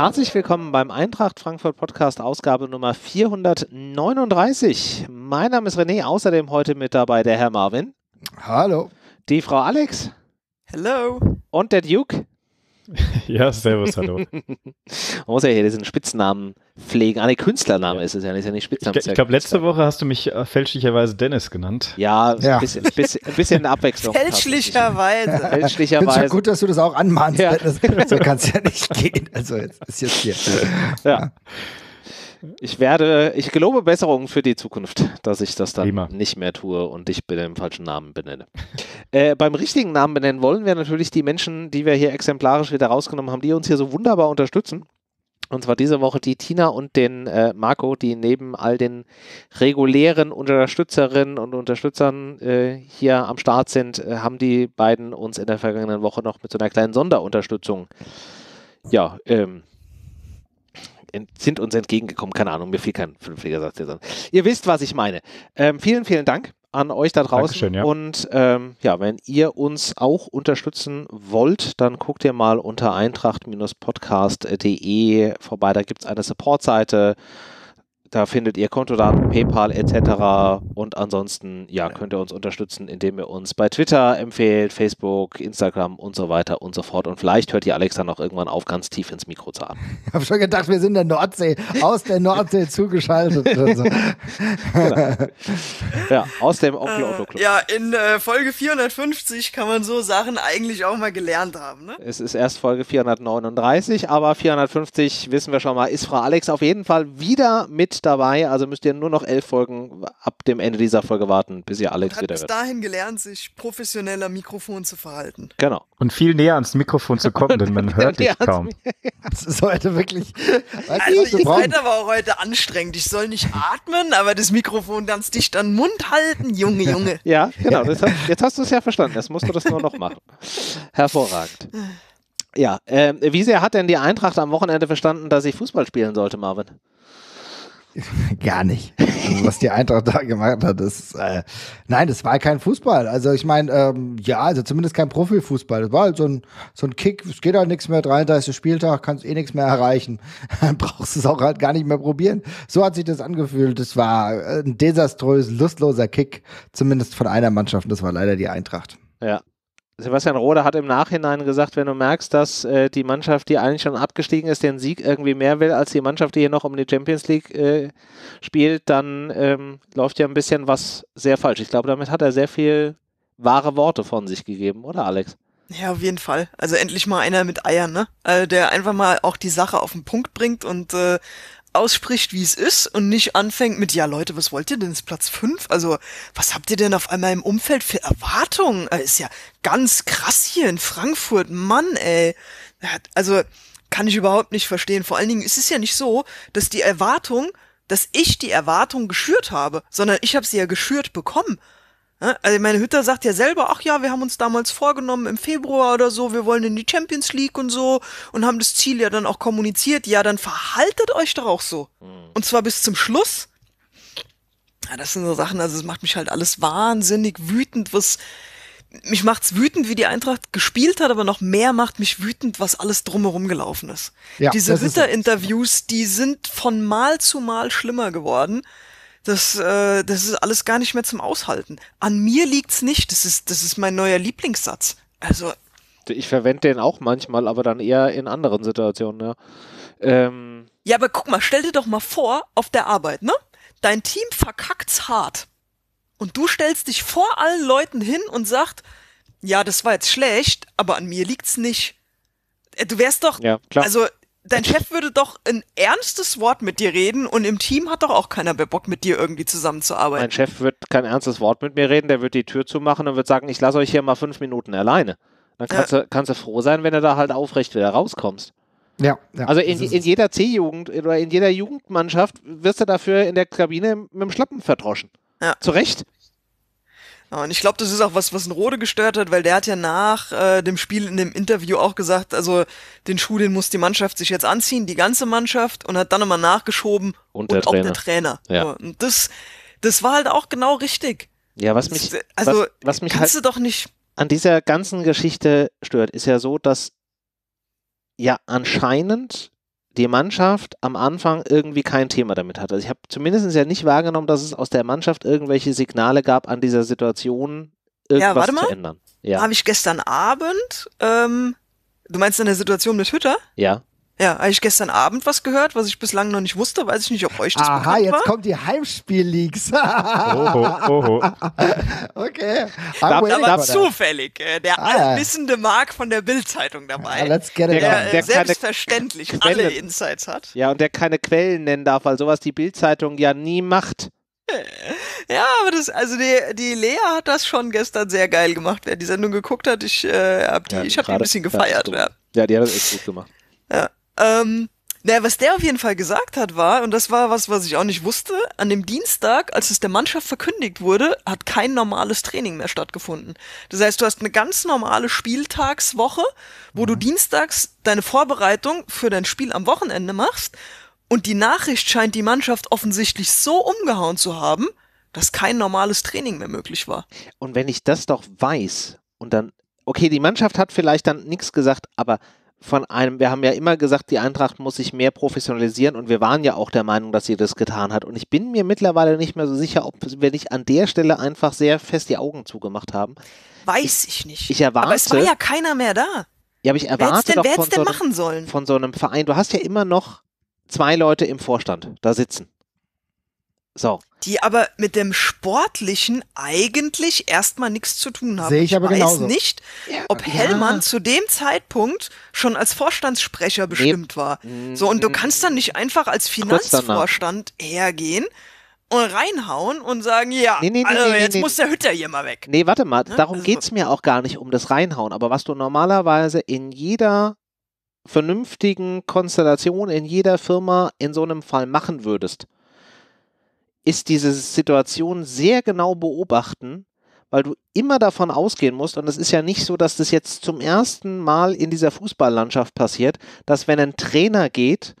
Herzlich willkommen beim Eintracht Frankfurt Podcast, Ausgabe Nummer 439. Mein Name ist René, außerdem heute mit dabei der Herr Marvin. Hallo. Die Frau Alex. Hallo. Und der Duke. Ja, servus, hallo. Man muss ja hier diesen Spitznamen pflegen. Eine ah, Künstlername ja. ist es ja, ist ja nicht Spitzname. Ich, ich glaube, letzte Woche hast du mich äh, fälschlicherweise Dennis genannt. Ja, ja. ein bisschen, bisschen, bisschen Abwechslung. Fälschlicherweise. Fälschlicherweise. Find's gut, dass du das auch anmahnst, ja. Dennis. So kann es ja nicht gehen. Also, jetzt ist jetzt hier. ja. Ich werde, ich gelobe Besserungen für die Zukunft, dass ich das dann Prima. nicht mehr tue und dich bei dem falschen Namen benenne. äh, beim richtigen Namen benennen wollen wir natürlich die Menschen, die wir hier exemplarisch wieder rausgenommen haben, die uns hier so wunderbar unterstützen. Und zwar diese Woche die Tina und den äh, Marco, die neben all den regulären Unterstützerinnen und Unterstützern äh, hier am Start sind, äh, haben die beiden uns in der vergangenen Woche noch mit so einer kleinen Sonderunterstützung, ja, ähm, sind uns entgegengekommen. Keine Ahnung, mir fiel kein vernünftiger Satz. Ihr wisst, was ich meine. Ähm, vielen, vielen Dank an euch da draußen. ja. Und ähm, ja, wenn ihr uns auch unterstützen wollt, dann guckt ihr mal unter eintracht-podcast.de vorbei. Da gibt es eine Support-Seite. Da findet ihr Kontodaten, PayPal etc. Und ansonsten ja, könnt ihr uns unterstützen, indem ihr uns bei Twitter empfehlt, Facebook, Instagram und so weiter und so fort. Und vielleicht hört ihr Alex dann auch irgendwann auf, ganz tief ins Mikro zu atmen. Ich habe schon gedacht, wir sind der Nordsee, aus der Nordsee zugeschaltet. So. Genau. Ja, aus dem Onkel Otto Club. Äh, ja, in äh, Folge 450 kann man so Sachen eigentlich auch mal gelernt haben. Ne? Es ist erst Folge 439, aber 450 wissen wir schon mal, ist Frau Alex auf jeden Fall wieder mit mit dabei, also müsst ihr nur noch elf Folgen ab dem Ende dieser Folge warten, bis ihr alle hat wieder bis wird. dahin gelernt, sich professioneller Mikrofon zu verhalten. Genau. Und viel näher ans Mikrofon zu kommen, denn man hört dich kaum. Das ist heute wirklich... Also ihr seid aber auch heute anstrengend. Ich soll nicht atmen, aber das Mikrofon ganz dicht an den Mund halten. Junge, Junge. Ja, genau. Hat, jetzt hast du es ja verstanden. Jetzt musst du das nur noch machen. Hervorragend. Ja, äh, wie sehr hat denn die Eintracht am Wochenende verstanden, dass ich Fußball spielen sollte, Marvin? Gar nicht. Also, was die Eintracht da gemacht hat, ist, äh, nein, das war kein Fußball. Also ich meine, ähm, ja, also zumindest kein Profifußball. Das war halt so ein, so ein Kick, es geht halt nichts mehr, 33. Spieltag, kannst eh nichts mehr erreichen. Dann brauchst du es auch halt gar nicht mehr probieren. So hat sich das angefühlt. Das war äh, ein desaströs, lustloser Kick, zumindest von einer Mannschaft. Das war leider die Eintracht. Ja, Sebastian Rohde hat im Nachhinein gesagt, wenn du merkst, dass äh, die Mannschaft, die eigentlich schon abgestiegen ist, den Sieg irgendwie mehr will als die Mannschaft, die hier noch um die Champions League äh, spielt, dann ähm, läuft ja ein bisschen was sehr falsch. Ich glaube, damit hat er sehr viel wahre Worte von sich gegeben, oder Alex? Ja, auf jeden Fall. Also endlich mal einer mit Eiern, ne? Also der einfach mal auch die Sache auf den Punkt bringt und äh, ausspricht, wie es ist und nicht anfängt mit, ja Leute, was wollt ihr denn? Ist Platz 5? Also, was habt ihr denn auf einmal im Umfeld für Erwartungen? Äh, ist ja ganz krass hier in Frankfurt, Mann, ey. Also, kann ich überhaupt nicht verstehen. Vor allen Dingen ist es ja nicht so, dass die Erwartung, dass ich die Erwartung geschürt habe, sondern ich habe sie ja geschürt bekommen. Also meine Hütter sagt ja selber, ach ja, wir haben uns damals vorgenommen im Februar oder so, wir wollen in die Champions League und so und haben das Ziel ja dann auch kommuniziert. Ja, dann verhaltet euch doch auch so. Hm. Und zwar bis zum Schluss. Ja, das sind so Sachen, also es macht mich halt alles wahnsinnig wütend, was mich macht's wütend, wie die Eintracht gespielt hat, aber noch mehr macht mich wütend, was alles drumherum gelaufen ist. Ja, Diese Hütter-Interviews, die sind von Mal zu Mal schlimmer geworden. Das, äh, das ist alles gar nicht mehr zum Aushalten. An mir liegt's nicht. Das ist, das ist mein neuer Lieblingssatz. Also. Ich verwende den auch manchmal, aber dann eher in anderen Situationen, ja. Ähm. Ja, aber guck mal, stell dir doch mal vor, auf der Arbeit, ne? Dein Team verkackt's hart. Und du stellst dich vor allen Leuten hin und sagst, ja, das war jetzt schlecht, aber an mir liegt's nicht. Äh, du wärst doch, ja, klar. also dein Chef würde doch ein ernstes Wort mit dir reden und im Team hat doch auch keiner mehr Bock, mit dir irgendwie zusammenzuarbeiten. Mein Chef wird kein ernstes Wort mit mir reden, der wird die Tür zumachen und wird sagen, ich lasse euch hier mal fünf Minuten alleine. Dann kannst, ja. du, kannst du froh sein, wenn du da halt aufrecht wieder rauskommst. Ja, ja, also in, in jeder C-Jugend oder in jeder Jugendmannschaft wirst du dafür in der Kabine mit dem Schlappen verdroschen. Ja. Zu Recht. Ja, und ich glaube, das ist auch was, was ein Rode gestört hat, weil der hat ja nach äh, dem Spiel in dem Interview auch gesagt, also den Schuh, den muss die Mannschaft sich jetzt anziehen, die ganze Mannschaft, und hat dann nochmal nachgeschoben und, der und auch der Trainer. Ja. So, und das, das war halt auch genau richtig. Ja, was mich, also, was, was mich kannst halt du doch nicht an dieser ganzen Geschichte stört, ist ja so, dass ja anscheinend die Mannschaft am Anfang irgendwie kein Thema damit hatte. Also ich habe zumindest ja nicht wahrgenommen, dass es aus der Mannschaft irgendwelche Signale gab, an dieser Situation irgendwas ja, warte mal. zu ändern. Ja. Habe ich gestern Abend, ähm, du meinst in der Situation mit Hütter? Ja. Ja, habe ich gestern Abend was gehört, was ich bislang noch nicht wusste, weiß ich nicht, ob euch das Aha, jetzt war. kommen die Heimspiel-Leaks. oho, oho. Okay. Da, ah, da war zufällig äh, der ah. allwissende Mark von der Bild-Zeitung dabei, ah, let's get it der, äh, der selbstverständlich alle Insights hat. Ja, und der keine Quellen nennen darf, weil sowas die Bild-Zeitung ja nie macht. Ja, aber das, also die, die Lea hat das schon gestern sehr geil gemacht. Wer die Sendung geguckt hat, ich äh, hab die, ja, ich hab die ein bisschen gefeiert. Ja. ja, die hat das echt gut gemacht. Ja. Ähm, naja, was der auf jeden Fall gesagt hat, war, und das war was, was ich auch nicht wusste, an dem Dienstag, als es der Mannschaft verkündigt wurde, hat kein normales Training mehr stattgefunden. Das heißt, du hast eine ganz normale Spieltagswoche, wo mhm. du dienstags deine Vorbereitung für dein Spiel am Wochenende machst. Und die Nachricht scheint die Mannschaft offensichtlich so umgehauen zu haben, dass kein normales Training mehr möglich war. Und wenn ich das doch weiß und dann, okay, die Mannschaft hat vielleicht dann nichts gesagt, aber von einem, wir haben ja immer gesagt, die Eintracht muss sich mehr professionalisieren und wir waren ja auch der Meinung, dass sie das getan hat. Und ich bin mir mittlerweile nicht mehr so sicher, ob wir nicht an der Stelle einfach sehr fest die Augen zugemacht haben. Weiß ich, ich nicht. Ich erwarte, aber es war ja keiner mehr da. Ja, aber ich erwarte wer denn, doch von, denn so machen sollen? von so einem Verein. Du hast ja immer noch zwei Leute im Vorstand da sitzen. So die aber mit dem Sportlichen eigentlich erstmal nichts zu tun haben. Sehe ich aber ich weiß genauso. nicht, ob ja. Hellmann zu dem Zeitpunkt schon als Vorstandssprecher bestimmt war. So, und du mhm. kannst dann nicht einfach als Finanzvorstand hergehen und reinhauen und sagen, ja, nee, nee, nee, also jetzt muss der Hütter hier mal weg. Nee, warte mal, ne? darum also. es mir auch gar nicht um das Reinhauen. Aber was du normalerweise in jeder vernünftigen Konstellation, in jeder Firma in so einem Fall machen würdest, ist diese Situation sehr genau beobachten, weil du immer davon ausgehen musst, und es ist ja nicht so, dass das jetzt zum ersten Mal in dieser Fußballlandschaft passiert, dass wenn ein Trainer geht,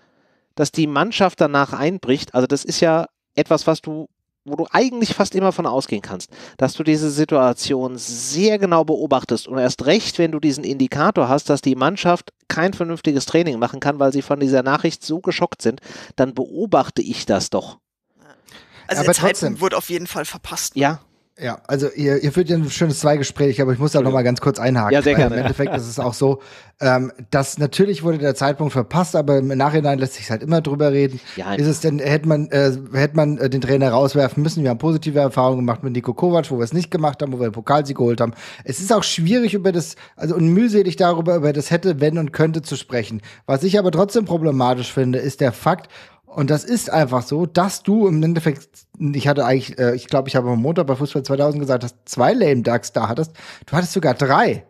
dass die Mannschaft danach einbricht. Also das ist ja etwas, was du wo du eigentlich fast immer von ausgehen kannst, dass du diese Situation sehr genau beobachtest und erst recht, wenn du diesen Indikator hast, dass die Mannschaft kein vernünftiges Training machen kann, weil sie von dieser Nachricht so geschockt sind, dann beobachte ich das doch. Also aber der Zeitpunkt wurde auf jeden Fall verpasst. Ne? Ja. Ja, also ihr, ihr führt ja ein schönes Zweigespräch, aber ich muss da noch mal ganz kurz einhaken. Ja, sehr gerne. Im Endeffekt ist es auch so, ähm, dass natürlich wurde der Zeitpunkt verpasst, aber im Nachhinein lässt sich halt immer drüber reden. Ja, ist es denn, hätte man, äh, hätte man äh, den Trainer rauswerfen müssen? Wir haben positive Erfahrungen gemacht mit Nico Kovac, wo wir es nicht gemacht haben, wo wir den Pokalsieg geholt haben. Es ist auch schwierig über das, also und mühselig darüber, über das hätte, wenn und könnte zu sprechen. Was ich aber trotzdem problematisch finde, ist der Fakt, und das ist einfach so, dass du im Endeffekt, ich hatte eigentlich, äh, ich glaube, ich habe am Montag bei Fußball 2000 gesagt, dass zwei Lame Ducks da hattest. Du hattest sogar drei.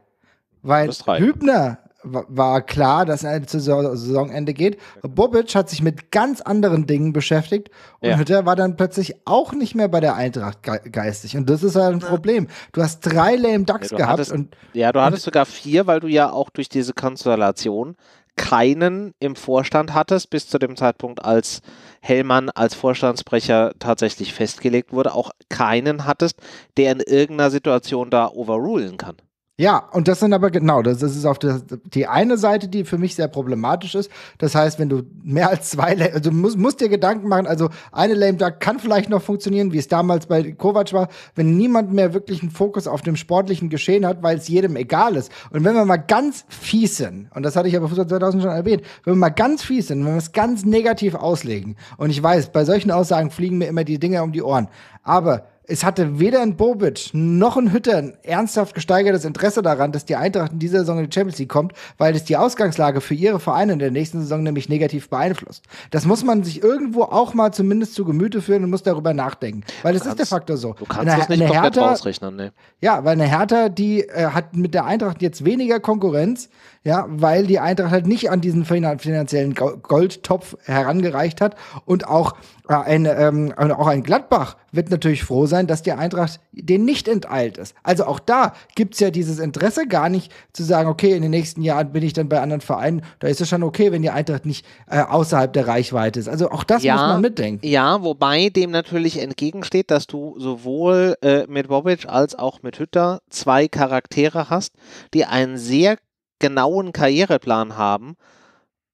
Weil drei. Hübner war klar, dass er zu Saisonende geht. Bobic hat sich mit ganz anderen Dingen beschäftigt und ja. Hütter war dann plötzlich auch nicht mehr bei der Eintracht geistig. Und das ist halt ein Problem. Du hast drei lame Ducks ja, gehabt. Hattest, und, ja, du hattest sogar vier, weil du ja auch durch diese Konstellation keinen im Vorstand hattest, bis zu dem Zeitpunkt, als Hellmann als Vorstandssprecher tatsächlich festgelegt wurde, auch keinen hattest, der in irgendeiner Situation da overrulen kann. Ja, und das sind aber genau, das, das ist auf der, die eine Seite, die für mich sehr problematisch ist. Das heißt, wenn du mehr als zwei, also musst, musst dir Gedanken machen, also eine Lame Duck kann vielleicht noch funktionieren, wie es damals bei Kovac war, wenn niemand mehr wirklich einen Fokus auf dem sportlichen Geschehen hat, weil es jedem egal ist. Und wenn wir mal ganz fies sind, und das hatte ich aber Fußball 2000 schon erwähnt, wenn wir mal ganz fies sind, wenn wir es ganz negativ auslegen, und ich weiß, bei solchen Aussagen fliegen mir immer die Dinger um die Ohren, aber es hatte weder ein Bobic noch ein Hütter ein ernsthaft gesteigertes Interesse daran, dass die Eintracht in dieser Saison in die Champions League kommt, weil es die Ausgangslage für ihre Vereine in der nächsten Saison nämlich negativ beeinflusst. Das muss man sich irgendwo auch mal zumindest zu Gemüte führen und muss darüber nachdenken. Weil es ist der Faktor so. Du kannst eine, das nicht komplett Hertha, ausrechnen, ne? Ja, weil eine Hertha, die äh, hat mit der Eintracht jetzt weniger Konkurrenz, ja, weil die Eintracht halt nicht an diesen finanziellen Goldtopf herangereicht hat und auch Ah, ein, ähm, auch ein Gladbach wird natürlich froh sein, dass die Eintracht den nicht enteilt ist. Also auch da gibt es ja dieses Interesse gar nicht zu sagen, okay, in den nächsten Jahren bin ich dann bei anderen Vereinen. Da ist es schon okay, wenn die Eintracht nicht äh, außerhalb der Reichweite ist. Also auch das ja, muss man mitdenken. Ja, wobei dem natürlich entgegensteht, dass du sowohl äh, mit Bobic als auch mit Hütter zwei Charaktere hast, die einen sehr genauen Karriereplan haben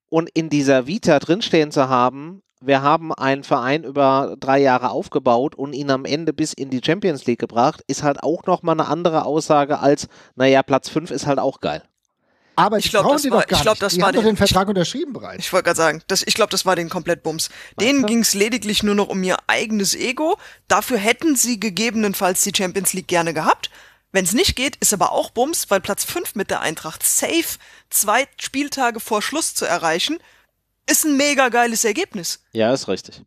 und in dieser Vita drinstehen zu haben, wir haben einen Verein über drei Jahre aufgebaut und ihn am Ende bis in die Champions League gebracht, ist halt auch nochmal eine andere Aussage als, naja, Platz 5 ist halt auch geil. Aber ich glaube, das, war, ich glaub, das die war den, den Vertrag ich, unterschrieben bereits. Ich wollte gerade sagen, das, ich glaube, das war den komplett Bums. Denen ging es lediglich nur noch um ihr eigenes Ego. Dafür hätten sie gegebenenfalls die Champions League gerne gehabt. Wenn es nicht geht, ist aber auch Bums, weil Platz 5 mit der Eintracht safe zwei Spieltage vor Schluss zu erreichen – ist ein mega geiles Ergebnis. Ja, ist richtig.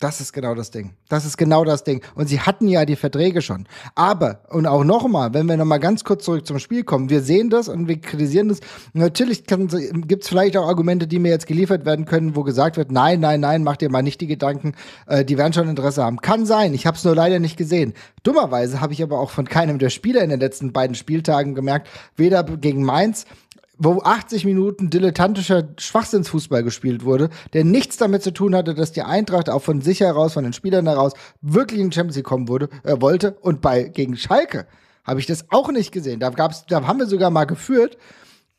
Das ist genau das Ding. Das ist genau das Ding. Und sie hatten ja die Verträge schon. Aber, und auch nochmal, wenn wir nochmal ganz kurz zurück zum Spiel kommen, wir sehen das und wir kritisieren das. Natürlich gibt es vielleicht auch Argumente, die mir jetzt geliefert werden können, wo gesagt wird, nein, nein, nein, macht dir mal nicht die Gedanken, äh, die werden schon Interesse haben. Kann sein, ich habe es nur leider nicht gesehen. Dummerweise habe ich aber auch von keinem der Spieler in den letzten beiden Spieltagen gemerkt, weder gegen Mainz wo 80 Minuten dilettantischer Schwachsinnsfußball gespielt wurde, der nichts damit zu tun hatte, dass die Eintracht auch von sich heraus, von den Spielern heraus, wirklich in den Champions League kommen wurde, äh, wollte. Und bei gegen Schalke habe ich das auch nicht gesehen. Da gab's, da haben wir sogar mal geführt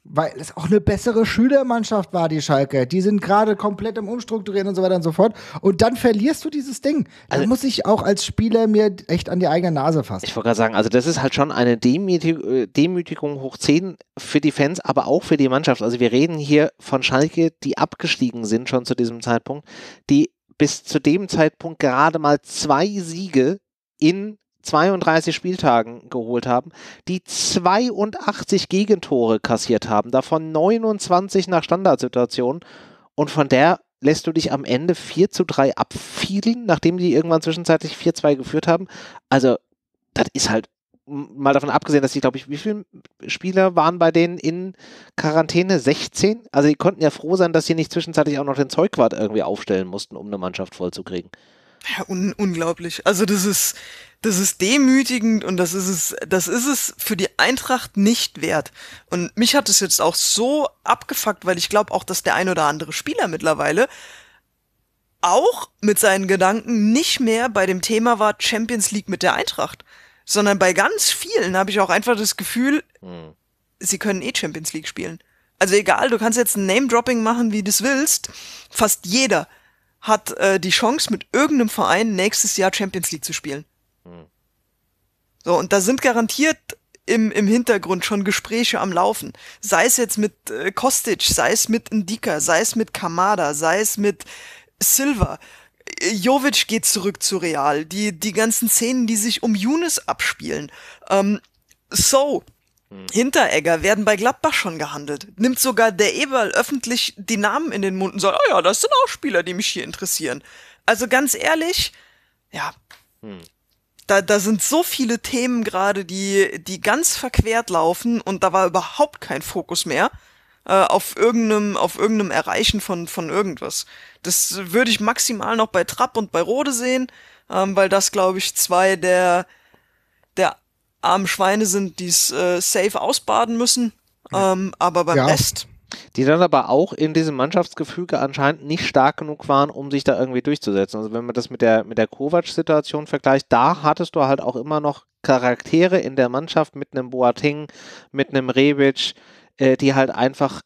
weil es auch eine bessere Schülermannschaft war, die Schalke. Die sind gerade komplett im Umstrukturieren und so weiter und so fort. Und dann verlierst du dieses Ding. Dann also, muss ich auch als Spieler mir echt an die eigene Nase fassen. Ich wollte gerade sagen, also das ist halt schon eine Demütig Demütigung hoch 10 für die Fans, aber auch für die Mannschaft. Also wir reden hier von Schalke, die abgestiegen sind schon zu diesem Zeitpunkt, die bis zu dem Zeitpunkt gerade mal zwei Siege in 32 Spieltagen geholt haben, die 82 Gegentore kassiert haben, davon 29 nach Standardsituation Und von der lässt du dich am Ende 4 zu 3 abfiedeln, nachdem die irgendwann zwischenzeitlich 4-2 zu geführt haben. Also, das ist halt mal davon abgesehen, dass die, glaube ich, wie viele Spieler waren bei denen in Quarantäne? 16? Also die konnten ja froh sein, dass sie nicht zwischenzeitlich auch noch den Zeugwart irgendwie aufstellen mussten, um eine Mannschaft vollzukriegen ja, un unglaublich. Also das ist, das ist demütigend und das ist es, das ist es für die Eintracht nicht wert. Und mich hat es jetzt auch so abgefuckt, weil ich glaube auch, dass der ein oder andere Spieler mittlerweile auch mit seinen Gedanken nicht mehr bei dem Thema war Champions League mit der Eintracht, sondern bei ganz vielen habe ich auch einfach das Gefühl, mhm. sie können eh Champions League spielen. Also egal, du kannst jetzt ein Name-Dropping machen, wie du es willst. Fast jeder hat äh, die Chance, mit irgendeinem Verein nächstes Jahr Champions League zu spielen. Hm. So, und da sind garantiert im, im Hintergrund schon Gespräche am Laufen. Sei es jetzt mit äh, Kostic, sei es mit Ndika, sei es mit Kamada, sei es mit Silva. Äh, Jovic geht zurück zu Real. Die, die ganzen Szenen, die sich um Younes abspielen. Ähm, so, hm. Hinteregger werden bei Gladbach schon gehandelt. Nimmt sogar der Eberl öffentlich die Namen in den Mund und sagt, oh ja, das sind auch Spieler, die mich hier interessieren. Also ganz ehrlich, ja. Hm. Da, da sind so viele Themen gerade, die, die ganz verquert laufen und da war überhaupt kein Fokus mehr äh, auf irgendeinem, auf irgendeinem Erreichen von, von irgendwas. Das würde ich maximal noch bei Trapp und bei Rode sehen, ähm, weil das, glaube ich, zwei der, armen Schweine sind, die es äh, safe ausbaden müssen. Ähm, aber beim ja. Rest. Die dann aber auch in diesem Mannschaftsgefüge anscheinend nicht stark genug waren, um sich da irgendwie durchzusetzen. Also wenn man das mit der, mit der Kovac-Situation vergleicht, da hattest du halt auch immer noch Charaktere in der Mannschaft mit einem Boating, mit einem Rebic, äh, die halt einfach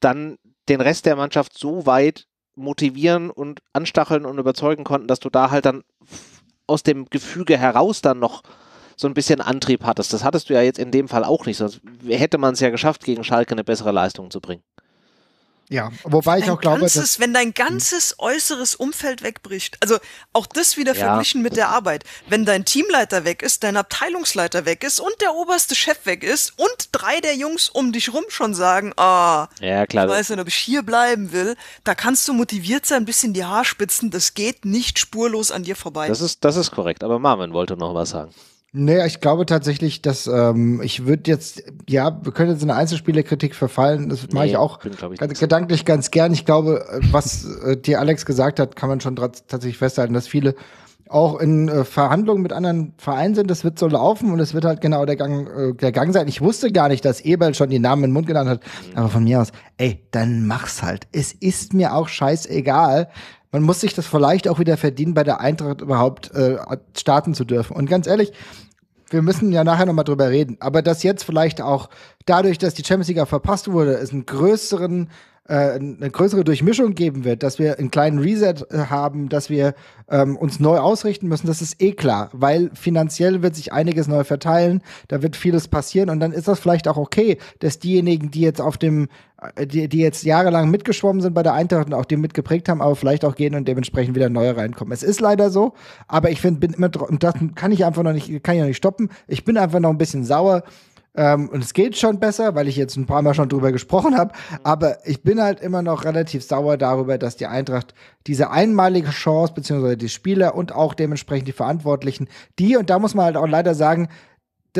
dann den Rest der Mannschaft so weit motivieren und anstacheln und überzeugen konnten, dass du da halt dann aus dem Gefüge heraus dann noch so ein bisschen Antrieb hattest. Das hattest du ja jetzt in dem Fall auch nicht, sonst hätte man es ja geschafft, gegen Schalke eine bessere Leistung zu bringen. Ja, wobei ich auch glaube, dass, wenn dein ganzes äußeres Umfeld wegbricht, also auch das wieder ja. verglichen mit der Arbeit, wenn dein Teamleiter weg ist, dein Abteilungsleiter weg ist und der oberste Chef weg ist und drei der Jungs um dich rum schon sagen, ah, ja, ich weiß nicht, ob ich hier bleiben will, da kannst du motiviert sein, ein bisschen die Haarspitzen, das geht nicht spurlos an dir vorbei. Das ist, das ist korrekt, aber Marvin wollte noch was sagen. Naja, ich glaube tatsächlich, dass ähm, ich würde jetzt, ja, wir können jetzt in eine Einzelspielerkritik verfallen. Das nee, mache ich auch bin, ich, gedanklich so. ganz gern. Ich glaube, äh, was äh, dir Alex gesagt hat, kann man schon tatsächlich festhalten, dass viele auch in äh, Verhandlungen mit anderen Vereinen sind. Das wird so laufen und es wird halt genau der Gang, äh, der Gang sein. Ich wusste gar nicht, dass Ebel schon die Namen in den Mund genannt hat. Mhm. Aber von mir aus, ey, dann mach's halt. Es ist mir auch scheißegal man muss sich das vielleicht auch wieder verdienen, bei der Eintracht überhaupt äh, starten zu dürfen. Und ganz ehrlich, wir müssen ja nachher nochmal drüber reden, aber dass jetzt vielleicht auch dadurch, dass die Champions League verpasst wurde, es einen größeren äh, eine größere Durchmischung geben wird, dass wir einen kleinen Reset äh, haben, dass wir ähm, uns neu ausrichten müssen, das ist eh klar, weil finanziell wird sich einiges neu verteilen, da wird vieles passieren und dann ist das vielleicht auch okay, dass diejenigen, die jetzt auf dem, äh, die, die jetzt jahrelang mitgeschwommen sind bei der Eintracht und auch die mitgeprägt haben, aber vielleicht auch gehen und dementsprechend wieder neu reinkommen. Es ist leider so, aber ich finde, bin immer, und das kann ich einfach noch nicht, kann ich noch nicht stoppen. Ich bin einfach noch ein bisschen sauer. Ähm, und es geht schon besser, weil ich jetzt ein paar Mal schon drüber gesprochen habe. Aber ich bin halt immer noch relativ sauer darüber, dass die Eintracht diese einmalige Chance, beziehungsweise die Spieler und auch dementsprechend die Verantwortlichen, die, und da muss man halt auch leider sagen,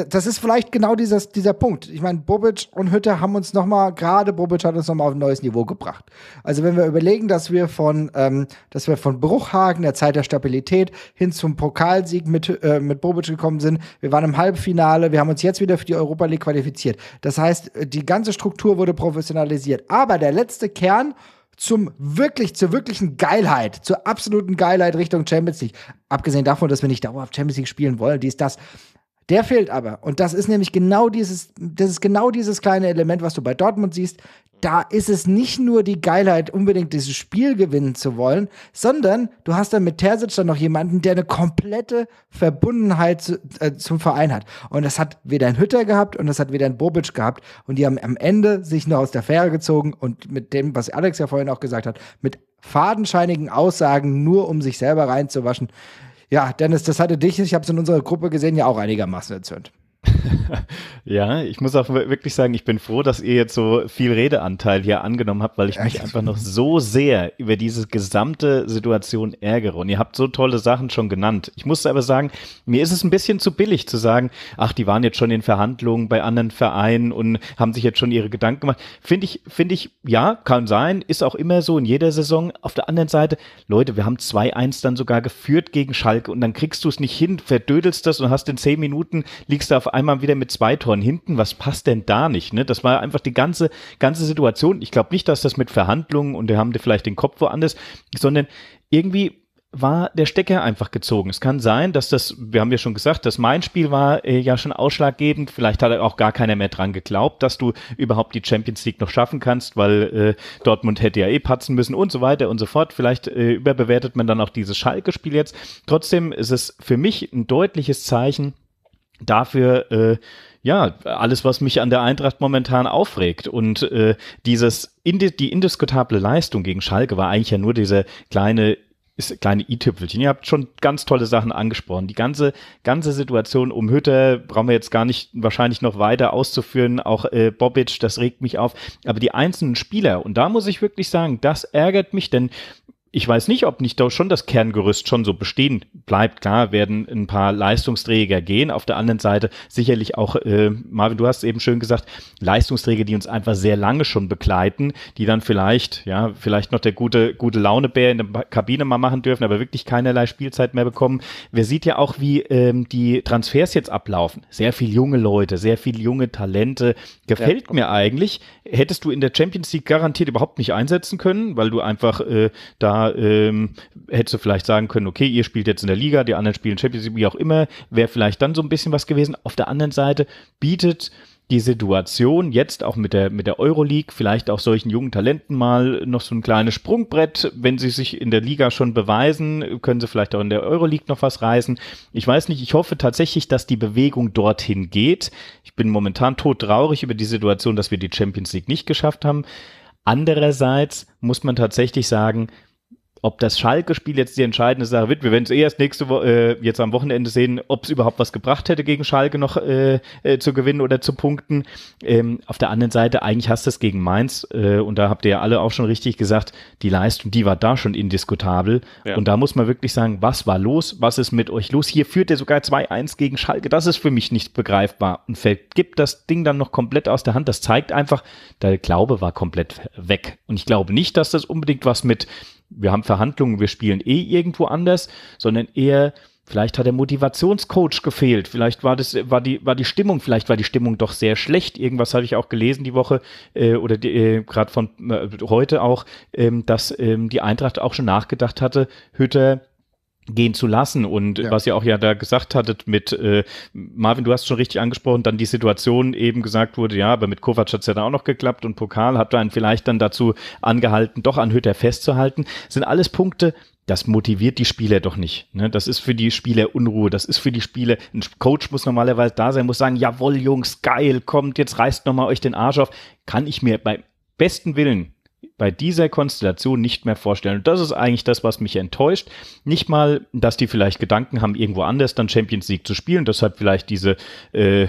das ist vielleicht genau dieses, dieser Punkt. Ich meine, Bobic und Hütte haben uns nochmal, gerade Bobic hat uns nochmal auf ein neues Niveau gebracht. Also wenn wir überlegen, dass wir von, ähm, dass wir von Bruchhagen, der Zeit der Stabilität, hin zum Pokalsieg mit, äh, mit Bobic gekommen sind. Wir waren im Halbfinale, wir haben uns jetzt wieder für die Europa League qualifiziert. Das heißt, die ganze Struktur wurde professionalisiert. Aber der letzte Kern zum wirklich, zur wirklichen Geilheit, zur absoluten Geilheit Richtung Champions League. Abgesehen davon, dass wir nicht dauerhaft Champions League spielen wollen, die ist das. Der fehlt aber. Und das ist nämlich genau dieses, das ist genau dieses kleine Element, was du bei Dortmund siehst. Da ist es nicht nur die Geilheit, unbedingt dieses Spiel gewinnen zu wollen, sondern du hast dann mit Terzic dann noch jemanden, der eine komplette Verbundenheit zu, äh, zum Verein hat. Und das hat weder ein Hütter gehabt und das hat weder ein Bobic gehabt. Und die haben am Ende sich nur aus der Fähre gezogen und mit dem, was Alex ja vorhin auch gesagt hat, mit fadenscheinigen Aussagen nur um sich selber reinzuwaschen. Ja, Dennis, das hatte dich, ich habe es in unserer Gruppe gesehen, ja auch einigermaßen erzürnt. ja, ich muss auch wirklich sagen, ich bin froh, dass ihr jetzt so viel Redeanteil hier angenommen habt, weil ich mich einfach noch so sehr über diese gesamte Situation ärgere. Und ihr habt so tolle Sachen schon genannt. Ich muss aber sagen, mir ist es ein bisschen zu billig zu sagen, ach, die waren jetzt schon in Verhandlungen bei anderen Vereinen und haben sich jetzt schon ihre Gedanken gemacht. Finde ich, finde ich, ja, kann sein, ist auch immer so in jeder Saison. Auf der anderen Seite, Leute, wir haben 2-1 dann sogar geführt gegen Schalke und dann kriegst du es nicht hin, verdödelst das und hast in 10 Minuten liegst du auf einmal wieder mit zwei Toren hinten, was passt denn da nicht? Ne? Das war einfach die ganze, ganze Situation. Ich glaube nicht, dass das mit Verhandlungen und wir haben vielleicht den Kopf woanders, sondern irgendwie war der Stecker einfach gezogen. Es kann sein, dass das, wir haben ja schon gesagt, dass mein Spiel war äh, ja schon ausschlaggebend. Vielleicht hat auch gar keiner mehr dran geglaubt, dass du überhaupt die Champions League noch schaffen kannst, weil äh, Dortmund hätte ja eh patzen müssen und so weiter und so fort. Vielleicht äh, überbewertet man dann auch dieses Schalke-Spiel jetzt. Trotzdem ist es für mich ein deutliches Zeichen, dafür äh, ja alles, was mich an der Eintracht momentan aufregt. Und äh, dieses die indiskutable Leistung gegen Schalke war eigentlich ja nur diese kleine ist kleine i-Tüpfelchen. Ihr habt schon ganz tolle Sachen angesprochen. Die ganze, ganze Situation um Hütter brauchen wir jetzt gar nicht wahrscheinlich noch weiter auszuführen. Auch äh, Bobic, das regt mich auf. Aber die einzelnen Spieler, und da muss ich wirklich sagen, das ärgert mich, denn ich weiß nicht, ob nicht doch schon das Kerngerüst schon so bestehen bleibt. Klar werden ein paar Leistungsträger gehen. Auf der anderen Seite sicherlich auch, äh, Marvin, du hast eben schön gesagt, Leistungsträger, die uns einfach sehr lange schon begleiten, die dann vielleicht, ja, vielleicht noch der gute, gute Launebär in der Kabine mal machen dürfen, aber wirklich keinerlei Spielzeit mehr bekommen. Wer sieht ja auch, wie ähm, die Transfers jetzt ablaufen. Sehr viele junge Leute, sehr viele junge Talente. Gefällt ja. mir eigentlich. Hättest du in der Champions League garantiert überhaupt nicht einsetzen können, weil du einfach äh, da ähm, hättest du vielleicht sagen können, okay, ihr spielt jetzt in der Liga, die anderen spielen Champions League, wie auch immer, wäre vielleicht dann so ein bisschen was gewesen. Auf der anderen Seite bietet die Situation jetzt auch mit der, mit der Euroleague, vielleicht auch solchen jungen Talenten mal noch so ein kleines Sprungbrett. Wenn sie sich in der Liga schon beweisen, können sie vielleicht auch in der Euroleague noch was reißen. Ich weiß nicht, ich hoffe tatsächlich, dass die Bewegung dorthin geht. Ich bin momentan todtraurig über die Situation, dass wir die Champions League nicht geschafft haben. Andererseits muss man tatsächlich sagen, ob das Schalke-Spiel jetzt die entscheidende Sache wird, wir werden es eh erst nächste Woche, äh, jetzt am Wochenende sehen, ob es überhaupt was gebracht hätte, gegen Schalke noch äh, äh, zu gewinnen oder zu punkten. Ähm, auf der anderen Seite, eigentlich hast du es gegen Mainz äh, und da habt ihr ja alle auch schon richtig gesagt, die Leistung, die war da schon indiskutabel. Ja. Und da muss man wirklich sagen, was war los? Was ist mit euch los? Hier führt ihr sogar 2-1 gegen Schalke. Das ist für mich nicht begreifbar. Und vergibt das Ding dann noch komplett aus der Hand. Das zeigt einfach, der Glaube war komplett weg. Und ich glaube nicht, dass das unbedingt was mit wir haben Verhandlungen, wir spielen eh irgendwo anders, sondern eher Vielleicht hat der Motivationscoach gefehlt. Vielleicht war das, war die, war die Stimmung, vielleicht war die Stimmung doch sehr schlecht. Irgendwas habe ich auch gelesen die Woche äh, oder äh, gerade von äh, heute auch, ähm, dass ähm, die Eintracht auch schon nachgedacht hatte, Hütter gehen zu lassen und ja. was ihr auch ja da gesagt hattet mit äh, Marvin, du hast schon richtig angesprochen, dann die Situation eben gesagt wurde, ja, aber mit Kovac hat's ja dann auch noch geklappt und Pokal hat einen vielleicht dann dazu angehalten, doch an Hütter festzuhalten, das sind alles Punkte, das motiviert die Spieler doch nicht. Ne? Das ist für die Spieler Unruhe. Das ist für die Spieler. Ein Coach muss normalerweise da sein, muss sagen, jawohl, Jungs, geil, kommt, jetzt reißt nochmal euch den Arsch auf. Kann ich mir beim besten Willen bei dieser Konstellation nicht mehr vorstellen. Und das ist eigentlich das, was mich enttäuscht. Nicht mal, dass die vielleicht Gedanken haben, irgendwo anders dann Champions League zu spielen. Deshalb vielleicht diese äh,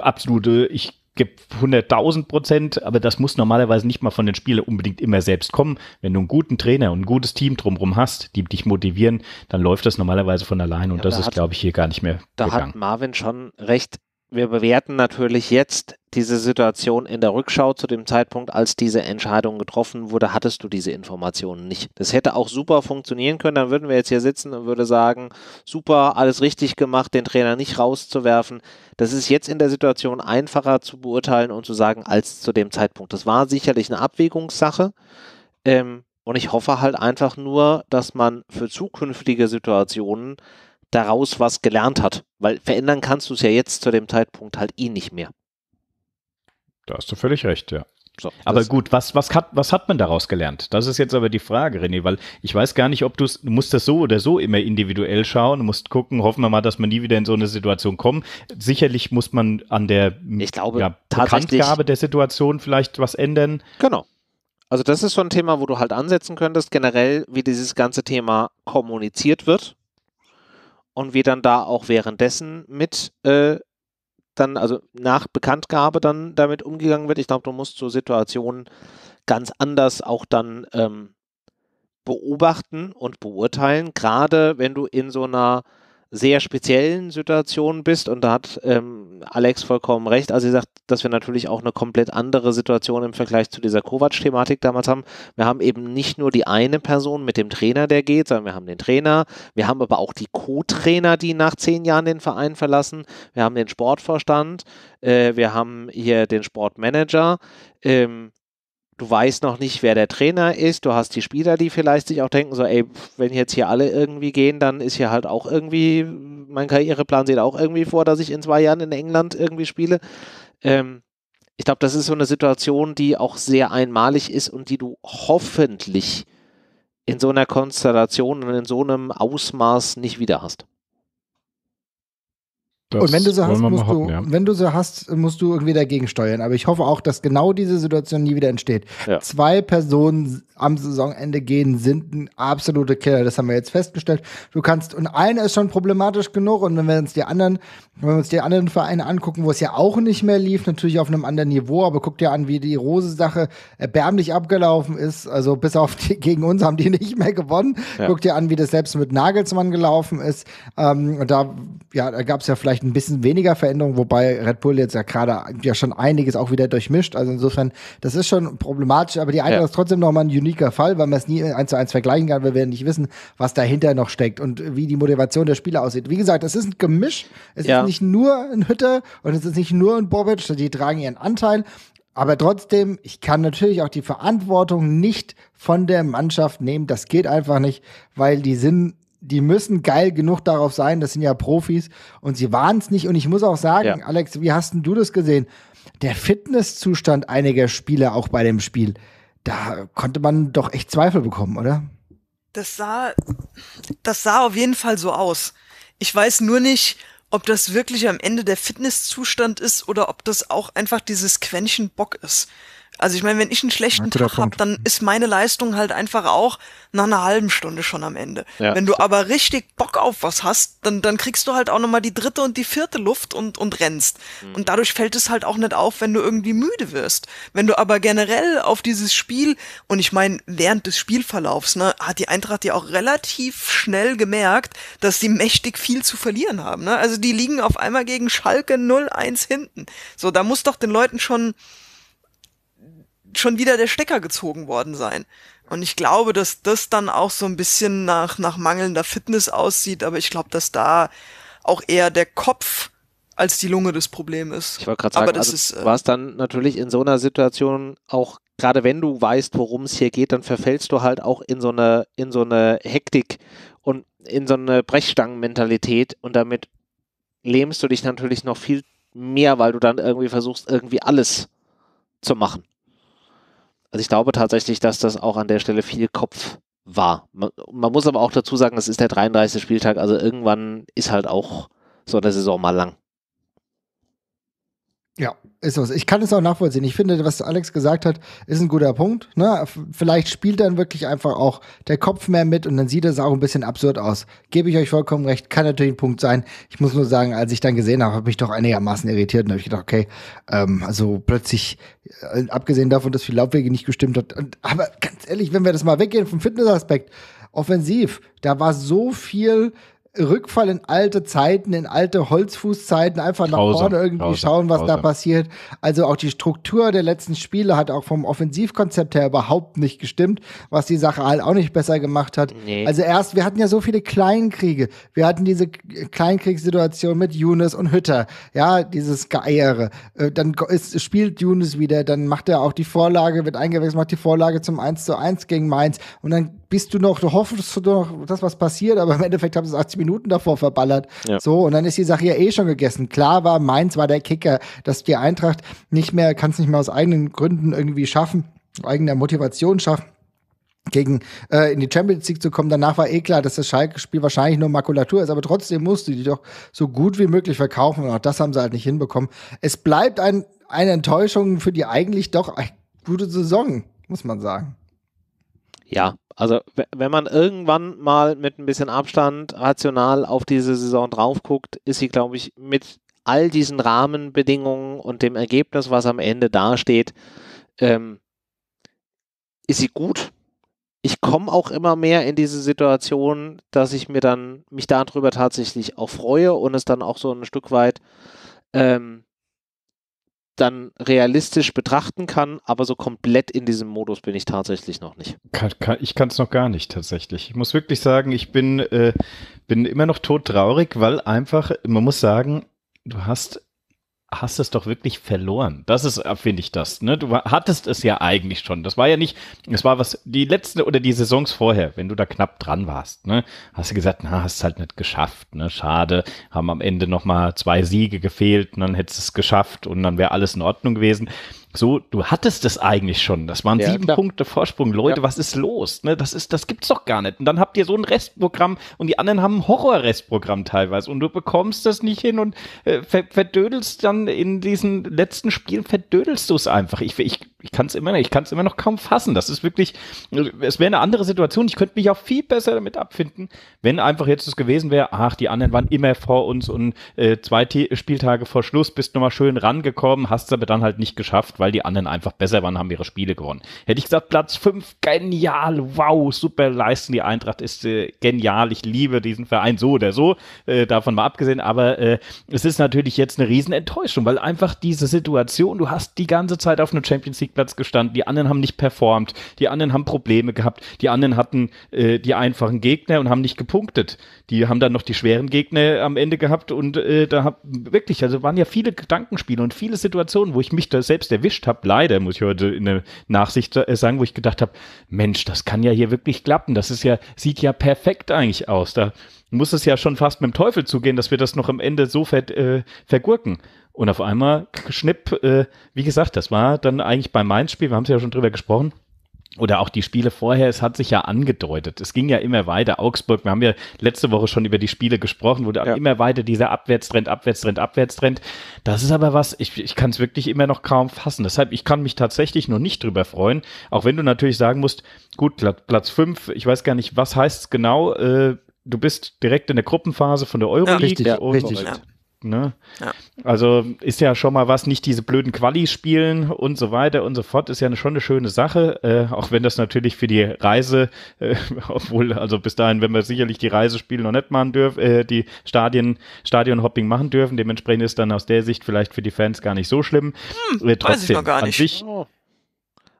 absolute, ich gebe 100.000 Prozent, aber das muss normalerweise nicht mal von den Spielern unbedingt immer selbst kommen. Wenn du einen guten Trainer und ein gutes Team drumherum hast, die dich motivieren, dann läuft das normalerweise von allein und ja, das da ist, glaube ich, hier gar nicht mehr. Da gegangen. hat Marvin schon recht wir bewerten natürlich jetzt diese Situation in der Rückschau zu dem Zeitpunkt, als diese Entscheidung getroffen wurde, hattest du diese Informationen nicht. Das hätte auch super funktionieren können, dann würden wir jetzt hier sitzen und würde sagen, super, alles richtig gemacht, den Trainer nicht rauszuwerfen. Das ist jetzt in der Situation einfacher zu beurteilen und zu sagen, als zu dem Zeitpunkt. Das war sicherlich eine Abwägungssache. Ähm, und ich hoffe halt einfach nur, dass man für zukünftige Situationen daraus was gelernt hat. Weil verändern kannst du es ja jetzt zu dem Zeitpunkt halt eh nicht mehr. Da hast du völlig recht, ja. So, aber gut, was, was, hat, was hat man daraus gelernt? Das ist jetzt aber die Frage, René, weil ich weiß gar nicht, ob du du musst das so oder so immer individuell schauen, musst gucken, hoffen wir mal, dass man nie wieder in so eine Situation kommt. Sicherlich muss man an der ich glaube, ja, Bekanntgabe der Situation vielleicht was ändern. Genau. Also das ist so ein Thema, wo du halt ansetzen könntest, generell, wie dieses ganze Thema kommuniziert wird und wir dann da auch währenddessen mit äh, dann, also nach Bekanntgabe dann damit umgegangen wird. Ich glaube, du musst so Situationen ganz anders auch dann ähm, beobachten und beurteilen, gerade wenn du in so einer sehr speziellen Situation bist. Und da hat ähm, Alex vollkommen recht. Also sie sagt, dass wir natürlich auch eine komplett andere Situation im Vergleich zu dieser Kovac-Thematik damals haben. Wir haben eben nicht nur die eine Person mit dem Trainer, der geht, sondern wir haben den Trainer. Wir haben aber auch die Co-Trainer, die nach zehn Jahren den Verein verlassen. Wir haben den Sportvorstand. Äh, wir haben hier den Sportmanager. Ähm, du weißt noch nicht, wer der Trainer ist, du hast die Spieler, die vielleicht sich auch denken, so, ey, wenn jetzt hier alle irgendwie gehen, dann ist hier halt auch irgendwie, mein Karriereplan sieht auch irgendwie vor, dass ich in zwei Jahren in England irgendwie spiele. Ähm, ich glaube, das ist so eine Situation, die auch sehr einmalig ist und die du hoffentlich in so einer Konstellation und in so einem Ausmaß nicht wieder hast. Das und wenn du sie hast, musst hoffen, du, ja. wenn du sie hast, musst du irgendwie dagegen steuern. Aber ich hoffe auch, dass genau diese Situation nie wieder entsteht. Ja. Zwei Personen am Saisonende gehen sind ein absoluter Killer. Das haben wir jetzt festgestellt. Du kannst, und einer ist schon problematisch genug. Und wenn wir uns die anderen, wenn wir uns die anderen Vereine angucken, wo es ja auch nicht mehr lief, natürlich auf einem anderen Niveau, aber guck dir an, wie die Rose-Sache erbärmlich abgelaufen ist. Also bis auf die, gegen uns haben die nicht mehr gewonnen. Ja. Guck dir an, wie das selbst mit Nagelsmann gelaufen ist. Ähm, und da, ja, da gab es ja vielleicht vielleicht ein bisschen weniger Veränderung, wobei Red Bull jetzt ja gerade ja schon einiges auch wieder durchmischt. Also insofern, das ist schon problematisch, aber die Eintracht ja. ist trotzdem nochmal ein uniker Fall, weil man es nie eins zu eins vergleichen kann. Wir werden nicht wissen, was dahinter noch steckt und wie die Motivation der Spieler aussieht. Wie gesagt, es ist ein Gemisch. Es ja. ist nicht nur ein Hütter und es ist nicht nur ein Bobic, die tragen ihren Anteil. Aber trotzdem, ich kann natürlich auch die Verantwortung nicht von der Mannschaft nehmen. Das geht einfach nicht, weil die sind die müssen geil genug darauf sein, das sind ja Profis und sie waren es nicht. Und ich muss auch sagen, ja. Alex, wie hast denn du das gesehen? Der Fitnesszustand einiger Spieler auch bei dem Spiel, da konnte man doch echt Zweifel bekommen, oder? Das sah, das sah auf jeden Fall so aus. Ich weiß nur nicht, ob das wirklich am Ende der Fitnesszustand ist oder ob das auch einfach dieses Quäntchen Bock ist. Also ich meine, wenn ich einen schlechten Tag habe, dann ist meine Leistung halt einfach auch nach einer halben Stunde schon am Ende. Ja. Wenn du aber richtig Bock auf was hast, dann, dann kriegst du halt auch nochmal die dritte und die vierte Luft und, und rennst. Mhm. Und dadurch fällt es halt auch nicht auf, wenn du irgendwie müde wirst. Wenn du aber generell auf dieses Spiel, und ich meine, während des Spielverlaufs, ne, hat die Eintracht ja auch relativ schnell gemerkt, dass sie mächtig viel zu verlieren haben. Ne? Also die liegen auf einmal gegen Schalke 0-1 hinten. So, da muss doch den Leuten schon schon wieder der Stecker gezogen worden sein. Und ich glaube, dass das dann auch so ein bisschen nach, nach mangelnder Fitness aussieht, aber ich glaube, dass da auch eher der Kopf als die Lunge das Problem ist. Ich wollte gerade sagen, aber das also ist, äh, war es dann natürlich in so einer Situation auch gerade wenn du weißt, worum es hier geht, dann verfällst du halt auch in so eine in so eine Hektik und in so eine Brechstangenmentalität und damit lähmst du dich natürlich noch viel mehr, weil du dann irgendwie versuchst irgendwie alles zu machen. Also ich glaube tatsächlich, dass das auch an der Stelle viel Kopf war. Man, man muss aber auch dazu sagen, es ist der 33. Spieltag, also irgendwann ist halt auch so eine Saison mal lang. Ja, ist so. Ich kann es auch nachvollziehen. Ich finde, was Alex gesagt hat, ist ein guter Punkt. Ne? Vielleicht spielt dann wirklich einfach auch der Kopf mehr mit und dann sieht es auch ein bisschen absurd aus. Gebe ich euch vollkommen recht, kann natürlich ein Punkt sein. Ich muss nur sagen, als ich dann gesehen habe, habe ich doch einigermaßen irritiert und habe ich gedacht, okay, ähm, also plötzlich, äh, abgesehen davon, dass viel Laufwege nicht gestimmt hat. Und, aber ganz ehrlich, wenn wir das mal weggehen vom Fitnessaspekt, offensiv, da war so viel Rückfall in alte Zeiten, in alte Holzfußzeiten, einfach grausam, nach vorne irgendwie grausam, schauen, was grausam. da passiert. Also auch die Struktur der letzten Spiele hat auch vom Offensivkonzept her überhaupt nicht gestimmt, was die Sache halt auch nicht besser gemacht hat. Nee. Also erst, wir hatten ja so viele Kleinkriege. Wir hatten diese Kleinkriegssituation mit Younes und Hütter. Ja, dieses Geeiere. Äh, dann ist, spielt Younes wieder, dann macht er auch die Vorlage, wird eingewechselt, macht die Vorlage zum 1 zu 1 gegen Mainz und dann bist du noch, du hoffst du noch, dass was passiert, aber im Endeffekt haben sie es 80 Minuten davor verballert. Ja. So, und dann ist die Sache ja eh schon gegessen. Klar war, Mainz war der Kicker, dass die Eintracht nicht mehr, kann es nicht mehr aus eigenen Gründen irgendwie schaffen, eigener Motivation schaffen gegen äh, in die Champions League zu kommen. Danach war eh klar, dass das Schalke-Spiel wahrscheinlich nur Makulatur ist, aber trotzdem musst du die doch so gut wie möglich verkaufen und auch das haben sie halt nicht hinbekommen. Es bleibt ein, eine Enttäuschung für die eigentlich doch eine gute Saison, muss man sagen. Ja, also wenn man irgendwann mal mit ein bisschen Abstand rational auf diese Saison drauf guckt, ist sie, glaube ich, mit all diesen Rahmenbedingungen und dem Ergebnis, was am Ende dasteht, ähm, ist sie gut. Ich komme auch immer mehr in diese Situation, dass ich mir dann mich darüber tatsächlich auch freue und es dann auch so ein Stück weit ähm, dann realistisch betrachten kann, aber so komplett in diesem Modus bin ich tatsächlich noch nicht. ich kann es noch gar nicht tatsächlich. Ich muss wirklich sagen, ich bin, äh, bin immer noch tot traurig, weil einfach, man muss sagen, du hast hast es doch wirklich verloren. Das ist, finde ich, das. Ne? Du hattest es ja eigentlich schon. Das war ja nicht, es war was, die letzte oder die Saisons vorher, wenn du da knapp dran warst, ne? hast du gesagt, na, hast es halt nicht geschafft, ne? schade, haben am Ende nochmal zwei Siege gefehlt und dann hättest du es geschafft und dann wäre alles in Ordnung gewesen so, du hattest es eigentlich schon. Das waren ja, sieben klar. Punkte Vorsprung. Leute, ja. was ist los? Ne, das ist, das gibt's doch gar nicht. Und dann habt ihr so ein Restprogramm und die anderen haben ein Horror-Restprogramm teilweise und du bekommst das nicht hin und äh, ver verdödelst dann in diesen letzten Spielen, verdödelst du es einfach. Ich, ich, ich kann es immer, immer noch kaum fassen. Das ist wirklich, äh, es wäre eine andere Situation. Ich könnte mich auch viel besser damit abfinden, wenn einfach jetzt es gewesen wäre, ach, die anderen waren immer vor uns und äh, zwei T Spieltage vor Schluss bist du mal schön rangekommen, hast es aber dann halt nicht geschafft, weil die anderen einfach besser waren, haben ihre Spiele gewonnen. Hätte ich gesagt, Platz 5, genial, wow, super leisten. Die Eintracht ist äh, genial. Ich liebe diesen Verein so oder so, äh, davon mal abgesehen. Aber äh, es ist natürlich jetzt eine Riesenenttäuschung, weil einfach diese Situation, du hast die ganze Zeit auf einem Champions League Platz gestanden, die anderen haben nicht performt, die anderen haben Probleme gehabt, die anderen hatten äh, die einfachen Gegner und haben nicht gepunktet. Die haben dann noch die schweren Gegner am Ende gehabt und äh, da hab, wirklich, also waren ja viele Gedankenspiele und viele Situationen, wo ich mich da selbst erwischt habe, leider, muss ich heute in der Nachsicht äh, sagen, wo ich gedacht habe, Mensch, das kann ja hier wirklich klappen. Das ist ja, sieht ja perfekt eigentlich aus. Da muss es ja schon fast mit dem Teufel zugehen, dass wir das noch am Ende so ver, äh, vergurken. Und auf einmal, schnipp, äh, wie gesagt, das war dann eigentlich beim Mainz-Spiel, wir haben es ja schon drüber gesprochen, oder auch die Spiele vorher, es hat sich ja angedeutet. Es ging ja immer weiter. Augsburg, wir haben ja letzte Woche schon über die Spiele gesprochen, wurde ja. immer weiter dieser Abwärtstrend, Abwärtstrend, Abwärtstrend. Das ist aber was, ich, ich kann es wirklich immer noch kaum fassen. Deshalb, ich kann mich tatsächlich noch nicht drüber freuen, auch wenn du natürlich sagen musst, gut, Platz fünf, ich weiß gar nicht, was heißt es genau, äh, du bist direkt in der Gruppenphase von der Euroleague. Ja, richtig, ja, richtig. Ne? Ja. Also ist ja schon mal was, nicht diese blöden Quali spielen und so weiter und so fort, ist ja schon eine schöne Sache, äh, auch wenn das natürlich für die Reise, äh, obwohl, also bis dahin, wenn wir sicherlich die Reisespiele noch nicht machen dürfen, äh, die Stadien, Stadionhopping machen dürfen, dementsprechend ist dann aus der Sicht vielleicht für die Fans gar nicht so schlimm. Hm, trotzdem, äh, weiß ich noch gar nicht. Sich, oh.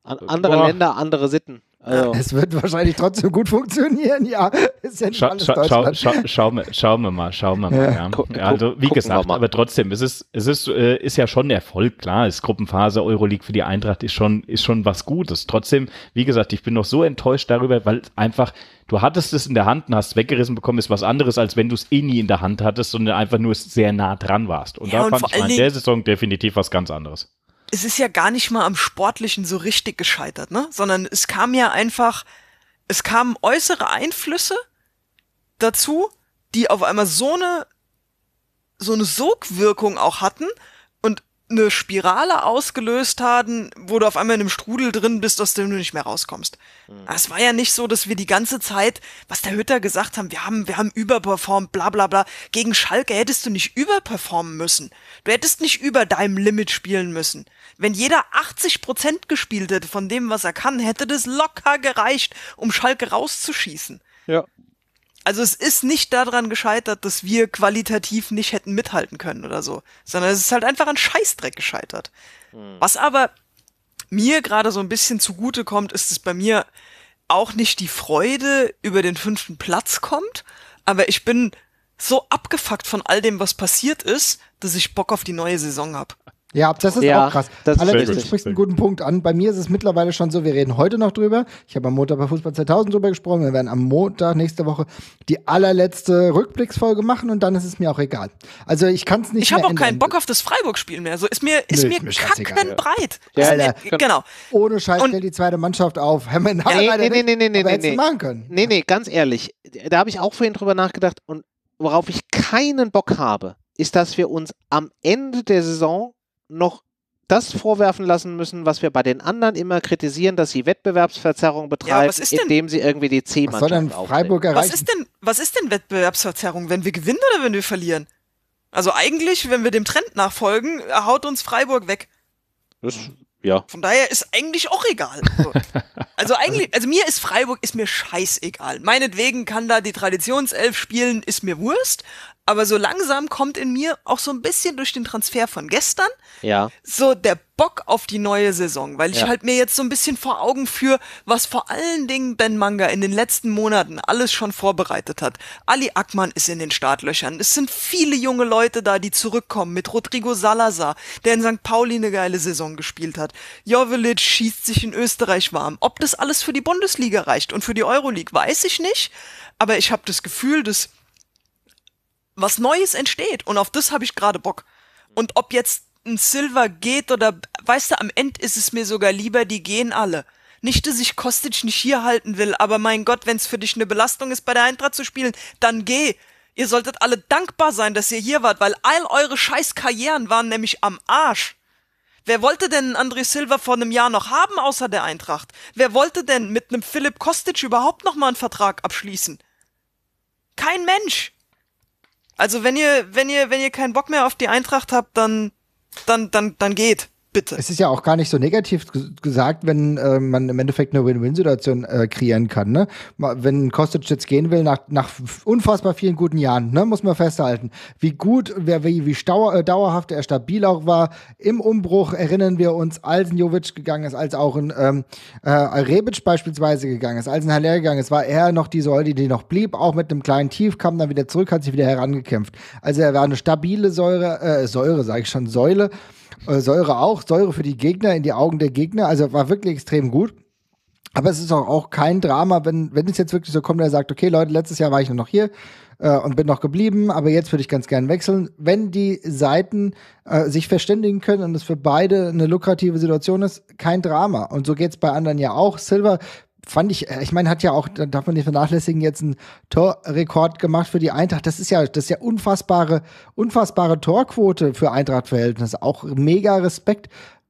An, andere Boah. Länder, andere Sitten. Also. Es wird wahrscheinlich trotzdem gut funktionieren, ja. Ist ja scha scha scha schauen, schauen wir mal, schauen wir mal. Ja. Ja. Also wie gesagt, aber trotzdem, es ist, es ist, äh, ist ja schon Erfolg, klar, ist Gruppenphase Euroleague für die Eintracht ist schon, ist schon was Gutes. Trotzdem, wie gesagt, ich bin noch so enttäuscht darüber, weil einfach, du hattest es in der Hand und hast es weggerissen bekommen, ist was anderes, als wenn du es eh nie in der Hand hattest, sondern einfach nur sehr nah dran warst. Und ja, da und fand ich in der Saison definitiv was ganz anderes es ist ja gar nicht mal am Sportlichen so richtig gescheitert, ne? Sondern es kam ja einfach, es kamen äußere Einflüsse dazu, die auf einmal so eine, so eine Sogwirkung auch hatten, eine Spirale ausgelöst haben, wo du auf einmal in einem Strudel drin bist, aus dem du nicht mehr rauskommst. Mhm. Es war ja nicht so, dass wir die ganze Zeit, was der Hütter gesagt haben, wir haben, wir haben überperformt, bla bla bla. Gegen Schalke hättest du nicht überperformen müssen. Du hättest nicht über deinem Limit spielen müssen. Wenn jeder 80% Prozent gespielt hätte von dem, was er kann, hätte das locker gereicht, um Schalke rauszuschießen. Ja also es ist nicht daran gescheitert, dass wir qualitativ nicht hätten mithalten können oder so, sondern es ist halt einfach an Scheißdreck gescheitert. Hm. Was aber mir gerade so ein bisschen zugute kommt, ist, dass bei mir auch nicht die Freude über den fünften Platz kommt, aber ich bin so abgefuckt von all dem, was passiert ist, dass ich Bock auf die neue Saison hab. Ja, das ist ja, auch krass. Das Allerdings, du sprichst einen guten Punkt an. Bei mir ist es mittlerweile schon so, wir reden heute noch drüber. Ich habe am Montag bei Fußball 2000 drüber gesprochen. Wir werden am Montag nächste Woche die allerletzte Rückblicksfolge machen und dann ist es mir auch egal. Also ich kann es nicht Ich habe auch ändern. keinen Bock auf das Freiburg-Spiel mehr. So ist mir, ist Nö, mir, kackenbreit. Ja. Ja, genau. Ohne Scheiß stellt die zweite Mannschaft auf. Haben wir ja, nee, nee, nee, nee, nee, nee, nee. machen können. Nee, nee, ganz ehrlich. Da habe ich auch vorhin drüber nachgedacht und worauf ich keinen Bock habe, ist, dass wir uns am Ende der Saison noch das vorwerfen lassen müssen, was wir bei den anderen immer kritisieren, dass sie Wettbewerbsverzerrung betreiben, ja, indem sie irgendwie die C-Mannschaft aufnehmen. Was ist, denn, was ist denn Wettbewerbsverzerrung, wenn wir gewinnen oder wenn wir verlieren? Also eigentlich, wenn wir dem Trend nachfolgen, haut uns Freiburg weg. Das, ja. Von daher ist eigentlich auch egal. Also, also eigentlich, also mir ist Freiburg ist mir scheißegal. Meinetwegen kann da die Traditionself spielen, ist mir Wurst aber so langsam kommt in mir auch so ein bisschen durch den Transfer von gestern ja. so der Bock auf die neue Saison, weil ich ja. halt mir jetzt so ein bisschen vor Augen führe, was vor allen Dingen Ben Manga in den letzten Monaten alles schon vorbereitet hat. Ali Ackmann ist in den Startlöchern. Es sind viele junge Leute da, die zurückkommen mit Rodrigo Salazar, der in St. Pauli eine geile Saison gespielt hat. Jovelic schießt sich in Österreich warm. Ob das alles für die Bundesliga reicht und für die Euroleague, weiß ich nicht. Aber ich habe das Gefühl, dass was Neues entsteht. Und auf das habe ich gerade Bock. Und ob jetzt ein Silver geht oder, weißt du, am Ende ist es mir sogar lieber, die gehen alle. Nicht, dass ich Kostic nicht hier halten will, aber mein Gott, wenn es für dich eine Belastung ist, bei der Eintracht zu spielen, dann geh. Ihr solltet alle dankbar sein, dass ihr hier wart, weil all eure scheiß Karrieren waren nämlich am Arsch. Wer wollte denn André Silva vor einem Jahr noch haben, außer der Eintracht? Wer wollte denn mit einem Philipp Kostic überhaupt nochmal einen Vertrag abschließen? Kein Mensch! Also wenn ihr, wenn ihr, wenn ihr keinen Bock mehr auf die Eintracht habt, dann, dann, dann, dann geht. Bitte. Es ist ja auch gar nicht so negativ gesagt, wenn äh, man im Endeffekt eine Win-Win-Situation äh, kreieren kann. Ne? Wenn Kostic jetzt gehen will, nach, nach unfassbar vielen guten Jahren, ne? muss man festhalten, wie gut, wer, wie, wie stauer, äh, dauerhaft er stabil auch war. Im Umbruch erinnern wir uns, als ein Jovic gegangen ist, als auch ein ähm, äh, Rebic beispielsweise gegangen ist, als ein Haller gegangen ist, war er noch die Säule, die noch blieb, auch mit einem kleinen Tief, kam dann wieder zurück, hat sich wieder herangekämpft. Also er war eine stabile Säure, äh, Säure sage ich schon, Säule, äh, Säure auch, Säure für die Gegner, in die Augen der Gegner. Also war wirklich extrem gut. Aber es ist auch, auch kein Drama, wenn, wenn es jetzt wirklich so kommt, der sagt, okay, Leute, letztes Jahr war ich nur noch hier äh, und bin noch geblieben, aber jetzt würde ich ganz gern wechseln. Wenn die Seiten äh, sich verständigen können und es für beide eine lukrative Situation ist, kein Drama. Und so geht es bei anderen ja auch. Silver fand ich, äh, ich meine, hat ja auch, darf man nicht vernachlässigen, jetzt einen Torrekord gemacht für die Eintracht. Das ist ja, das ist ja unfassbare, unfassbare Torquote für Eintracht-Verhältnisse. Auch mega Respekt.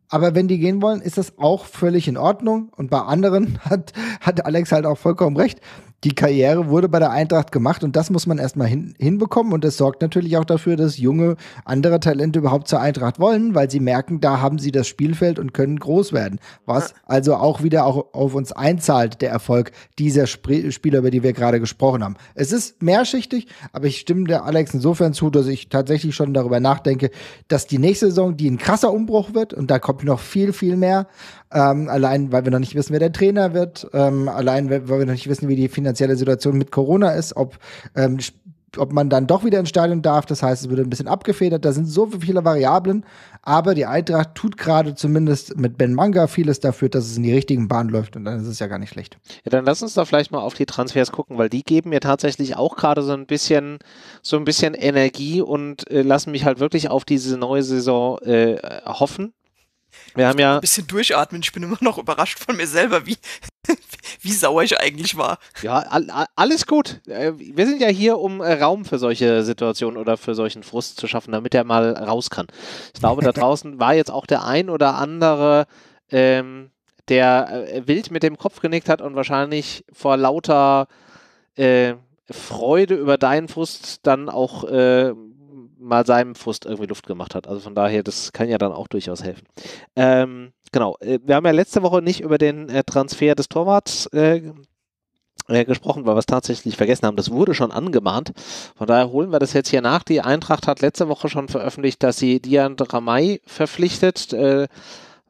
Aber wenn die gehen wollen, ist das auch völlig in Ordnung. Und bei anderen hat, hat Alex halt auch vollkommen recht die Karriere wurde bei der Eintracht gemacht und das muss man erstmal hin, hinbekommen. Und das sorgt natürlich auch dafür, dass junge andere Talente überhaupt zur Eintracht wollen, weil sie merken, da haben sie das Spielfeld und können groß werden. Was also auch wieder auch auf uns einzahlt, der Erfolg dieser Sp Spieler, über die wir gerade gesprochen haben. Es ist mehrschichtig, aber ich stimme der Alex insofern zu, dass ich tatsächlich schon darüber nachdenke, dass die nächste Saison, die ein krasser Umbruch wird, und da kommt noch viel, viel mehr, ähm, allein weil wir noch nicht wissen, wer der Trainer wird, ähm, allein weil wir noch nicht wissen, wie die Finanzierung finanzielle Situation mit Corona ist, ob ähm, ob man dann doch wieder ins Stadion darf. Das heißt, es würde ein bisschen abgefedert. Da sind so viele Variablen. Aber die Eintracht tut gerade zumindest mit Ben Manga vieles dafür, dass es in die richtigen Bahnen läuft. Und dann ist es ja gar nicht schlecht. Ja, dann lass uns da vielleicht mal auf die Transfers gucken, weil die geben mir tatsächlich auch gerade so ein bisschen, so ein bisschen Energie und äh, lassen mich halt wirklich auf diese neue Saison äh, hoffen. Wir haben ja ein bisschen durchatmen. Ich bin immer noch überrascht von mir selber, wie, wie sauer ich eigentlich war. Ja, alles gut. Äh, wir sind ja hier, um äh, Raum für solche Situationen oder für solchen Frust zu schaffen, damit er mal raus kann. Ich glaube, da draußen war jetzt auch der ein oder andere, ähm, der äh, wild mit dem Kopf genickt hat und wahrscheinlich vor lauter äh, Freude über deinen Frust dann auch äh, mal seinem Frust irgendwie Luft gemacht hat. Also von daher, das kann ja dann auch durchaus helfen. Ähm, genau, äh, wir haben ja letzte Woche nicht über den äh, Transfer des Torwarts äh, äh, gesprochen, weil wir es tatsächlich vergessen haben. Das wurde schon angemahnt. Von daher holen wir das jetzt hier nach. Die Eintracht hat letzte Woche schon veröffentlicht, dass sie Dian Ramay verpflichtet. Äh,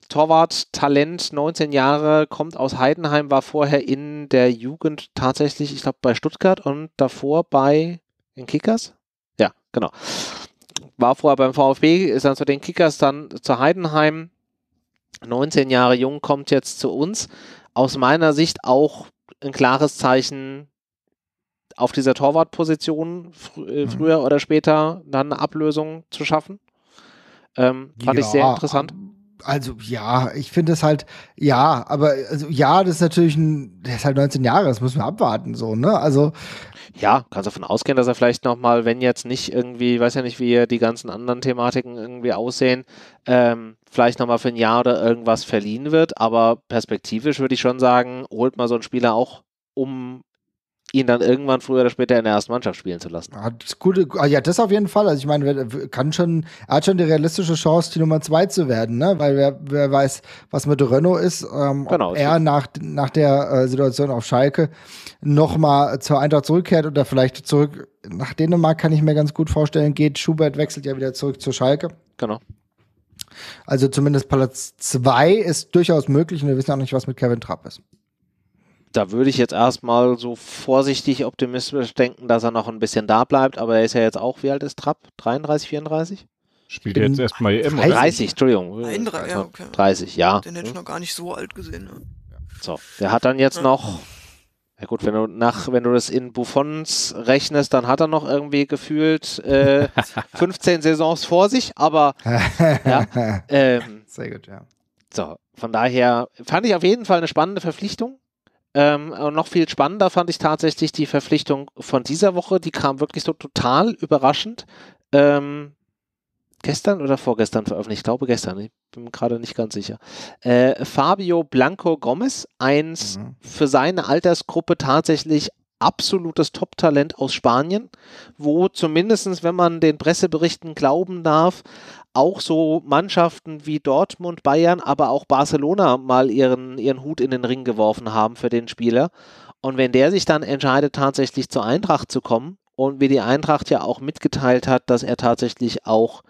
Torwart, Talent, 19 Jahre, kommt aus Heidenheim, war vorher in der Jugend tatsächlich, ich glaube, bei Stuttgart und davor bei den Kickers. Ja, genau war vorher beim VfB, ist dann zu den Kickers, dann zu Heidenheim. 19 Jahre jung kommt jetzt zu uns. Aus meiner Sicht auch ein klares Zeichen auf dieser Torwartposition fr äh, mhm. früher oder später dann eine Ablösung zu schaffen. Ähm, fand ja, ich sehr interessant also ja, ich finde es halt, ja, aber also ja, das ist natürlich ein, der ist halt 19 Jahre, das müssen wir abwarten, so, ne? Also. Ja, kannst davon ausgehen, dass er vielleicht nochmal, wenn jetzt nicht irgendwie, weiß ja nicht, wie die ganzen anderen Thematiken irgendwie aussehen, ähm, vielleicht nochmal für ein Jahr oder irgendwas verliehen wird, aber perspektivisch würde ich schon sagen, holt mal so einen Spieler auch um ihn dann irgendwann früher oder später in der ersten Mannschaft spielen zu lassen. Ja, das gute, ah ja, das auf jeden Fall. Also ich meine, kann schon, er hat schon die realistische Chance, die Nummer zwei zu werden, ne? Weil wer, wer weiß, was mit Renault ist, ähm, genau, ob er nach, nach der äh, Situation auf Schalke nochmal zur Eintracht zurückkehrt oder vielleicht zurück nach Dänemark, kann ich mir ganz gut vorstellen, geht. Schubert wechselt ja wieder zurück zur Schalke. Genau. Also zumindest Platz 2 ist durchaus möglich und wir wissen auch nicht, was mit Kevin Trapp ist da würde ich jetzt erstmal so vorsichtig optimistisch denken, dass er noch ein bisschen da bleibt, aber er ist ja jetzt auch, wie alt ist Trapp? 33, 34? Spielt er jetzt erstmal EM? 30, 30 Entschuldigung. 31, ja, also okay. 30, ja. Den hätte ich noch gar nicht so alt gesehen. Ne? So, der hat dann jetzt ja. noch, ja gut, wenn du nach, wenn du das in Buffons rechnest, dann hat er noch irgendwie gefühlt äh, 15 Saisons vor sich, aber ja, ähm, sehr gut, ja. So, von daher fand ich auf jeden Fall eine spannende Verpflichtung. Ähm, noch viel spannender fand ich tatsächlich die Verpflichtung von dieser Woche. Die kam wirklich so total überraschend. Ähm, gestern oder vorgestern veröffentlicht? Ich glaube gestern. Ich bin gerade nicht ganz sicher. Äh, Fabio Blanco Gomez, eins mhm. für seine Altersgruppe tatsächlich absolutes Top-Talent aus Spanien, wo zumindestens, wenn man den Presseberichten glauben darf, auch so Mannschaften wie Dortmund, Bayern, aber auch Barcelona mal ihren, ihren Hut in den Ring geworfen haben für den Spieler. Und wenn der sich dann entscheidet, tatsächlich zur Eintracht zu kommen und wie die Eintracht ja auch mitgeteilt hat, dass er tatsächlich auch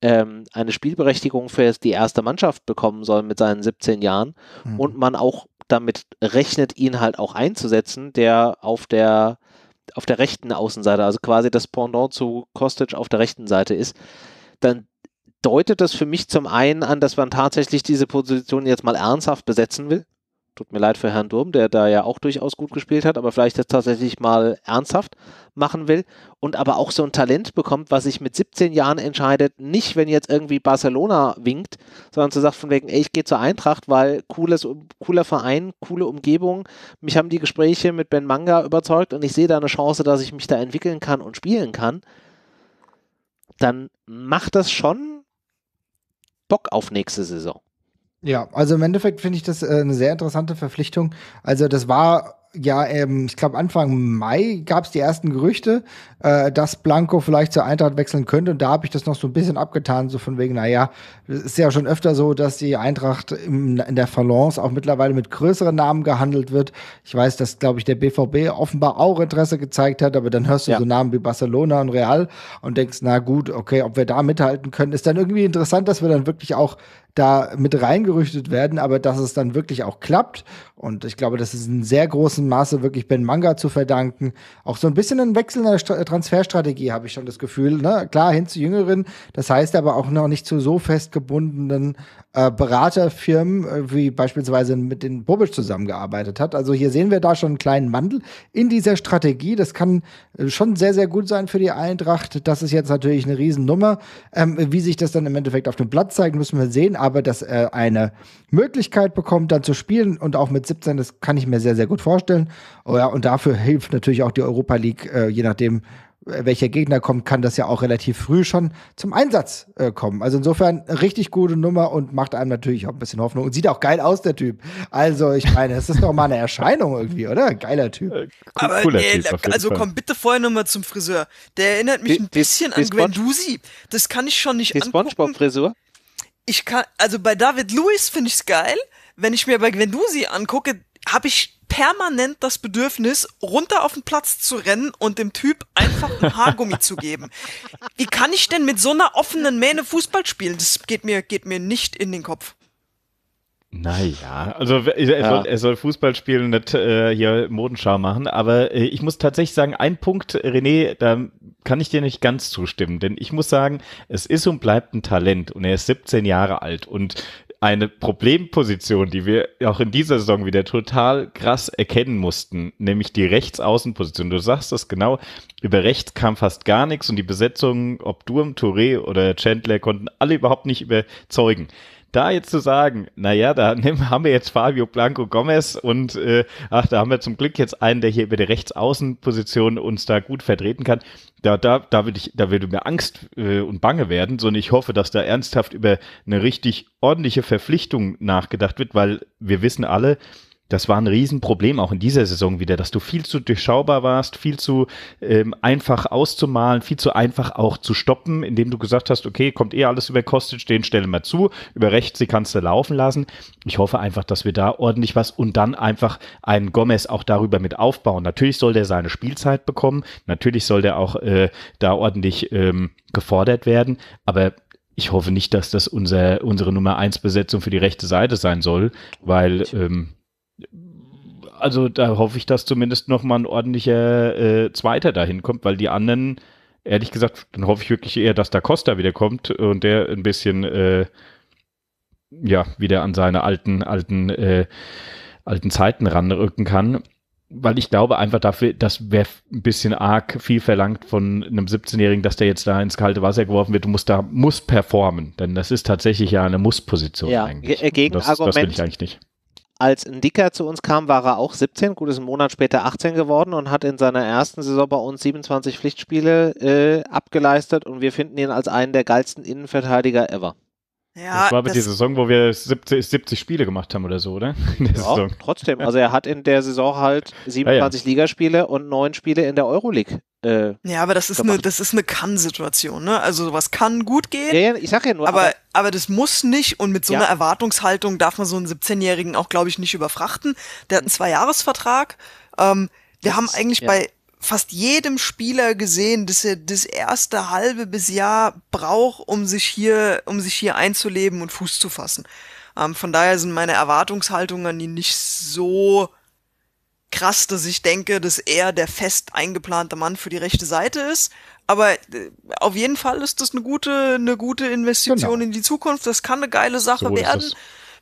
ähm, eine Spielberechtigung für die erste Mannschaft bekommen soll mit seinen 17 Jahren mhm. und man auch damit rechnet, ihn halt auch einzusetzen, der auf der auf der rechten Außenseite, also quasi das Pendant zu Kostic auf der rechten Seite ist, dann deutet das für mich zum einen an, dass man tatsächlich diese Position jetzt mal ernsthaft besetzen will. Tut mir leid für Herrn Durm, der da ja auch durchaus gut gespielt hat, aber vielleicht das tatsächlich mal ernsthaft machen will und aber auch so ein Talent bekommt, was sich mit 17 Jahren entscheidet, nicht wenn jetzt irgendwie Barcelona winkt, sondern zu sagen von wegen, ey, ich gehe zur Eintracht, weil cooles, cooler Verein, coole Umgebung, mich haben die Gespräche mit Ben Manga überzeugt und ich sehe da eine Chance, dass ich mich da entwickeln kann und spielen kann. Dann macht das schon Bock auf nächste Saison. Ja, also im Endeffekt finde ich das äh, eine sehr interessante Verpflichtung. Also das war ja, ähm, ich glaube Anfang Mai gab es die ersten Gerüchte, äh, dass Blanco vielleicht zur Eintracht wechseln könnte. Und da habe ich das noch so ein bisschen abgetan, so von wegen, naja, es ist ja schon öfter so, dass die Eintracht im, in der Falance auch mittlerweile mit größeren Namen gehandelt wird. Ich weiß, dass, glaube ich, der BVB offenbar auch Interesse gezeigt hat, aber dann hörst du ja. so Namen wie Barcelona und Real und denkst, na gut, okay, ob wir da mithalten können, ist dann irgendwie interessant, dass wir dann wirklich auch da mit reingerüchtet werden, aber dass es dann wirklich auch klappt. Und ich glaube, das ist in sehr großem Maße wirklich Ben Manga zu verdanken. Auch so ein bisschen ein Wechsel in der Transferstrategie habe ich schon das Gefühl. Ne? Klar, hin zu Jüngeren, das heißt aber auch noch nicht zu so festgebundenen äh, Beraterfirmen, äh, wie beispielsweise mit den Bobisch zusammengearbeitet hat. Also hier sehen wir da schon einen kleinen Wandel in dieser Strategie. Das kann äh, schon sehr, sehr gut sein für die Eintracht. Das ist jetzt natürlich eine Riesennummer. Ähm, wie sich das dann im Endeffekt auf dem Platz zeigt, müssen wir sehen. Aber dass er eine Möglichkeit bekommt, dann zu spielen und auch mit 17, das kann ich mir sehr, sehr gut vorstellen. Oh ja, und dafür hilft natürlich auch die Europa League, äh, je nachdem, welcher Gegner kommt, kann das ja auch relativ früh schon zum Einsatz äh, kommen. Also insofern richtig gute Nummer und macht einem natürlich auch ein bisschen Hoffnung und sieht auch geil aus, der Typ. Also ich meine, es ist doch mal eine Erscheinung irgendwie, oder? Geiler Typ. Äh, Aber, cooler äh, typ also komm bitte vorher nochmal zum Friseur. Der erinnert mich die, ein bisschen die, die an Gwendusi. Das kann ich schon nicht die angucken. Spongebob-Frisur? Ich kann, also bei David Lewis finde ich es geil. Wenn ich mir bei Gwendusi angucke, habe ich permanent das Bedürfnis, runter auf den Platz zu rennen und dem Typ einfach ein Haargummi zu geben. Wie kann ich denn mit so einer offenen Mähne Fußball spielen? Das geht mir, geht mir nicht in den Kopf. Naja, also er, ja. soll, er soll Fußball spielen nicht äh, hier Modenschau machen, aber äh, ich muss tatsächlich sagen, ein Punkt, René, da kann ich dir nicht ganz zustimmen, denn ich muss sagen, es ist und bleibt ein Talent und er ist 17 Jahre alt und eine Problemposition, die wir auch in dieser Saison wieder total krass erkennen mussten, nämlich die Rechtsaußenposition. Du sagst das genau, über rechts kam fast gar nichts und die Besetzungen, ob Durm, Touré oder Chandler, konnten alle überhaupt nicht überzeugen da jetzt zu sagen, naja, da haben wir jetzt Fabio Blanco Gomez und äh, ach, da haben wir zum Glück jetzt einen, der hier über die Rechtsaußenposition uns da gut vertreten kann. Da, da, da würde ich, da würde mir Angst äh, und Bange werden, sondern ich hoffe, dass da ernsthaft über eine richtig ordentliche Verpflichtung nachgedacht wird, weil wir wissen alle, das war ein Riesenproblem auch in dieser Saison wieder, dass du viel zu durchschaubar warst, viel zu ähm, einfach auszumalen, viel zu einfach auch zu stoppen, indem du gesagt hast, okay, kommt eh alles über Kostic, den stellen wir zu, über rechts, die kannst du laufen lassen. Ich hoffe einfach, dass wir da ordentlich was und dann einfach einen Gomez auch darüber mit aufbauen. Natürlich soll der seine Spielzeit bekommen, natürlich soll der auch äh, da ordentlich ähm, gefordert werden, aber ich hoffe nicht, dass das unser, unsere Nummer 1 Besetzung für die rechte Seite sein soll, weil ähm, also da hoffe ich, dass zumindest nochmal ein ordentlicher äh, Zweiter dahin kommt, weil die anderen, ehrlich gesagt, dann hoffe ich wirklich eher, dass da Costa wieder kommt und der ein bisschen, äh, ja, wieder an seine alten, alten, äh, alten Zeiten ranrücken kann. Weil ich glaube einfach dafür, das wäre ein bisschen arg viel verlangt von einem 17-Jährigen, dass der jetzt da ins kalte Wasser geworfen wird. Du musst da, muss performen, denn das ist tatsächlich ja eine Muss-Position ja, eigentlich. Gegenargument, äh, das, das will ich eigentlich nicht als ein Dicker zu uns kam, war er auch 17, gut ist einen Monat später 18 geworden und hat in seiner ersten Saison bei uns 27 Pflichtspiele äh, abgeleistet und wir finden ihn als einen der geilsten Innenverteidiger ever. Ja, das war aber die Saison, wo wir 70, 70, Spiele gemacht haben oder so, oder? Ne? Ja, trotzdem. Also er hat in der Saison halt 27 ja, ja. Ligaspiele und 9 Spiele in der Euroleague. Äh, ja, aber das ist eine, das ist eine Kann-Situation, ne? Also sowas kann gut gehen. Ja, ich sag ja nur. Aber, aber, aber das muss nicht und mit so einer Erwartungshaltung darf man so einen 17-Jährigen auch, glaube ich, nicht überfrachten. Der hat einen mhm. Zweijahresvertrag. Ähm, wir haben eigentlich bei, fast jedem Spieler gesehen, dass er das erste halbe bis Jahr braucht, um sich hier, um sich hier einzuleben und Fuß zu fassen. Ähm, von daher sind meine Erwartungshaltungen an ihn nicht so krass, dass ich denke, dass er der fest eingeplante Mann für die rechte Seite ist. Aber äh, auf jeden Fall ist das eine gute, eine gute Investition genau. in die Zukunft. Das kann eine geile Sache so werden.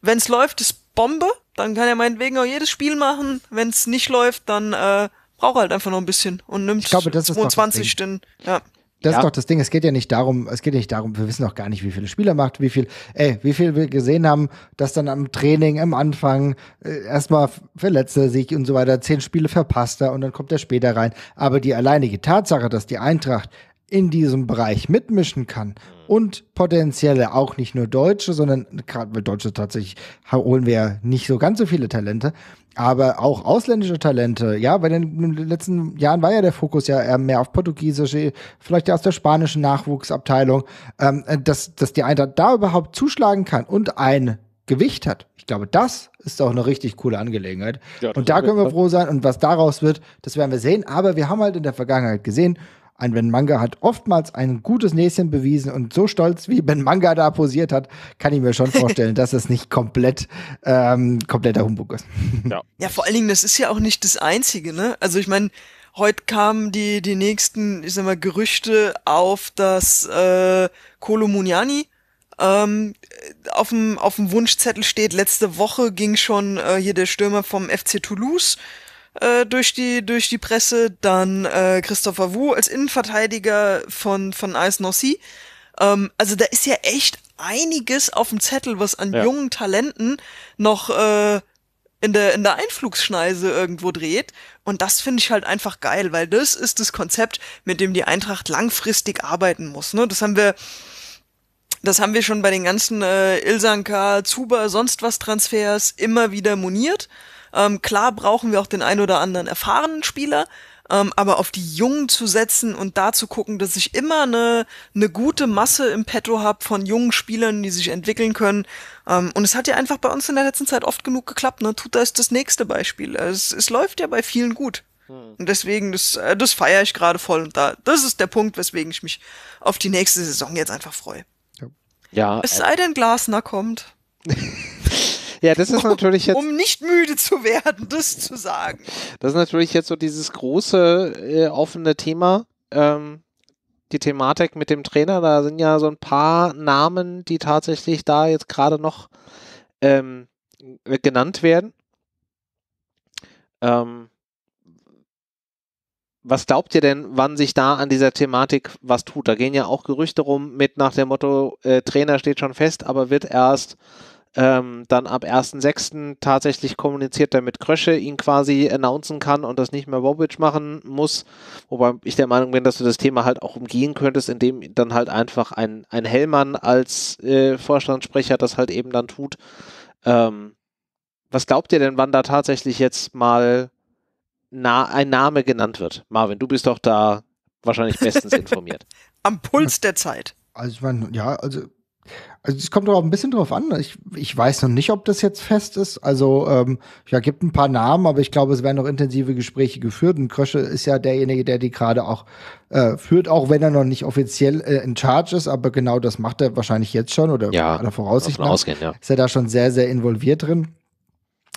Wenn's läuft, ist Bombe. Dann kann er meinetwegen auch jedes Spiel machen. Wenn's nicht läuft, dann äh, braucht halt einfach noch ein bisschen und nimmt ich glaube, das 22 ist 22 Stunden. Ja. Das ja. ist doch das Ding. Es geht ja nicht darum, es geht nicht darum, wir wissen auch gar nicht, wie viele Spieler macht, wie viel, ey, wie viel wir gesehen haben, dass dann am Training, am Anfang, äh, erstmal verletzt er sich und so weiter, zehn Spiele verpasst er und dann kommt er später rein. Aber die alleinige Tatsache, dass die Eintracht in diesem Bereich mitmischen kann mhm. und potenzielle auch nicht nur Deutsche, sondern gerade weil Deutsche tatsächlich holen wir ja nicht so ganz so viele Talente, aber auch ausländische Talente. Ja, bei den letzten Jahren war ja der Fokus ja eher mehr auf portugiesische, vielleicht ja aus der spanischen Nachwuchsabteilung, ähm, dass, dass die Eintracht da überhaupt zuschlagen kann und ein Gewicht hat. Ich glaube, das ist auch eine richtig coole Angelegenheit. Ja, und da können wir froh sein. Und was daraus wird, das werden wir sehen. Aber wir haben halt in der Vergangenheit gesehen, ein Ben Manga hat oftmals ein gutes Näschen bewiesen und so stolz wie Ben Manga da posiert hat, kann ich mir schon vorstellen, dass es nicht komplett ähm, kompletter Humbug ist. Ja. ja, vor allen Dingen, das ist ja auch nicht das Einzige, ne? Also ich meine, heute kamen die, die nächsten, ich sag mal, Gerüchte auf, dass äh, Kolo Muniani ähm, auf dem auf dem Wunschzettel steht. Letzte Woche ging schon äh, hier der Stürmer vom FC Toulouse äh, durch die durch die Presse, dann äh, Christopher Wu als Innenverteidiger von von Ice Nossi. Ähm, also da ist ja echt einiges auf dem Zettel, was an ja. jungen Talenten noch äh, in der in der Einflugsschneise irgendwo dreht und das finde ich halt einfach geil, weil das ist das Konzept, mit dem die Eintracht langfristig arbeiten muss, ne? Das haben wir das haben wir schon bei den ganzen äh, Ilsanka, Zuba, sonst was Transfers immer wieder moniert. Ähm, klar brauchen wir auch den ein oder anderen erfahrenen Spieler, ähm, aber auf die Jungen zu setzen und da zu gucken, dass ich immer eine, eine gute Masse im Petto habe von jungen Spielern, die sich entwickeln können. Ähm, und es hat ja einfach bei uns in der letzten Zeit oft genug geklappt. Ne? Tut da ist das nächste Beispiel. Es, es läuft ja bei vielen gut. Hm. Und deswegen, das, äh, das feiere ich gerade voll. Und da, das ist der Punkt, weswegen ich mich auf die nächste Saison jetzt einfach freue. Ja. Es äh sei denn, Glasner kommt. Ja, das ist natürlich jetzt. Um nicht müde zu werden, das zu sagen. Das ist natürlich jetzt so dieses große äh, offene Thema. Ähm, die Thematik mit dem Trainer, da sind ja so ein paar Namen, die tatsächlich da jetzt gerade noch ähm, genannt werden. Ähm, was glaubt ihr denn, wann sich da an dieser Thematik was tut? Da gehen ja auch Gerüchte rum mit nach dem Motto, äh, Trainer steht schon fest, aber wird erst ähm, dann ab 1.6. tatsächlich kommuniziert, damit Krösche ihn quasi announcen kann und das nicht mehr Bobic machen muss. Wobei ich der Meinung bin, dass du das Thema halt auch umgehen könntest, indem dann halt einfach ein, ein Hellmann als äh, Vorstandssprecher das halt eben dann tut. Ähm, was glaubt ihr denn, wann da tatsächlich jetzt mal na ein Name genannt wird? Marvin, du bist doch da wahrscheinlich bestens informiert. Am Puls der Zeit. Also, ich meine, ja, also also es kommt auch ein bisschen drauf an. Ich, ich weiß noch nicht, ob das jetzt fest ist. Also ähm, ja, gibt ein paar Namen, aber ich glaube, es werden noch intensive Gespräche geführt. Und Krösche ist ja derjenige, der die gerade auch äh, führt, auch wenn er noch nicht offiziell äh, in Charge ist. Aber genau das macht er wahrscheinlich jetzt schon oder ja, voraussichtlich. Ausgehen, ja. Ist er da schon sehr, sehr involviert drin.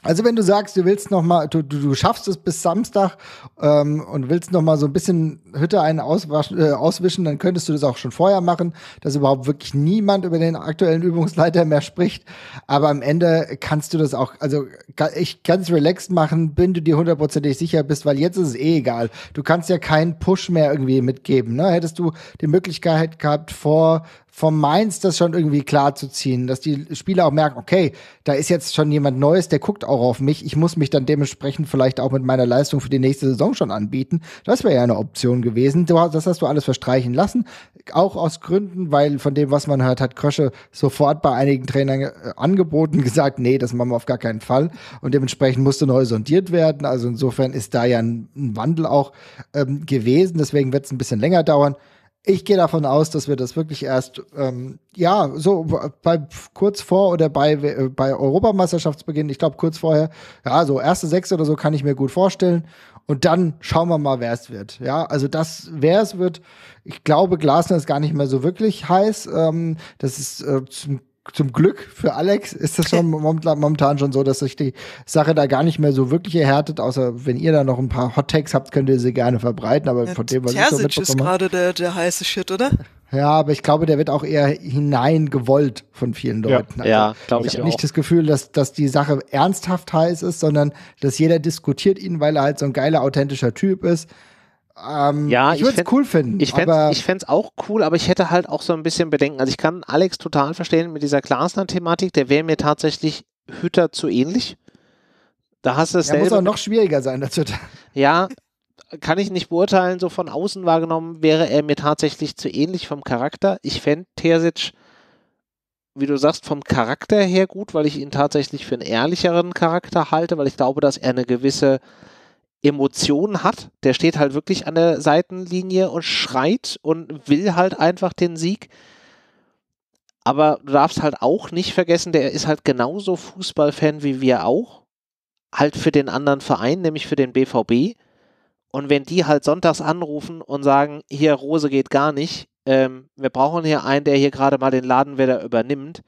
Also wenn du sagst, du willst noch mal, du, du, du schaffst es bis Samstag ähm, und willst noch mal so ein bisschen Hütte einen äh, auswischen, dann könntest du das auch schon vorher machen, dass überhaupt wirklich niemand über den aktuellen Übungsleiter mehr spricht. Aber am Ende kannst du das auch, also ich kann es relaxed machen, bin du dir hundertprozentig sicher bist, weil jetzt ist es eh egal. Du kannst ja keinen Push mehr irgendwie mitgeben. Ne? Hättest du die Möglichkeit gehabt, vor vom Mainz das schon irgendwie klar zu ziehen, dass die Spieler auch merken, okay, da ist jetzt schon jemand Neues, der guckt auch auf mich. Ich muss mich dann dementsprechend vielleicht auch mit meiner Leistung für die nächste Saison schon anbieten. Das wäre ja eine Option gewesen. Das hast du alles verstreichen lassen. Auch aus Gründen, weil von dem, was man hört, hat Krösche sofort bei einigen Trainern äh, angeboten, gesagt, nee, das machen wir auf gar keinen Fall. Und dementsprechend musste neu sondiert werden. Also insofern ist da ja ein, Wandel auch ähm, gewesen. Deswegen wird es ein bisschen länger dauern ich gehe davon aus, dass wir das wirklich erst, ähm, ja, so bei, kurz vor oder bei, äh, bei Europameisterschaftsbeginn, ich glaube kurz vorher, ja, so erste Sechs oder so kann ich mir gut vorstellen. Und dann schauen wir mal, wer es wird. Ja, also das, wer es wird, ich glaube, Glasner ist gar nicht mehr so wirklich heiß. Ähm, das ist äh, zum Glück für Alex ist das schon momentan schon so, dass sich die Sache da gar nicht mehr so wirklich erhärtet, außer wenn ihr da noch ein paar Hot Takes habt, könnt ihr sie gerne verbreiten, aber ja, von dem, was ich so mitbekomme... ist gerade der, der heiße Shit, oder? Ja, aber ich glaube, der wird auch eher hineingewollt von vielen Leuten. Ja, also, ja glaube ich. auch. Ich habe nicht das Gefühl, dass, dass die Sache ernsthaft heiß ist, sondern dass jeder diskutiert ihn, weil er halt so ein geiler, authentischer Typ ist ähm, ja, ich würde es cool finden. Ich fände es auch cool, aber ich hätte halt auch so ein bisschen Bedenken. Also ich kann Alex total verstehen mit dieser Glasner-Thematik, der wäre mir tatsächlich Hütter zu ähnlich. Da hast du es muss auch noch schwieriger sein dazu. Ja, kann ich nicht beurteilen. So von außen wahrgenommen wäre er mir tatsächlich zu ähnlich vom Charakter. Ich fände Terzic, wie du sagst, vom Charakter her gut, weil ich ihn tatsächlich für einen ehrlicheren Charakter halte, weil ich glaube, dass er eine gewisse Emotionen hat. Der steht halt wirklich an der Seitenlinie und schreit und will halt einfach den Sieg. Aber du darfst halt auch nicht vergessen, der ist halt genauso Fußballfan wie wir auch. Halt für den anderen Verein, nämlich für den BVB. Und wenn die halt sonntags anrufen und sagen, hier Rose geht gar nicht, ähm, wir brauchen hier einen, der hier gerade mal den Laden wieder übernimmt,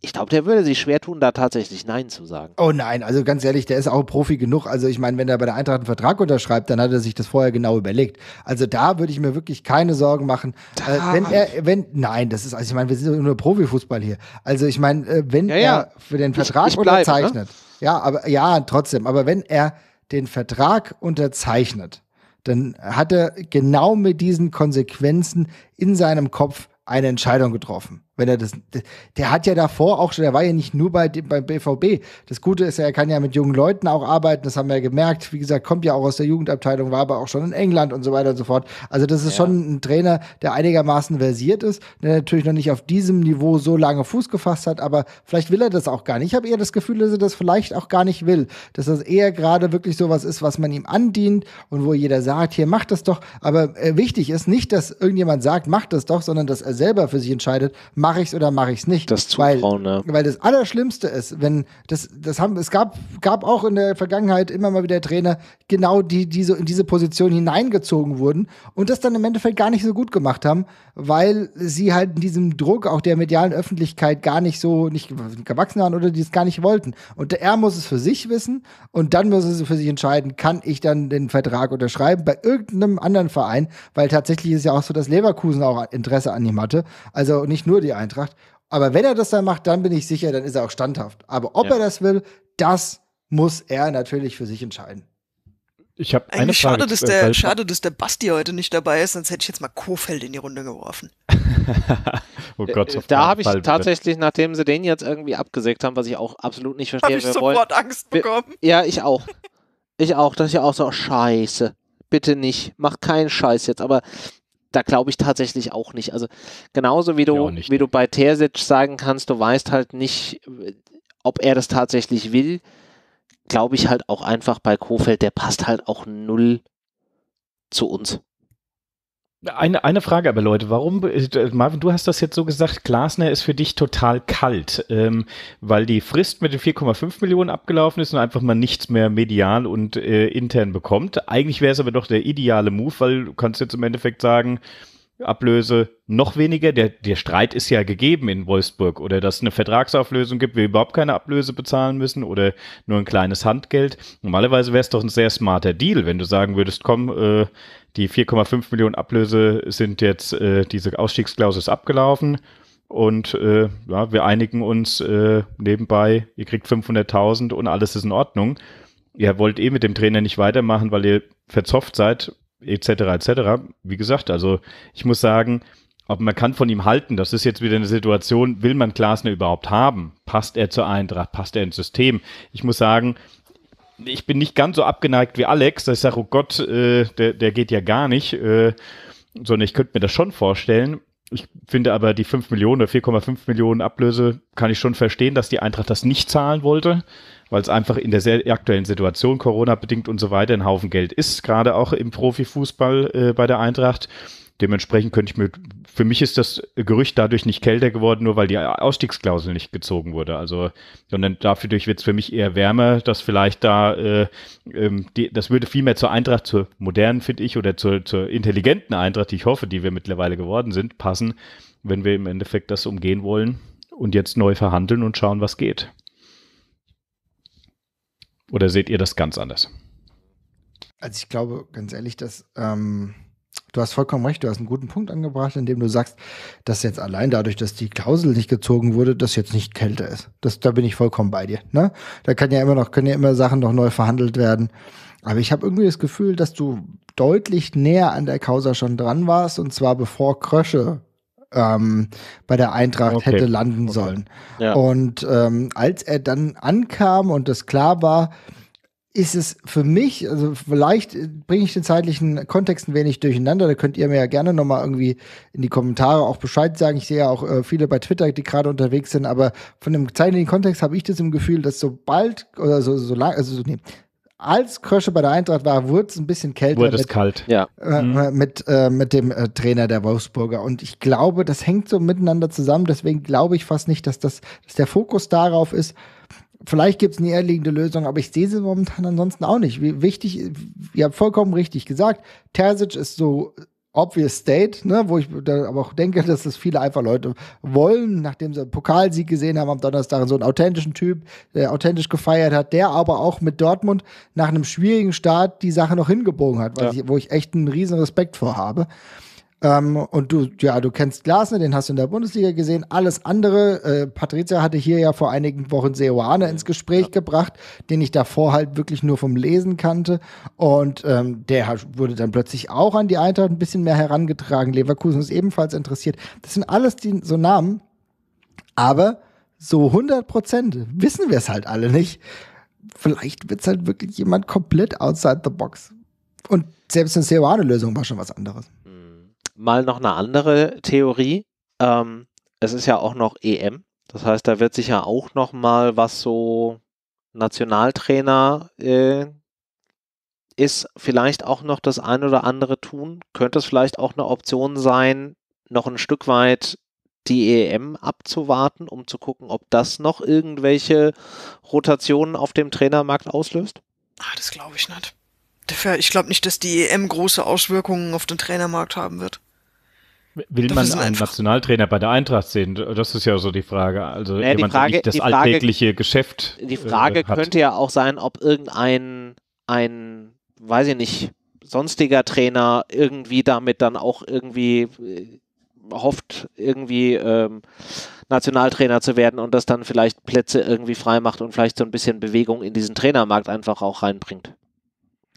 ich glaube, der würde sich schwer tun, da tatsächlich Nein zu sagen. Oh nein, also ganz ehrlich, der ist auch Profi genug. Also ich meine, wenn er bei der Eintracht einen Vertrag unterschreibt, dann hat er sich das vorher genau überlegt. Also da würde ich mir wirklich keine Sorgen machen. Äh, wenn er, wenn, nein, das ist, also ich meine, wir sind nur Profifußball hier. Also ich meine, äh, wenn ja, ja. er für den Vertrag ich, ich bleib, ne? unterzeichnet, ne? ja, aber ja, trotzdem, aber wenn er den Vertrag unterzeichnet, dann hat er genau mit diesen Konsequenzen in seinem Kopf eine Entscheidung getroffen. Wenn er das, der hat ja davor auch schon, der war ja nicht nur bei, beim BVB. Das Gute ist ja, er kann ja mit jungen Leuten auch arbeiten, das haben wir ja gemerkt. Wie gesagt, kommt ja auch aus der Jugendabteilung, war aber auch schon in England und so weiter und so fort. Also, das ist ja. schon ein Trainer, der einigermaßen versiert ist, der natürlich noch nicht auf diesem Niveau so lange Fuß gefasst hat, aber vielleicht will er das auch gar nicht. Ich habe eher das Gefühl, dass er das vielleicht auch gar nicht will. Dass das eher gerade wirklich so was ist, was man ihm andient und wo jeder sagt, hier macht das doch. Aber äh, wichtig ist nicht, dass irgendjemand sagt, macht das doch, sondern dass er selber für sich entscheidet, macht mache ich es oder mache ich es nicht. Das Zutrauen, weil, ja. weil das Allerschlimmste ist, wenn das, das haben, es gab, gab auch in der Vergangenheit immer mal wieder Trainer, genau die, die so in diese Position hineingezogen wurden und das dann im Endeffekt gar nicht so gut gemacht haben, weil sie halt in diesem Druck auch der medialen Öffentlichkeit gar nicht so nicht gewachsen waren oder die es gar nicht wollten. Und er muss es für sich wissen und dann muss er für sich entscheiden, kann ich dann den Vertrag unterschreiben bei irgendeinem anderen Verein, weil tatsächlich ist ja auch so, dass Leverkusen auch Interesse an ihm hatte. Also nicht nur die Eintracht. Aber wenn er das dann macht, dann bin ich sicher, dann ist er auch standhaft. Aber ob ja. er das will, das muss er natürlich für sich entscheiden. Ich habe eine Frage. Schade dass, äh, der, schade, dass der Basti heute nicht dabei ist, sonst hätte ich jetzt mal Kofeld in die Runde geworfen. oh äh, Gott, so da habe ich Fall, tatsächlich, nachdem sie den jetzt irgendwie abgesägt haben, was ich auch absolut nicht verstehe. Habe ich sofort wollen, Angst bekommen. ja, ich auch. Ich auch. Das ist ja auch so, oh, scheiße. Bitte nicht. Mach keinen Scheiß jetzt. Aber da glaube ich tatsächlich auch nicht. Also genauso wie du, nicht, wie du ne? bei Terzic sagen kannst, du weißt halt nicht, äh, ob er das tatsächlich will, glaube ich halt auch einfach bei Kofeld, der passt halt auch null zu uns. Eine, eine Frage aber, Leute, warum, äh, äh, Marvin, du hast das jetzt so gesagt, Glasner ist für dich total kalt, ähm, weil die Frist mit den 4,5 Millionen abgelaufen ist und einfach mal nichts mehr medial und äh, intern bekommt. Eigentlich wäre es aber doch der ideale Move, weil du kannst jetzt im Endeffekt sagen, Ablöse noch weniger. Der, der Streit ist ja gegeben in Wolfsburg oder dass es eine Vertragsauflösung gibt, wir überhaupt keine Ablöse bezahlen müssen oder nur ein kleines Handgeld. Normalerweise wäre es doch ein sehr smarter Deal, wenn du sagen würdest, komm, äh, die 4,5 Millionen Ablöse sind jetzt, äh, diese Ausstiegsklausel ist abgelaufen und äh, ja, wir einigen uns äh, nebenbei, ihr kriegt 500.000 und alles ist in Ordnung. Ihr wollt eh mit dem Trainer nicht weitermachen, weil ihr verzopft seid etc. etc. Wie gesagt, also ich muss sagen, ob man kann von ihm halten, das ist jetzt wieder eine Situation, will man Glasner überhaupt haben? Passt er zur Eintracht? Passt er ins System? Ich muss sagen, ich bin nicht ganz so abgeneigt wie Alex, dass ich sage, oh Gott, äh, der, der geht ja gar nicht, äh, sondern ich könnte mir das schon vorstellen. Ich finde aber die 5 Millionen oder 4,5 Millionen Ablöse kann ich schon verstehen, dass die Eintracht das nicht zahlen wollte weil es einfach in der sehr aktuellen Situation, Corona-bedingt und so weiter, ein Haufen Geld ist, gerade auch im Profifußball äh, bei der Eintracht. Dementsprechend könnte ich mir, für mich ist das Gerücht dadurch nicht kälter geworden, nur weil die Ausstiegsklausel nicht gezogen wurde. Also, sondern dafür wird es für mich eher wärmer, dass vielleicht da, äh, ähm, die, das würde viel mehr zur Eintracht, zur modernen, finde ich, oder zur, zur intelligenten Eintracht, die ich hoffe, die wir mittlerweile geworden sind, passen, wenn wir im Endeffekt das umgehen wollen und jetzt neu verhandeln und schauen, was geht. Oder seht ihr das ganz anders? Also ich glaube, ganz ehrlich, dass ähm, du hast vollkommen recht, du hast einen guten Punkt angebracht, indem du sagst, dass jetzt allein dadurch, dass die Klausel nicht gezogen wurde, das jetzt nicht kälter ist. Das, da bin ich vollkommen bei dir. Ne? Da kann ja immer noch, können ja immer Sachen noch neu verhandelt werden. Aber ich habe irgendwie das Gefühl, dass du deutlich näher an der Causa schon dran warst, und zwar bevor Krösche ähm, bei der Eintracht okay. hätte landen okay. sollen. Ja. Und ähm, als er dann ankam und das klar war, ist es für mich, also vielleicht bringe ich den zeitlichen Kontext ein wenig durcheinander, da könnt ihr mir ja gerne nochmal irgendwie in die Kommentare auch Bescheid sagen. Ich sehe ja auch äh, viele bei Twitter, die gerade unterwegs sind, aber von dem zeitlichen Kontext habe ich das im Gefühl, dass sobald, oder so, so lang, also nee, als Krösche bei der Eintracht war, wurde es ein bisschen kälter. Wurde es mit, kalt, ja. Äh, mhm. Äh, mit, äh, mit dem äh, Trainer der Wolfsburger. Und ich glaube, das hängt so miteinander zusammen. Deswegen glaube ich fast nicht, dass, das, dass der Fokus darauf ist. Vielleicht gibt es eine ehrliegende Lösung, aber ich sehe sie momentan ansonsten auch nicht. Wie wichtig, ihr habt vollkommen richtig gesagt, Terzic ist so obvious state, ne, wo ich aber auch denke, dass das viele einfach Leute wollen, nachdem sie einen Pokalsieg gesehen haben am Donnerstag, so einen authentischen Typ, der authentisch gefeiert hat, der aber auch mit Dortmund nach einem schwierigen Start die Sache noch hingebogen hat, ja. ich, wo ich echt einen riesen Respekt vor habe. Ähm, und du, ja, du kennst Glasner, den hast du in der Bundesliga gesehen. Alles andere, äh, Patricia hatte hier ja vor einigen Wochen Seoane ins mhm. Gespräch ja. gebracht, den ich davor halt wirklich nur vom Lesen kannte. Und ähm, der wurde dann plötzlich auch an die Eintracht ein bisschen mehr herangetragen. Leverkusen ist ebenfalls interessiert. Das sind alles die, so Namen. Aber so 100 Prozent wissen wir es halt alle nicht. Vielleicht wird es halt wirklich jemand komplett outside the box. Und selbst eine Seoane-Lösung war schon was anderes mal noch eine andere Theorie. Ähm, es ist ja auch noch EM. Das heißt, da wird sich ja auch noch mal was so Nationaltrainer äh, ist, vielleicht auch noch das ein oder andere tun. Könnte es vielleicht auch eine Option sein, noch ein Stück weit die EM abzuwarten, um zu gucken, ob das noch irgendwelche Rotationen auf dem Trainermarkt auslöst? Ah, das glaube ich nicht. Ich glaube nicht, dass die EM große Auswirkungen auf den Trainermarkt haben wird. Will das man einen Nationaltrainer bei der Eintracht sehen? Das ist ja so die Frage. Also naja, jemand, die Frage, der das die Frage, alltägliche Geschäft. Die äh, Frage äh, könnte ja auch sein, ob irgendein, ein, weiß ich nicht, sonstiger Trainer irgendwie damit dann auch irgendwie äh, hofft, irgendwie ähm, Nationaltrainer zu werden und das dann vielleicht Plätze irgendwie freimacht und vielleicht so ein bisschen Bewegung in diesen Trainermarkt einfach auch reinbringt.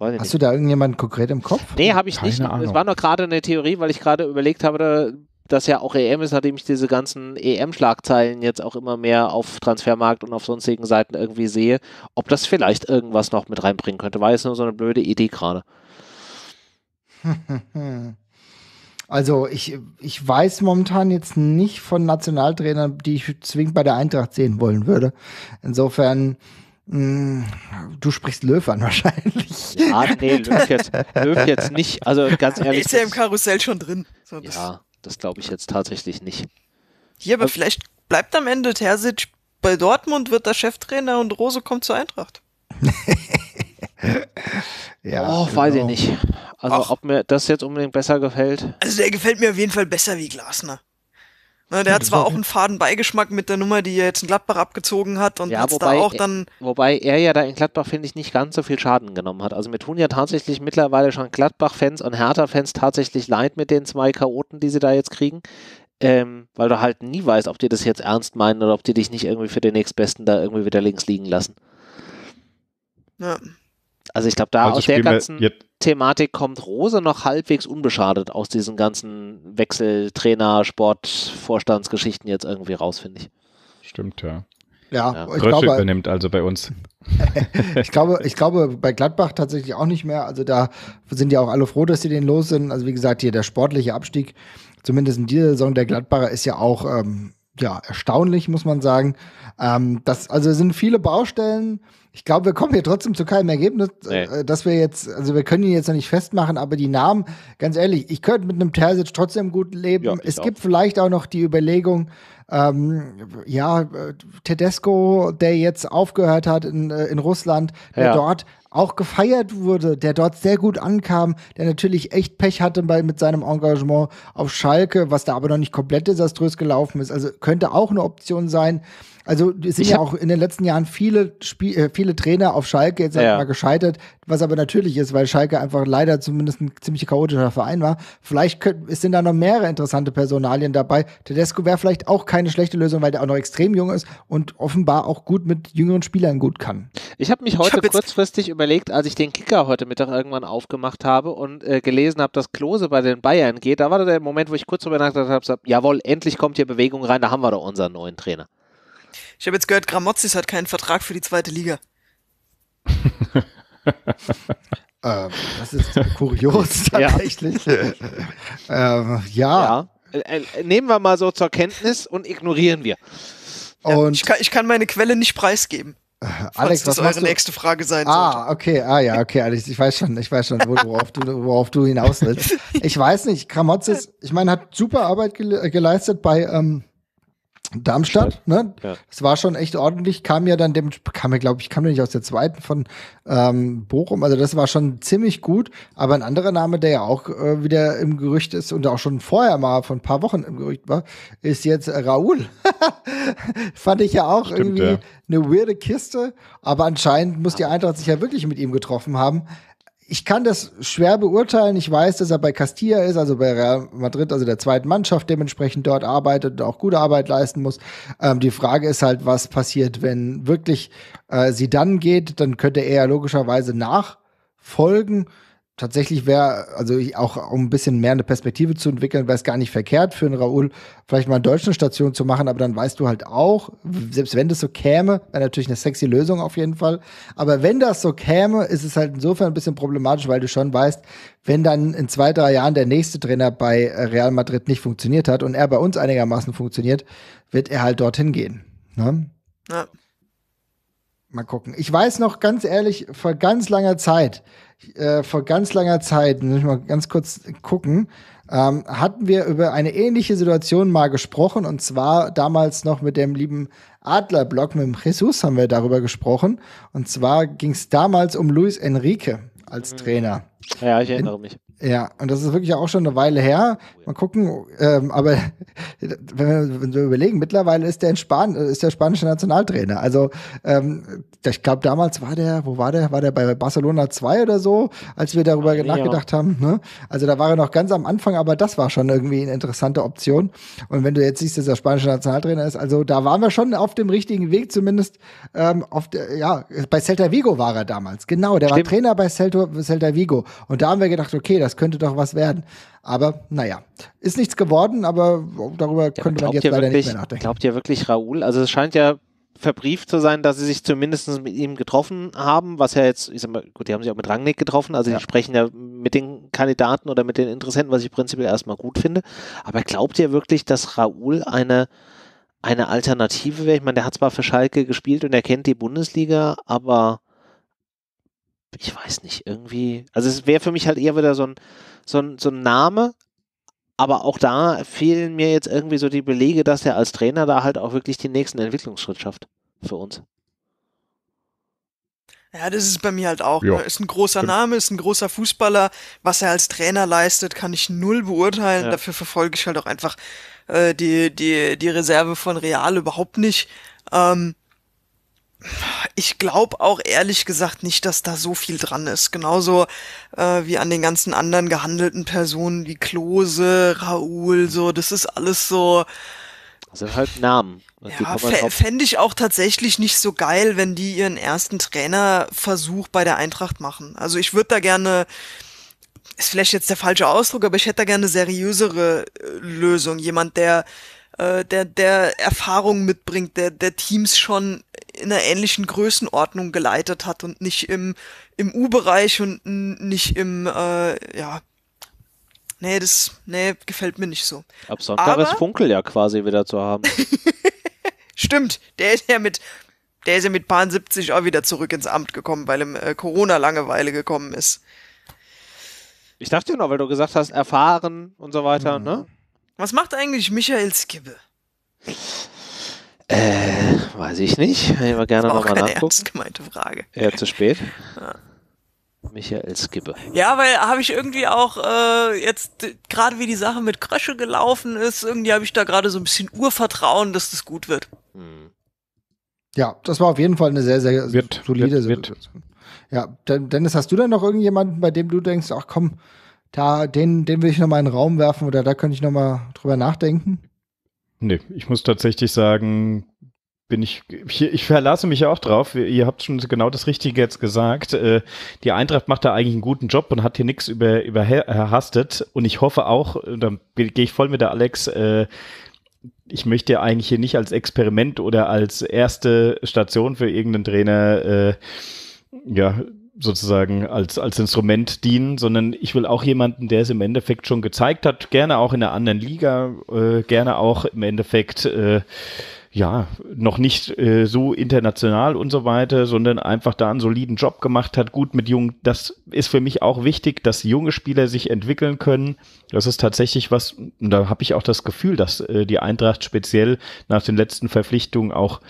Weiß Hast nicht. du da irgendjemanden konkret im Kopf? Nee, habe ich Keine nicht. Ahnung. Es war nur gerade eine Theorie, weil ich gerade überlegt habe, dass ja auch EM ist, nachdem ich diese ganzen EM-Schlagzeilen jetzt auch immer mehr auf Transfermarkt und auf sonstigen Seiten irgendwie sehe, ob das vielleicht irgendwas noch mit reinbringen könnte. War jetzt nur so eine blöde Idee gerade. Also ich, ich weiß momentan jetzt nicht von Nationaltrainern, die ich zwingend bei der Eintracht sehen wollen würde. Insofern hm, du sprichst Löw an wahrscheinlich. Ja, nee, Löw jetzt, Löw jetzt nicht. Also ganz ehrlich. Ist ja im Karussell schon drin. So, ja, das, glaube ich jetzt tatsächlich nicht. Hier, aber, aber vielleicht bleibt am Ende Terzic bei Dortmund, wird der Cheftrainer und Rose kommt zur Eintracht. ja, oh, genau. weiß ich genau. nicht. Also Ach. ob mir das jetzt unbedingt besser gefällt. Also der gefällt mir auf jeden Fall besser wie Glasner. Ne, der ja, hat zwar auch einen faden Beigeschmack mit der Nummer, die er jetzt in Gladbach abgezogen hat und ja, wobei, da auch dann. Wobei er ja da in Gladbach, finde ich, nicht ganz so viel Schaden genommen hat. Also mir tun ja tatsächlich mittlerweile schon Gladbach-Fans und Hertha-Fans tatsächlich leid mit den zwei Chaoten, die sie da jetzt kriegen. Ähm, weil du halt nie weißt, ob die das jetzt ernst meinen oder ob die dich nicht irgendwie für den nächstbesten da irgendwie wieder links liegen lassen. Ja. Also ich glaube, da also aus der ganzen Thematik kommt Rose noch halbwegs unbeschadet aus diesen ganzen Wechsel, Trainer, Sport, Vorstandsgeschichten jetzt irgendwie raus, finde ich. Stimmt, ja. Ja, ja. Ich glaube, übernimmt also bei uns. ich, glaube, ich glaube, bei Gladbach tatsächlich auch nicht mehr. Also da sind ja auch alle froh, dass sie den los sind. Also wie gesagt, hier der sportliche Abstieg, zumindest in dieser Saison der Gladbacher, ist ja auch ähm, ja, erstaunlich, muss man sagen. Ähm, das, also sind viele Baustellen. Ich glaube, wir kommen hier trotzdem zu keinem Ergebnis, nee. Äh, dass wir jetzt, also wir können ihn jetzt noch nicht festmachen, aber die Namen, ganz ehrlich, ich könnte mit einem Terzic trotzdem gut leben. Ja, es auch. gibt vielleicht auch noch die Überlegung, ähm, ja, äh, Tedesco, der jetzt aufgehört hat in, äh, in Russland, der ja. dort auch gefeiert wurde, der dort sehr gut ankam, der natürlich echt Pech hatte bei, mit seinem Engagement auf Schalke, was da aber noch nicht komplett desaströs gelaufen ist. Also könnte auch eine Option sein. Also es sind ja auch in den letzten Jahren viele, Spie äh, viele Trainer auf Schalke jetzt ja. mal gescheitert, was aber natürlich ist, weil Schalke einfach leider zumindest ein ziemlich chaotischer Verein war. Vielleicht können, sind da noch mehrere interessante Personalien dabei. Tedesco wäre vielleicht auch keine schlechte Lösung, weil der auch noch extrem jung ist und offenbar auch gut mit jüngeren Spielern gut kann. Ich habe mich heute hab kurzfristig über überlegt, als ich den Kicker heute Mittag irgendwann aufgemacht habe und äh, gelesen habe, dass Klose bei den Bayern geht, da war der Moment, wo ich kurz darüber nachgedacht habe, jawohl, endlich kommt hier Bewegung rein, da haben wir doch unseren neuen Trainer. Ich habe jetzt gehört, Gramozis hat keinen Vertrag für die zweite Liga. ähm, das ist kurios tatsächlich. Ja. ähm, ja. ja. Äh, äh, nehmen wir mal so zur Kenntnis und ignorieren wir. Und ich kann, ich, kann, meine Quelle nicht preisgeben. Alex, was das eure nächste Frage sein Ah, okay, ah ja, okay, Alex, ich weiß schon, ich weiß schon, worauf du, worauf du hinaus willst. Ich weiß nicht, Kramotzes, ich meine, hat super Arbeit gele geleistet bei ähm, Darmstadt, ne? Ja. war schon echt ordentlich. Kam ja dann dem, kam ja, glaube ich, kam ja nicht aus der zweiten von ähm, Bochum. Also das war schon ziemlich gut. Aber ein anderer Name, der ja auch äh, wieder im Gerücht ist und auch schon vorher mal vor ein paar Wochen im Gerücht war, ist jetzt Raoul. Fand ich ja auch Stimmt, irgendwie ja. eine weirde Kiste. Aber anscheinend muss die Eintracht sich ja wirklich mit ihm getroffen haben ich kann das schwer beurteilen. Ich weiß, dass er bei Castilla ist, also bei Real Madrid, also der zweiten Mannschaft, dementsprechend dort arbeitet und auch gute Arbeit leisten muss. Ähm, die Frage ist halt, was passiert, wenn wirklich äh, sie dann geht, dann könnte er logischerweise nachfolgen tatsächlich wäre, also ich auch um ein bisschen mehr eine Perspektive zu entwickeln, wäre es gar nicht verkehrt für einen Raoul, vielleicht mal eine deutsche Station zu machen, aber dann weißt du halt auch, selbst wenn das so käme, wäre natürlich eine sexy Lösung auf jeden Fall, aber wenn das so käme, ist es halt insofern ein bisschen problematisch, weil du schon weißt, wenn dann in zwei, drei Jahren der nächste Trainer bei Real Madrid nicht funktioniert hat und er bei uns einigermaßen funktioniert, wird er halt dorthin gehen. Ne? Ja. Mal gucken. Ich weiß noch ganz ehrlich, vor ganz langer Zeit, äh, vor ganz langer Zeit, muss ich mal ganz kurz gucken, ähm, hatten wir über eine ähnliche Situation mal gesprochen und zwar damals noch mit dem lieben Adlerblock, mit dem Jesus haben wir darüber gesprochen und zwar ging es damals um Luis Enrique als mhm. Trainer. Ja, ich erinnere mich. Ja, und das ist wirklich auch schon eine Weile her. Mal gucken, ähm, aber wenn wir, überlegen, mittlerweile ist der, in Span äh, ist der spanische Nationaltrainer. Also ähm, ich glaube, damals war der, wo war der? War der bei Barcelona 2 oder so, als wir darüber ja, ah, nachgedacht ja. haben. Ne? Also da war er noch ganz am Anfang, aber das war schon irgendwie eine interessante Option. Und wenn du jetzt siehst, dass er spanische Nationaltrainer ist, also da waren wir schon auf dem richtigen Weg, zumindest ähm, auf der, ja, bei Celta Vigo war er damals, genau. Der Stimmt. war Trainer bei Celta, Celta Vigo. Und da haben wir gedacht, okay, das das könnte doch was werden. Aber naja, ist nichts geworden, aber darüber ja, könnte man jetzt leider wirklich, nicht mehr nachdenken. Glaubt ihr wirklich Raoul? Also es scheint ja verbrieft zu sein, dass sie sich zumindest mit ihm getroffen haben, was ja jetzt, ich sag mal, gut, die haben sich auch mit Rangnick getroffen, also ja. die sprechen ja mit den Kandidaten oder mit den Interessenten, was ich prinzipiell erstmal gut finde. Aber glaubt ihr wirklich, dass Raoul eine, eine Alternative wäre? Ich meine, der hat zwar für Schalke gespielt und er kennt die Bundesliga, aber ich weiß nicht, irgendwie. Also es wäre für mich halt eher wieder so ein, so, ein, so ein Name, aber auch da fehlen mir jetzt irgendwie so die Belege, dass er als Trainer da halt auch wirklich den nächsten Entwicklungsschritt schafft für uns. Ja, das ist bei mir halt auch. Ja. Ne? Ist ein großer Name, ist ein großer Fußballer. Was er als Trainer leistet, kann ich null beurteilen. Ja. Dafür verfolge ich halt auch einfach äh, die, die, die Reserve von Real überhaupt nicht. Ähm, ich glaube auch ehrlich gesagt nicht, dass da so viel dran ist. Genauso äh, wie an den ganzen anderen gehandelten Personen wie Klose, Raoul, so, das ist alles so. Also halt Namen. Also ja, fände ich auch tatsächlich nicht so geil, wenn die ihren ersten Trainerversuch bei der Eintracht machen. Also ich würde da gerne, ist vielleicht jetzt der falsche Ausdruck, aber ich hätte da gerne seriösere äh, Lösung. Jemand, der äh, der, der Erfahrung mitbringt, der, der Teams schon in einer ähnlichen Größenordnung geleitet hat und nicht im, im U-Bereich und nicht im, äh, ja, nee, das, nee, gefällt mir nicht so. Ab Sonntag Aber, ist Funkel ja quasi wieder zu haben. Stimmt, der ist ja mit, der ist ja mit Bahn 70 auch wieder zurück ins Amt gekommen, weil ihm äh, Corona-Langeweile gekommen ist. Ich dachte ja noch, weil du gesagt hast, erfahren und so weiter, mhm. ne? Was macht eigentlich Michael Skibbe? Äh, weiß ich nicht. Ich wir gerne nochmal nachgucken. Ernst gemeinte Frage. Ja, zu spät. Ja. Michael Skibbe. Ja, weil habe ich irgendwie auch äh, jetzt gerade wie die Sache mit Krösche gelaufen ist, irgendwie habe ich da gerade so ein bisschen Urvertrauen, dass das gut wird. Hm. Ja, das war auf jeden Fall eine sehr, sehr wird, solide wird, Situation. Wird. Ja, Dennis, hast du denn noch irgendjemanden, bei dem du denkst, ach komm, da, den, den will ich nochmal in den Raum werfen oder da könnte ich nochmal drüber nachdenken. Nee, ich muss tatsächlich sagen, bin ich, ich verlasse mich auch drauf. Ihr habt schon genau das Richtige jetzt gesagt. Äh, die Eintracht macht da eigentlich einen guten Job und hat hier nichts über, überhastet. Und ich hoffe auch, da gehe ich voll mit der Alex, äh, ich möchte eigentlich hier nicht als Experiment oder als erste Station für irgendeinen Trainer, äh, ja, sozusagen als, als Instrument dienen, sondern ich will auch jemanden, der es im Endeffekt schon gezeigt hat, gerne auch in einer anderen Liga, äh, gerne auch im Endeffekt äh, ja, noch nicht äh, so international und so weiter, sondern einfach da einen soliden Job gemacht hat, gut mit jungen. Das ist für mich auch wichtig, dass junge Spieler sich entwickeln können. Das ist tatsächlich was, da habe ich auch das Gefühl, dass äh, die Eintracht speziell nach den letzten Verpflichtungen auch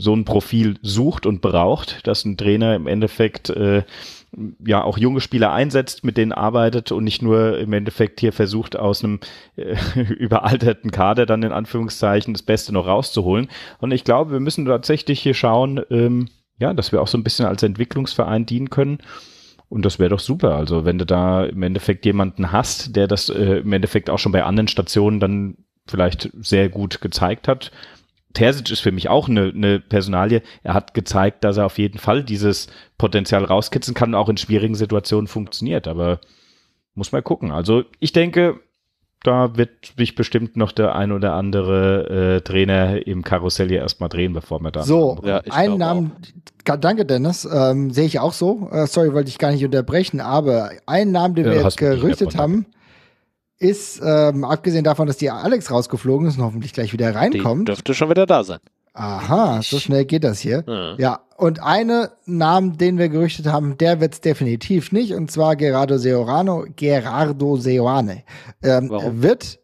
so ein Profil sucht und braucht, dass ein Trainer im Endeffekt äh, ja auch junge Spieler einsetzt, mit denen arbeitet und nicht nur im Endeffekt hier versucht, aus einem äh, überalterten Kader dann in Anführungszeichen das Beste noch rauszuholen. Und ich glaube, wir müssen tatsächlich hier schauen, ähm, ja, dass wir auch so ein bisschen als Entwicklungsverein dienen können. Und das wäre doch super. Also wenn du da im Endeffekt jemanden hast, der das äh, im Endeffekt auch schon bei anderen Stationen dann vielleicht sehr gut gezeigt hat, Terzic ist für mich auch eine, eine Personalie. Er hat gezeigt, dass er auf jeden Fall dieses Potenzial rauskitzen kann und auch in schwierigen Situationen funktioniert. Aber muss mal gucken. Also ich denke, da wird sich bestimmt noch der ein oder andere äh, Trainer im Karussell hier erstmal drehen, bevor wir da. So, ja, einen Namen, auch. danke Dennis, ähm, sehe ich auch so. Äh, sorry, wollte ich gar nicht unterbrechen, aber einen Namen, den ja, wir gerüchtet haben, ist, ähm, abgesehen davon, dass die Alex rausgeflogen ist und hoffentlich gleich wieder reinkommt. Die dürfte schon wieder da sein. Aha, so schnell geht das hier. Ja. ja, und eine Namen, den wir gerüchtet haben, der wird's definitiv nicht, und zwar Gerardo Seorano, Gerardo Seoane. Ähm, Wird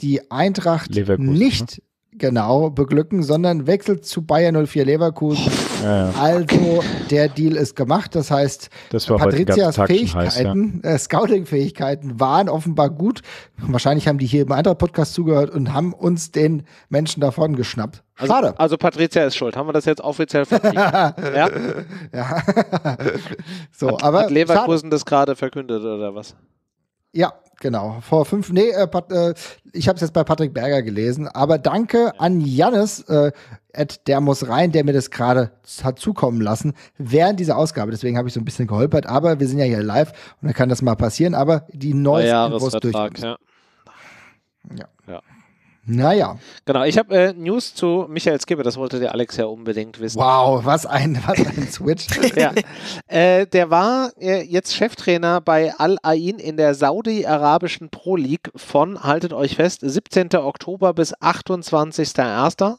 die Eintracht Leverkusen, nicht ne? genau beglücken, sondern wechselt zu Bayern 04 Leverkusen. Oh. Ja, ja. Also der Deal ist gemacht. Das heißt, das Patrizias Fähigkeiten, ja. äh, Scouting-Fähigkeiten waren offenbar gut. Wahrscheinlich haben die hier im anderen Podcast zugehört und haben uns den Menschen davon geschnappt. Also, Schade. Also, Patricia ist schuld. Haben wir das jetzt offiziell verkündet? ja. ja. so, hat, aber hat Leverkusen schade. das gerade verkündet oder was? Ja, genau. Vor fünf, nee, äh, Pat, äh, ich habe es jetzt bei Patrick Berger gelesen, aber danke an Jannis, äh, der muss rein, der mir das gerade hat zukommen lassen, während dieser Ausgabe. Deswegen habe ich so ein bisschen geholpert, aber wir sind ja hier live und da kann das mal passieren, aber die neuesten Infos durch. Ja. ja. ja. Naja. Genau, ich habe äh, News zu Michael Skibbe, das wollte der Alex ja unbedingt wissen. Wow, was ein, was ein Switch. ja. Äh, der war äh, jetzt Cheftrainer bei Al Ain in der Saudi-Arabischen Pro League von, haltet euch fest, 17. Oktober bis 28.01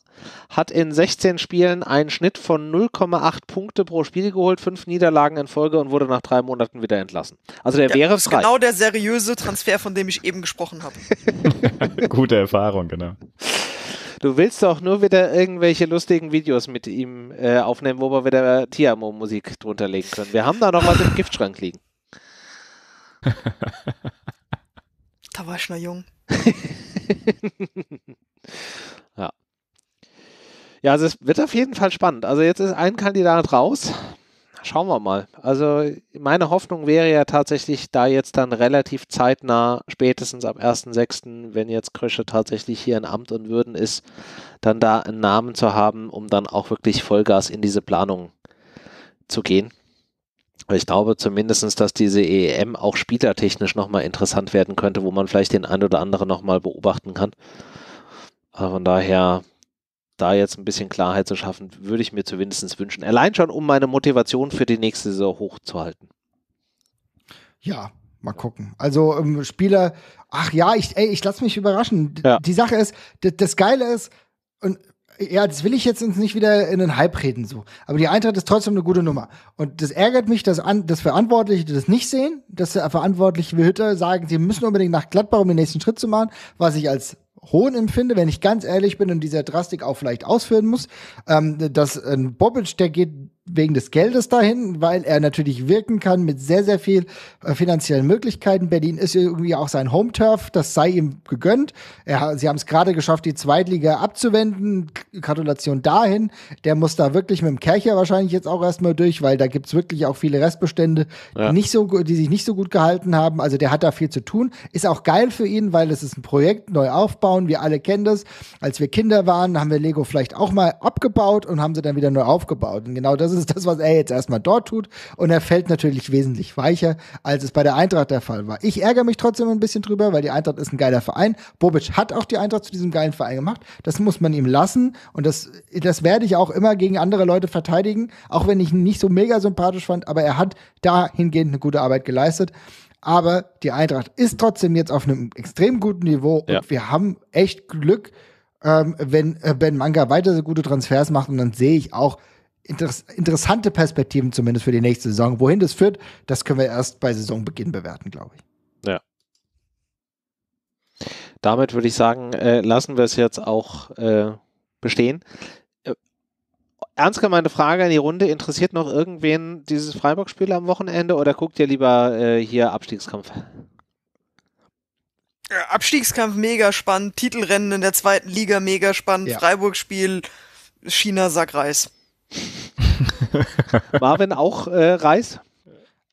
hat in 16 Spielen einen Schnitt von 0,8 Punkte pro Spiel geholt, fünf Niederlagen in Folge und wurde nach drei Monaten wieder entlassen. Also der, der wäre frei. Genau der seriöse Transfer, von dem ich eben gesprochen habe. Gute Erfahrung, genau. Du willst doch nur wieder irgendwelche lustigen Videos mit ihm äh, aufnehmen, wo wir wieder Tiamo-Musik drunter legen können. Wir haben da noch was im Giftschrank liegen. da war ich noch jung. Ja, also es wird auf jeden Fall spannend. Also jetzt ist ein Kandidat raus. Schauen wir mal. Also meine Hoffnung wäre ja tatsächlich, da jetzt dann relativ zeitnah, spätestens am 1.6., wenn jetzt Krösche tatsächlich hier in Amt und Würden ist, dann da einen Namen zu haben, um dann auch wirklich Vollgas in diese Planung zu gehen. Ich glaube zumindest, dass diese EEM auch spielertechnisch nochmal interessant werden könnte, wo man vielleicht den ein oder anderen nochmal beobachten kann. Also von daher da jetzt ein bisschen Klarheit zu schaffen, würde ich mir zumindest wünschen. Allein schon, um meine Motivation für die nächste Saison hochzuhalten. Ja, mal gucken. Also ähm, Spieler, ach ja, ich, ey, ich lasse mich überraschen. D ja. Die Sache ist, das Geile ist, und ja, das will ich jetzt nicht wieder in den Hype reden so. Aber die Eintracht ist trotzdem eine gute Nummer. Und das ärgert mich, dass an, dass Verantwortliche das nicht sehen, dass Verantwortliche wie Hütter sagen, sie müssen unbedingt nach Gladbach, um den nächsten Schritt zu machen, was ich als Hohn empfinde, wenn ich ganz ehrlich bin und dieser Drastik auch vielleicht ausführen muss, ähm, dass ein Bobic, der geht wegen des Geldes dahin, weil er natürlich wirken kann mit sehr, sehr viel äh, finanziellen Möglichkeiten. Berlin ist irgendwie auch sein Home-Turf, das sei ihm gegönnt. Er, sie haben es gerade geschafft, die Zweitliga abzuwenden. Gratulation dahin. Der muss da wirklich mit dem Kercher wahrscheinlich jetzt auch erstmal durch, weil da gibt es wirklich auch viele Restbestände, ja. die, nicht so, die sich nicht so gut gehalten haben. Also der hat da viel zu tun. Ist auch geil für ihn, weil es ist ein Projekt, neu aufbauen. Wir alle kennen das. Als wir Kinder waren, haben wir Lego vielleicht auch mal abgebaut und haben sie dann wieder neu aufgebaut. Und genau das ist ist das, was er jetzt erstmal dort tut. Und er fällt natürlich wesentlich weicher, als es bei der Eintracht der Fall war. Ich ärgere mich trotzdem ein bisschen drüber, weil die Eintracht ist ein geiler Verein. Bobic hat auch die Eintracht zu diesem geilen Verein gemacht. Das muss man ihm lassen. Und das, das werde ich auch immer gegen andere Leute verteidigen, auch wenn ich ihn nicht so mega sympathisch fand. Aber er hat dahingehend eine gute Arbeit geleistet. Aber die Eintracht ist trotzdem jetzt auf einem extrem guten Niveau ja. und wir haben echt Glück, ähm, wenn äh, Ben Manga weiter so gute Transfers macht und dann sehe ich auch, interessante Perspektiven zumindest für die nächste Saison. Wohin das führt, das können wir erst bei Saisonbeginn bewerten, glaube ich. Ja. Damit würde ich sagen, äh, lassen wir es jetzt auch äh, bestehen. Äh, ernst gemeinte Frage an die Runde: Interessiert noch irgendwen dieses Freiburg-Spiel am Wochenende oder guckt ihr lieber äh, hier Abstiegskampf? Abstiegskampf mega spannend, Titelrennen in der zweiten Liga mega spannend, ja. Freiburg-Spiel, China-Sackreis. Marvin auch äh, Reis?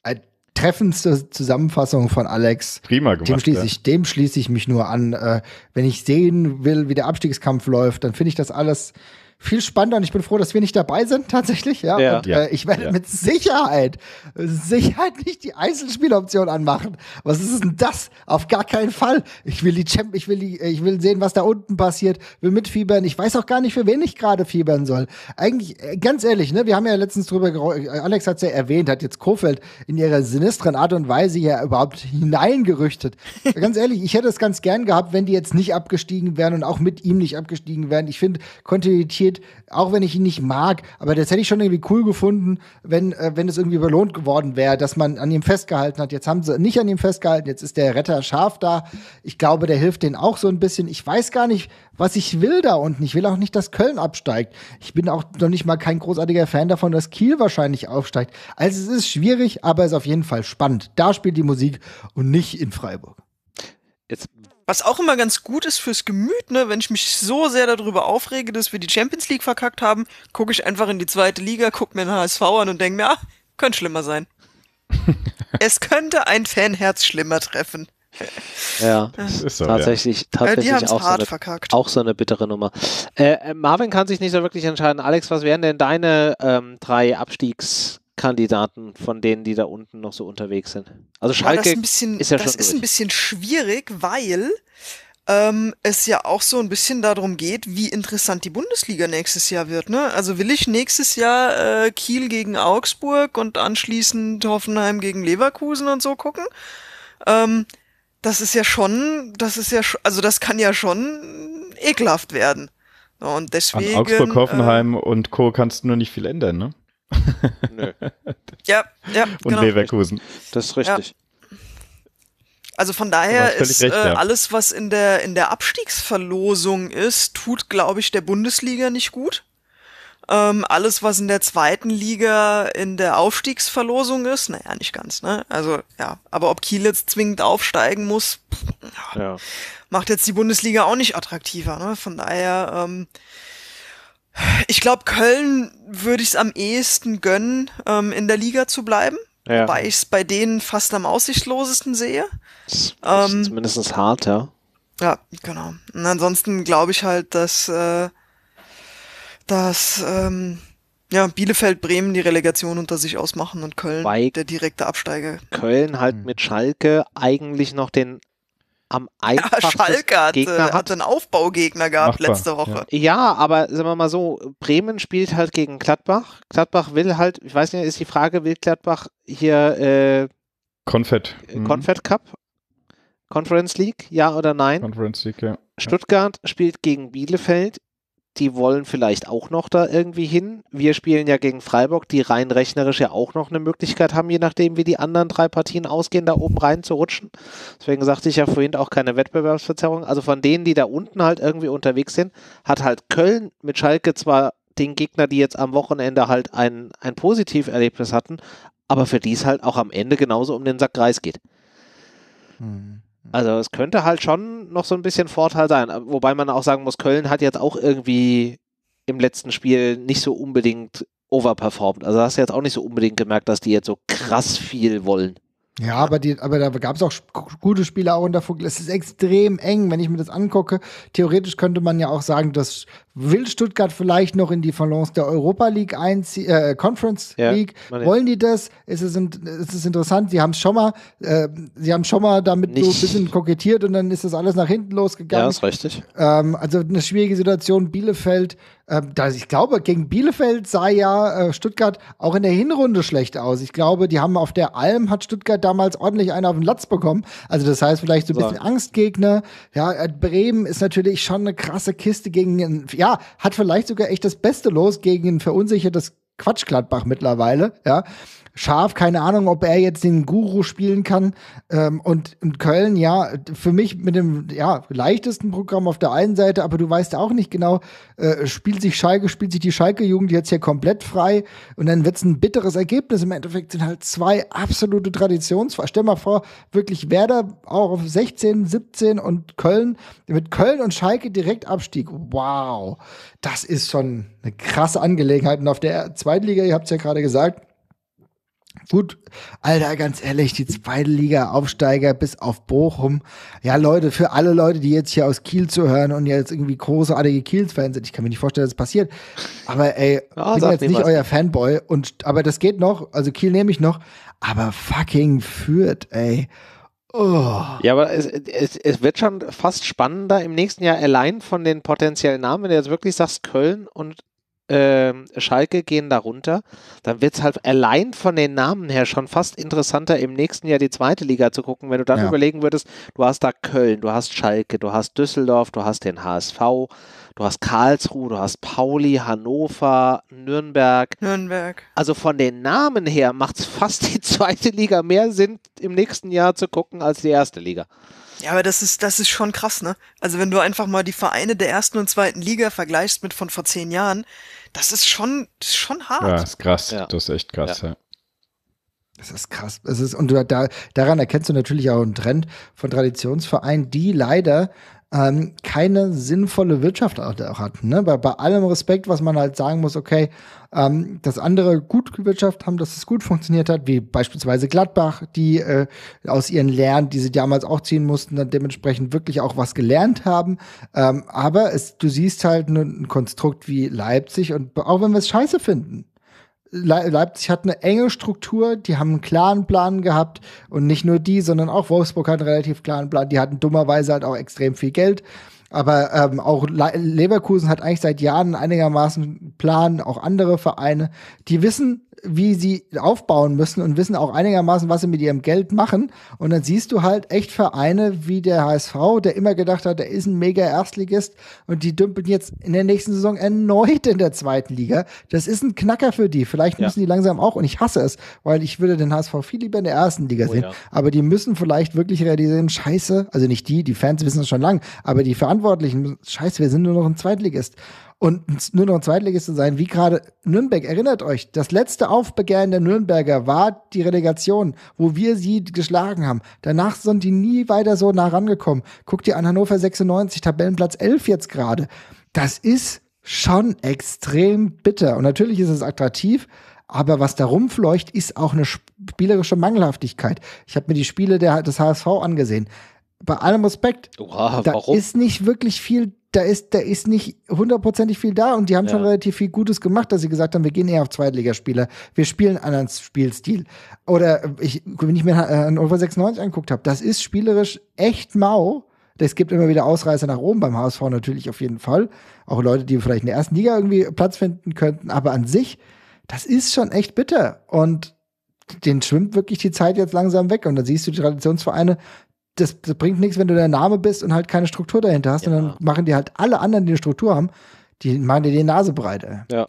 Äh, treffendste Zusammenfassung von Alex. Prima gemacht. Dem schließe ich, dem schließe ich mich nur an. Äh, wenn ich sehen will, wie der Abstiegskampf läuft, dann finde ich das alles viel spannender und ich bin froh, dass wir nicht dabei sind tatsächlich. Ja, ja. und äh, ja. Äh, ich werde ja. mit Sicherheit, Sicherheit nicht die Einzelspieloption anmachen. Was ist denn das? Auf gar keinen Fall. Ich will die Champ, ich will die, äh, ich will sehen, was da unten passiert. Will mitfiebern. Ich weiß auch gar nicht, für wen ich gerade fiebern soll. Eigentlich, äh, ganz ehrlich, ne, wir haben ja letztens drüber, Alex hat ja erwähnt, hat jetzt Kofeld in ihrer sinistren Art und Weise ja überhaupt hineingerüchtet. ganz ehrlich, ich hätte es ganz gern gehabt, wenn die jetzt nicht abgestiegen wären und auch mit ihm nicht abgestiegen wären. Ich finde, Kontinuität steht, auch wenn ich ihn nicht mag, aber das hätte ich schon irgendwie cool gefunden, wenn, äh, wenn es irgendwie belohnt geworden wäre, dass man an ihm festgehalten hat. Jetzt haben sie nicht an ihm festgehalten, jetzt ist der Retter scharf da. Ich glaube, der hilft denen auch so ein bisschen. Ich weiß gar nicht, was ich will da unten. Ich will auch nicht, dass Köln absteigt. Ich bin auch noch nicht mal kein großartiger Fan davon, dass Kiel wahrscheinlich aufsteigt. Also es ist schwierig, aber es ist auf jeden Fall spannend. Da spielt die Musik und nicht in Freiburg. Jetzt was auch immer ganz gut ist fürs Gemüt, ne? Wenn ich mich so sehr darüber aufrege, dass wir die Champions League verkackt haben, gucke ich einfach in die zweite Liga, gucke mir den HSV an und denke mir, ah, könnte schlimmer sein. es könnte ein Fanherz schlimmer treffen. Ja, das ist so, tatsächlich, ja. tatsächlich ja, äh, auch, so eine, verkackt. auch so eine bittere Nummer. Äh, äh, Marvin kann sich nicht so wirklich entscheiden. Alex, was wären denn deine ähm, drei Abstiegs- Kandidaten von denen, die da unten noch so unterwegs sind. Also Schalke ja, bisschen, ist ja schon Das ist ein bisschen schwierig, weil ähm, es ja auch so ein bisschen darum geht, wie interessant die Bundesliga nächstes Jahr wird. Ne? Also will ich nächstes Jahr äh, Kiel gegen Augsburg und anschließend Hoffenheim gegen Leverkusen und so gucken? Ähm, das ist ja schon, das ist ja, also das kann ja schon ekelhaft werden. Und deswegen. An Augsburg, äh, Hoffenheim äh, und Co. kannst du nur nicht viel ändern, ne? Nö. ja, ja. Und genau. Leverkusen. Das ist richtig. Ja. Also von daher ist recht, äh, ja. alles, was in der, in der Abstiegsverlosung ist, tut, glaube ich, der Bundesliga nicht gut. Ähm, alles, was in der zweiten Liga in der Aufstiegsverlosung ist, naja, nicht ganz, ne? Also ja, aber ob Kiel jetzt zwingend aufsteigen muss, pff, ja. macht jetzt die Bundesliga auch nicht attraktiver, ne? Von daher, ähm, ich glaube, Köln würde ich es am ehesten gönnen, ähm, in der Liga zu bleiben. Ja. Wobei ich es bei denen fast am aussichtslosesten sehe. Das ähm, ist zumindest hart, ja. Ja, genau. Und ansonsten glaube ich halt, dass, äh, dass ähm, ja, Bielefeld, Bremen die Relegation unter sich ausmachen und Köln Bei der direkte Absteiger. Köln halt hm. mit Schalke eigentlich noch den am einfachsten. Ja, Schalke hat, Gegner äh, hat. hat einen Aufbaugegner gehabt Machbar, letzte Woche. Ja. ja. aber sagen wir mal so, Bremen spielt halt gegen Gladbach. Gladbach will halt, ich weiß nicht, ist die Frage, will Gladbach hier äh, Confed. Äh, mhm. Confed Cup? Conference League, ja oder nein? Conference League, ja. Stuttgart spielt gegen Bielefeld die wollen vielleicht auch noch da irgendwie hin. Wir spielen ja gegen Freiburg, die rein rechnerisch ja auch noch eine Möglichkeit haben, je nachdem, wie die anderen drei Partien ausgehen, da oben rein zu rutschen. Deswegen sagte ich ja vorhin auch keine Wettbewerbsverzerrung. Also von denen, die da unten halt irgendwie unterwegs sind, hat halt Köln mit Schalke zwar den Gegner, die jetzt am Wochenende halt ein, ein Positiverlebnis hatten, aber für die es halt auch am Ende genauso um den Sack Reis geht. Hm. Mhm. Also es könnte halt schon noch so ein bisschen Vorteil sein, äh, wobei man auch sagen muss, Köln hat jetzt auch irgendwie im letzten Spiel nicht so unbedingt overperformed. Also hast du jetzt auch nicht so unbedingt gemerkt, dass die jetzt so krass viel wollen. Ja, aber, die, aber da gab es auch gute Spieler auch unter Vogel. Es ist extrem eng, wenn ich mir das angucke. Theoretisch könnte man ja auch sagen, dass Will Stuttgart vielleicht noch in die Balance der Europa League einziehen, äh, Conference ja, League? Wollen die das? Ist es, ist es interessant? Sie haben schon mal, äh, sie haben schon mal damit Nicht. so ein bisschen kokettiert und dann ist das alles nach hinten losgegangen. Ja, ist richtig. Ähm, also eine schwierige Situation. Bielefeld, äh, da ich glaube, gegen Bielefeld sah ja äh, Stuttgart auch in der Hinrunde schlecht aus. Ich glaube, die haben auf der Alm hat Stuttgart damals ordentlich einen auf den Latz bekommen. Also das heißt vielleicht so ein bisschen so. Angstgegner. Ja, äh, Bremen ist natürlich schon eine krasse Kiste gegen ja, ja, hat vielleicht sogar echt das beste Los gegen ein verunsichertes Quatsch Gladbach mittlerweile, ja. Scharf, keine Ahnung, ob er jetzt den Guru spielen kann. Ähm, und in Köln, ja, für mich mit dem ja, leichtesten Programm auf der einen Seite, aber du weißt auch nicht genau, äh, spielt sich Schalke, spielt sich die Schalke-Jugend jetzt hier komplett frei und dann wird es ein bitteres Ergebnis. Im Endeffekt sind halt zwei absolute Traditionsvereine. Stell mal vor, wirklich Werder auch auf 16, 17 und Köln, mit Köln und Schalke direkt Abstieg. Wow, das ist schon eine krasse Angelegenheit. Und auf der Zweitliga, ihr habt es ja gerade gesagt, Gut, Alter, ganz ehrlich, die zweite Liga Aufsteiger bis auf Bochum. Ja, Leute, für alle Leute, die jetzt hier aus Kiel zu hören und jetzt irgendwie großartige Kiel-Fans sind, ich kann mir nicht vorstellen, dass es passiert. Aber ey, ja, bin jetzt nicht was. euer Fanboy. Und, aber das geht noch, also Kiel nehme ich noch, aber fucking führt, ey. Oh. Ja, aber es, es, es, wird schon fast spannender im nächsten Jahr allein von den potenziellen Namen, wenn du jetzt wirklich sagst, Köln und ähm, Schalke gehen da runter, dann wird es halt allein von den Namen her schon fast interessanter, im nächsten Jahr die zweite Liga zu gucken, wenn du dann ja. überlegen würdest, du hast da Köln, du hast Schalke, du hast Düsseldorf, du hast den HSV, du hast Karlsruhe, du hast Pauli, Hannover, Nürnberg. Nürnberg. Also von den Namen her macht es fast die zweite Liga mehr Sinn, im nächsten Jahr zu gucken, als die erste Liga. Ja, aber das ist, das ist schon krass, ne? Also wenn du einfach mal die Vereine der ersten und zweiten Liga vergleichst mit von vor zehn Jahren, das ist schon, schon hart. Ja, ist krass. Ja. Das ist echt krass, ja. ja. Das ist krass. Das ist, und da, daran erkennst du natürlich auch einen Trend von Traditionsvereinen, die leider ähm, keine sinnvolle Wirtschaft auch, auch hat. Ne? Bei, bei allem Respekt, was man halt sagen muss, okay, ähm, dass andere gut gewirtschaftet haben, dass es gut funktioniert hat, wie beispielsweise Gladbach, die äh, aus ihren Lernen, die sie damals auch ziehen mussten, dann dementsprechend wirklich auch was gelernt haben. Ähm, aber es, du siehst halt ein Konstrukt wie Leipzig und auch wenn wir es scheiße finden, Le Leipzig hat eine enge Struktur, die haben einen klaren Plan gehabt und nicht nur die, sondern auch Wolfsburg hat einen relativ klaren Plan. Die hatten dummerweise halt auch extrem viel Geld. Aber ähm, auch Leverkusen hat eigentlich seit Jahren einigermaßen Plan, auch andere Vereine, die wissen, wie sie aufbauen müssen und wissen auch einigermaßen, was sie mit ihrem Geld machen. Und dann siehst du halt echt Vereine wie der HSV, der immer gedacht hat, der ist ein mega Erstligist und die dümpeln jetzt in der nächsten Saison erneut in der zweiten Liga. Das ist ein Knacker für die. Vielleicht ja. müssen die langsam auch, und ich hasse es, weil ich würde den HSV viel lieber in der ersten Liga oh, sehen. Ja. Aber die müssen vielleicht wirklich realisieren, scheiße, also nicht die, die Fans wissen es schon lang, aber die Verantwortung Verantwortlichen, scheiße, wir sind nur noch ein Zweitligist. Und nur noch ein Zweitligist zu sein, wie gerade Nürnberg, erinnert euch, das letzte Aufbegehren der Nürnberger war die Relegation, wo wir sie geschlagen haben. Danach sind die nie weiter so nah rangekommen. Guckt ihr an Hannover 96, Tabellenplatz 11 jetzt gerade. Das ist schon extrem bitter. Und natürlich ist es attraktiv, aber was da rumfleucht, ist auch eine spielerische Mangelhaftigkeit. Ich habe mir die Spiele der, des HSV angesehen bei allem Respekt, Oha, da warum? ist nicht wirklich viel, da ist, da ist nicht hundertprozentig viel da und die haben ja. schon relativ viel Gutes gemacht, dass sie gesagt haben, wir gehen eher auf Zweitligaspieler, wir spielen einen anderen Spielstil. Oder ich, wenn ich mir an äh, Over 96 anguckt habe, das ist spielerisch echt mau. Es gibt immer wieder Ausreißer nach oben beim HSV natürlich auf jeden Fall. Auch Leute, die vielleicht in der ersten Liga irgendwie Platz finden könnten, aber an sich, das ist schon echt bitter. Und den schwimmt wirklich die Zeit jetzt langsam weg. Und dann siehst du die Traditionsvereine, das, das, bringt nichts, wenn du der Name bist und halt keine Struktur dahinter hast. Ja. Und dann machen die halt alle anderen, die eine Struktur haben, die machen dir die Nase breit. Ey. Ja.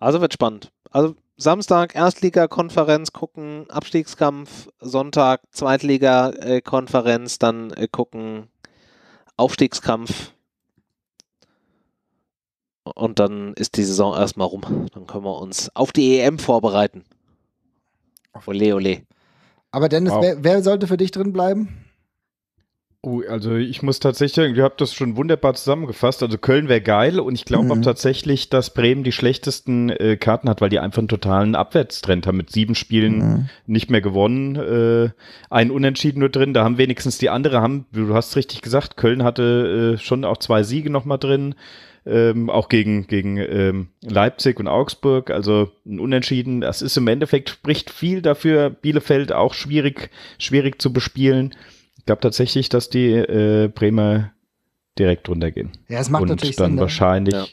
Also wird spannend. Also Samstag Erstliga-Konferenz gucken, Abstiegskampf, Sonntag Zweitliga-Konferenz, äh, dann äh, gucken, Aufstiegskampf. Und dann ist die Saison erstmal rum. Dann können wir uns auf die EM vorbereiten. Ole, ole. Aber Dennis, wow. wer, wer, sollte für dich drin bleiben? Oh, also ich muss tatsächlich, ihr habt das schon wunderbar zusammengefasst. Also Köln wäre geil und ich glaube mhm. auch tatsächlich, dass Bremen die schlechtesten äh, Karten hat, weil die einfach einen totalen Abwärtstrend haben. Mit sieben Spielen mhm. nicht mehr gewonnen, äh, ein Unentschieden nur drin. Da haben wenigstens die andere haben, du hast richtig gesagt, Köln hatte äh, schon auch zwei Siege nochmal drin ähm, auch gegen, gegen ähm, Leipzig und Augsburg, also ein Unentschieden. Das ist im Endeffekt, spricht viel dafür, Bielefeld auch schwierig, schwierig zu bespielen. Ich glaube tatsächlich, dass die äh, Bremer direkt runtergehen. Ja, es macht und natürlich dann Sinn, ne? wahrscheinlich. Ja.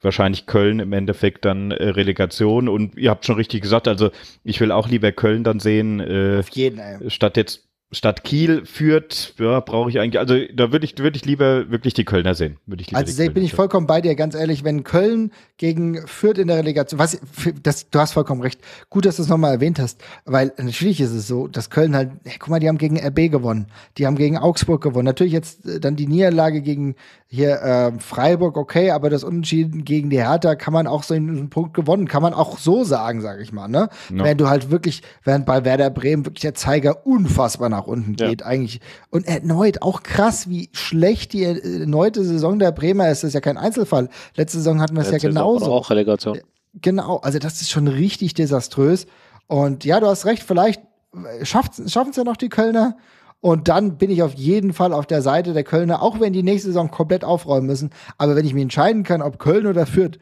Wahrscheinlich Köln im Endeffekt dann äh, Relegation und ihr habt schon richtig gesagt, also ich will auch lieber Köln dann sehen, äh, jeden, statt jetzt Stadt Kiel führt, ja, brauche ich eigentlich, also da würde ich, würde ich lieber wirklich die Kölner sehen. Würde ich lieber also bin ich vollkommen bei dir, ganz ehrlich, wenn Köln gegen Fürth in der Relegation, was, das, du hast vollkommen recht. Gut, dass du es nochmal erwähnt hast, weil natürlich ist es so, dass Köln halt, hey, guck mal, die haben gegen RB gewonnen, die haben gegen Augsburg gewonnen. Natürlich jetzt äh, dann die Niederlage gegen hier äh, Freiburg, okay, aber das Unentschieden gegen die Hertha kann man auch so einen Punkt gewonnen, kann man auch so sagen, sage ich mal, ne? No. Während du halt wirklich, während bei Werder Bremen wirklich der Zeiger unfassbar nach nach unten geht. Ja. Eigentlich. Und erneut, auch krass, wie schlecht die äh, erneute Saison der Bremer ist. Das ist ja kein Einzelfall. Letzte Saison hatten wir es ja genauso. auch Relegation. Äh, genau, also das ist schon richtig desaströs. Und ja, du hast recht, vielleicht äh, schaffen es ja noch die Kölner. Und dann bin ich auf jeden Fall auf der Seite der Kölner, auch wenn die nächste Saison komplett aufräumen müssen. Aber wenn ich mich entscheiden kann, ob Köln oder Fürth,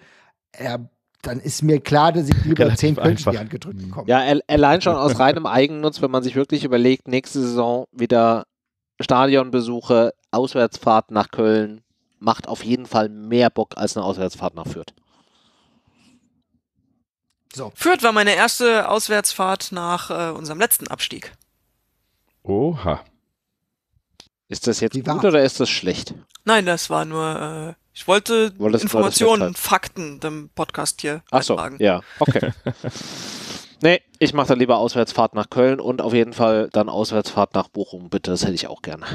ja, dann ist mir klar, dass ich lieber zehn 10 Pünktchen die Hand gedrückt bekomme. Ja, allein schon aus reinem Eigennutz, wenn man sich wirklich überlegt, nächste Saison wieder Stadionbesuche, Auswärtsfahrt nach Köln, macht auf jeden Fall mehr Bock als eine Auswärtsfahrt nach Fürth. So. Fürth war meine erste Auswärtsfahrt nach äh, unserem letzten Abstieg. Oha. Ist das jetzt gut oder ist das schlecht? Nein, das war nur äh, ich wollte das, Informationen, halt. Fakten dem Podcast hier Ach so, ja, okay. nee, ich mache dann lieber Auswärtsfahrt nach Köln und auf jeden Fall dann Auswärtsfahrt nach Bochum, bitte. Das hätte ich auch gerne.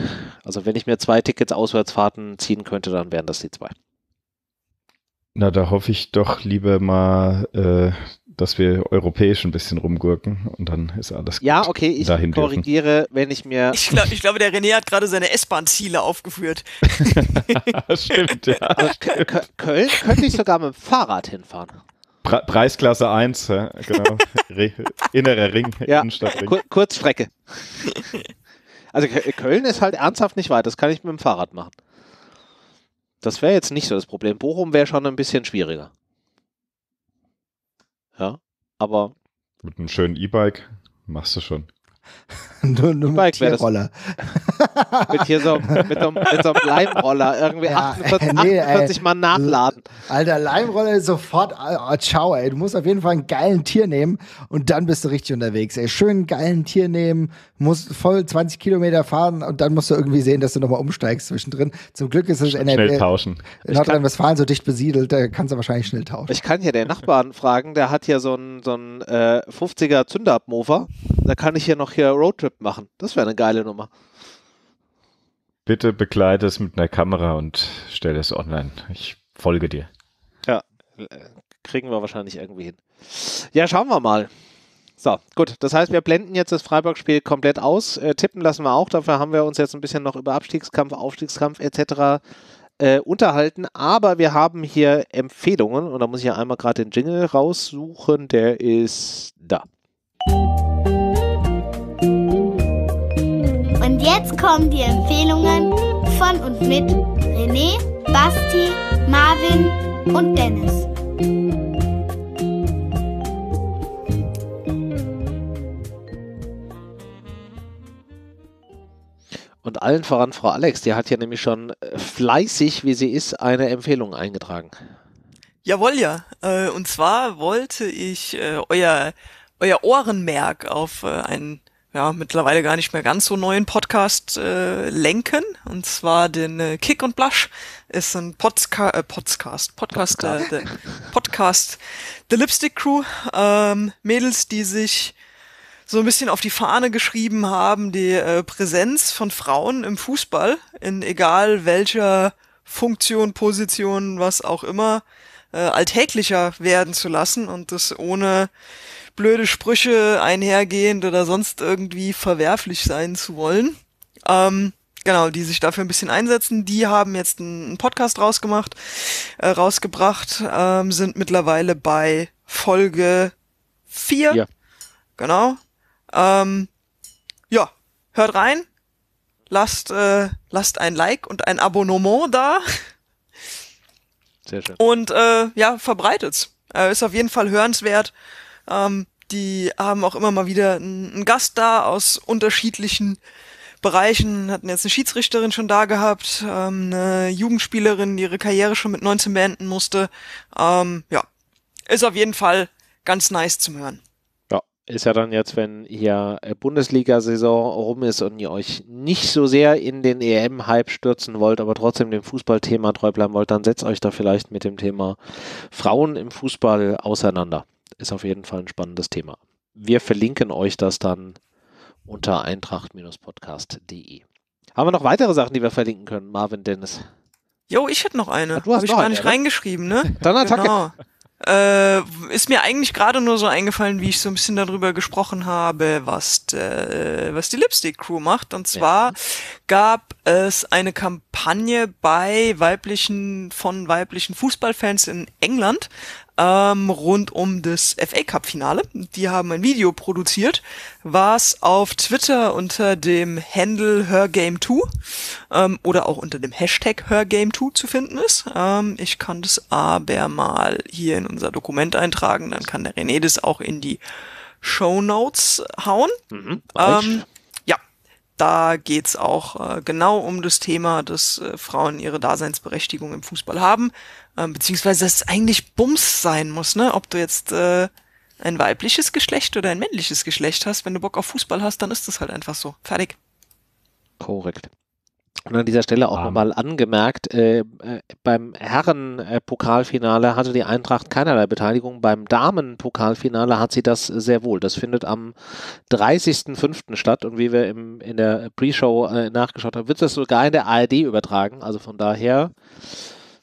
Also wenn ich mir zwei Tickets Auswärtsfahrten ziehen könnte, dann wären das die zwei. Na, da hoffe ich doch lieber mal, äh, dass wir europäisch ein bisschen rumgurken und dann ist alles ja, gut. Ja, okay, ich dahin korrigiere, dürfen. wenn ich mir. Ich, glaub, ich glaube, der René hat gerade seine S-Bahn-Ziele aufgeführt. stimmt, ja. Stimmt. Köln könnte ich sogar mit dem Fahrrad hinfahren. Pre Preisklasse 1, genau. ja, genau. Innerer Ring, ja, Innenstadtring. Kur Kurzstrecke. Also Köln ist halt ernsthaft nicht weit, das kann ich mit dem Fahrrad machen. Das wäre jetzt nicht so das Problem. Bochum wäre schon ein bisschen schwieriger. Ja, aber. Mit einem schönen E-Bike machst du schon. nur, nur mit Tierroller. mit hier so, mit so, mit so einem Leimroller irgendwie ja, 48, nee, 48 ey, Mal nachladen. Alter, Leimroller ist sofort, oh, ciao, ey. Du musst auf jeden Fall einen geilen Tier nehmen und dann bist du richtig unterwegs, ey. Schön einen geilen Tier nehmen, musst voll 20 Kilometer fahren und dann musst du irgendwie sehen, dass du nochmal umsteigst zwischendrin. Zum Glück ist es NRW. In Nordrhein-Westfalen so dicht besiedelt, da kannst du wahrscheinlich schnell tauschen. Ich kann hier den Nachbarn fragen, der hat hier so einen so äh, 50er Zünderabmover. Da kann ich hier noch hier Roadtrip machen. Das wäre eine geile Nummer. Bitte begleite es mit einer Kamera und stell es online. Ich folge dir. Ja, äh, kriegen wir wahrscheinlich irgendwie hin. Ja, schauen wir mal. So, gut. Das heißt, wir blenden jetzt das Freiburg-Spiel komplett aus. Äh, tippen lassen wir auch. Dafür haben wir uns jetzt ein bisschen noch über Abstiegskampf, Aufstiegskampf etc. Äh, unterhalten. Aber wir haben hier Empfehlungen. Und da muss ich ja einmal gerade den Jingle raussuchen. Der ist da. Und jetzt kommen die Empfehlungen von und mit René, Basti, Marvin und Dennis. Und allen voran Frau Alex, die hat ja nämlich schon äh, fleißig, wie sie ist, eine Empfehlung eingetragen. Jawohl, ja. Äh, und zwar wollte ich äh, euer, euer Ohrenmerk auf einen ja, mittlerweile gar nicht mehr ganz so neuen Podcast äh, lenken. Und zwar den äh, Kick und Blush ist ein Podska äh, Podcast, Podcast, Podcast, äh, Podcast, The Lipstick Crew. Ähm, Mädels, die sich so ein bisschen auf die Fahne geschrieben haben, die äh, Präsenz von Frauen im Fußball, in egal welcher Funktion, Position, was auch immer, äh, alltäglicher werden zu lassen und das ohne blöde Sprüche einhergehend oder sonst irgendwie verwerflich sein zu wollen. Ähm, genau, die sich dafür ein bisschen einsetzen. Die haben jetzt einen Podcast rausgemacht, äh, rausgebracht, ähm, sind mittlerweile bei Folge 4. Ja. Genau. Ähm, ja, hört rein, lasst, äh, lasst ein Like und ein Abonnement da. Sehr schön. Und äh, ja, verbreitet's. Äh, ist auf jeden Fall hörenswert. Ähm, die haben auch immer mal wieder einen Gast da aus unterschiedlichen Bereichen. Hatten jetzt eine Schiedsrichterin schon da gehabt, ähm, eine Jugendspielerin, die ihre Karriere schon mit 19 beenden musste. Ähm, ja, ist auf jeden Fall ganz nice zum Hören ist ja dann jetzt, wenn hier äh, Bundesliga-Saison rum ist und ihr euch nicht so sehr in den EM-Hype stürzen wollt, aber trotzdem dem Fußballthema treu bleiben wollt, dann setzt euch da vielleicht mit dem Thema Frauen im Fußball auseinander. Ist auf jeden Fall ein spannendes Thema. Wir verlinken euch das dann unter eintracht-podcast.de. Haben wir noch weitere Sachen, die wir verlinken können, Marvin Dennis? Jo, ich hätte noch eine. Ja, du hast Hab noch ich gar eine, nicht oder? Ne? reingeschrieben, ne? Dann Attacke. Genau. Äh, ist mir eigentlich gerade nur so eingefallen, wie ich so ein bisschen darüber gesprochen habe, was, de, äh, was die Lipstick Crew macht. Und zwar ja. gab es eine Kampagne bei weiblichen, von weiblichen Fußballfans in England, ähm, rund um das FA Cup Finale. Die haben ein Video produziert, was auf Twitter unter dem Handle HerGame2 ähm, oder auch unter dem Hashtag HerGame2 zu finden ist. Ähm, ich kann das aber mal hier in unser Dokument eintragen, dann kann der René das auch in die Show Notes hauen. Mhm, da geht's auch äh, genau um das Thema, dass äh, Frauen ihre Daseinsberechtigung im Fußball haben, äh, beziehungsweise dass es eigentlich Bums sein muss, ne? Ob du jetzt äh, ein weibliches Geschlecht oder ein männliches Geschlecht hast, wenn du Bock auf Fußball hast, dann ist das halt einfach so. Fertig. Korrekt. Und an dieser Stelle auch nochmal angemerkt, äh, äh, beim Herrenpokalfinale pokalfinale hatte die Eintracht keinerlei Beteiligung, beim Damenpokalfinale hat sie das sehr wohl. Das findet am 30.05. statt und wie wir im, in der Pre-Show äh, nachgeschaut haben, wird das sogar in der ARD übertragen. Also von daher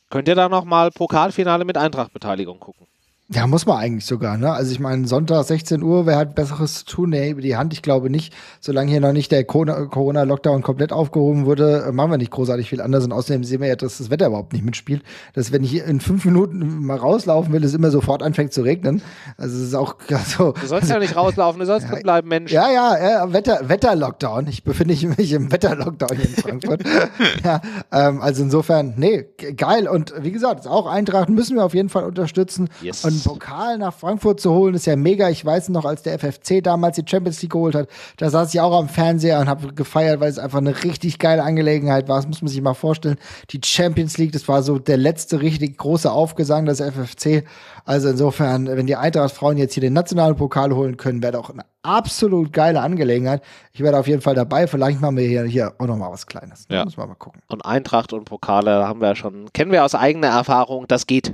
könnt ihr da nochmal Pokalfinale mit Eintracht-Beteiligung gucken. Ja, muss man eigentlich sogar, ne? Also ich meine, Sonntag 16 Uhr, wer hat Besseres zu tun? Nee, über die Hand, ich glaube nicht. Solange hier noch nicht der Corona-Lockdown komplett aufgehoben wurde, äh, machen wir nicht großartig viel anders. Und außerdem sehen wir ja, dass das Wetter überhaupt nicht mitspielt. Dass wenn ich in fünf Minuten mal rauslaufen will, es immer sofort anfängt zu regnen. Also es ist auch so. Du sollst ja nicht rauslaufen, du sollst ja, bleiben, Mensch. Ja, ja, ja Wetter, Wetter-Lockdown. Ich befinde mich im Wetter-Lockdown hier in Frankfurt. ja, ähm, also insofern, nee, geil. Und wie gesagt, auch Eintracht müssen wir auf jeden Fall unterstützen. Yes. Und einen Pokal nach Frankfurt zu holen, ist ja mega. Ich weiß noch, als der FFC damals die Champions League geholt hat, da saß ich auch am Fernseher und habe gefeiert, weil es einfach eine richtig geile Angelegenheit war. Das muss man sich mal vorstellen. Die Champions League, das war so der letzte richtig große Aufgesang des FFC. Also insofern, wenn die Eintracht Frauen jetzt hier den nationalen Pokal holen können, wäre doch eine absolut geile Angelegenheit. Ich werde auf jeden Fall dabei. Vielleicht machen wir hier, hier auch nochmal was Kleines. Ja. Da müssen wir mal gucken. Und Eintracht und Pokale haben wir ja schon, kennen wir aus eigener Erfahrung, das geht.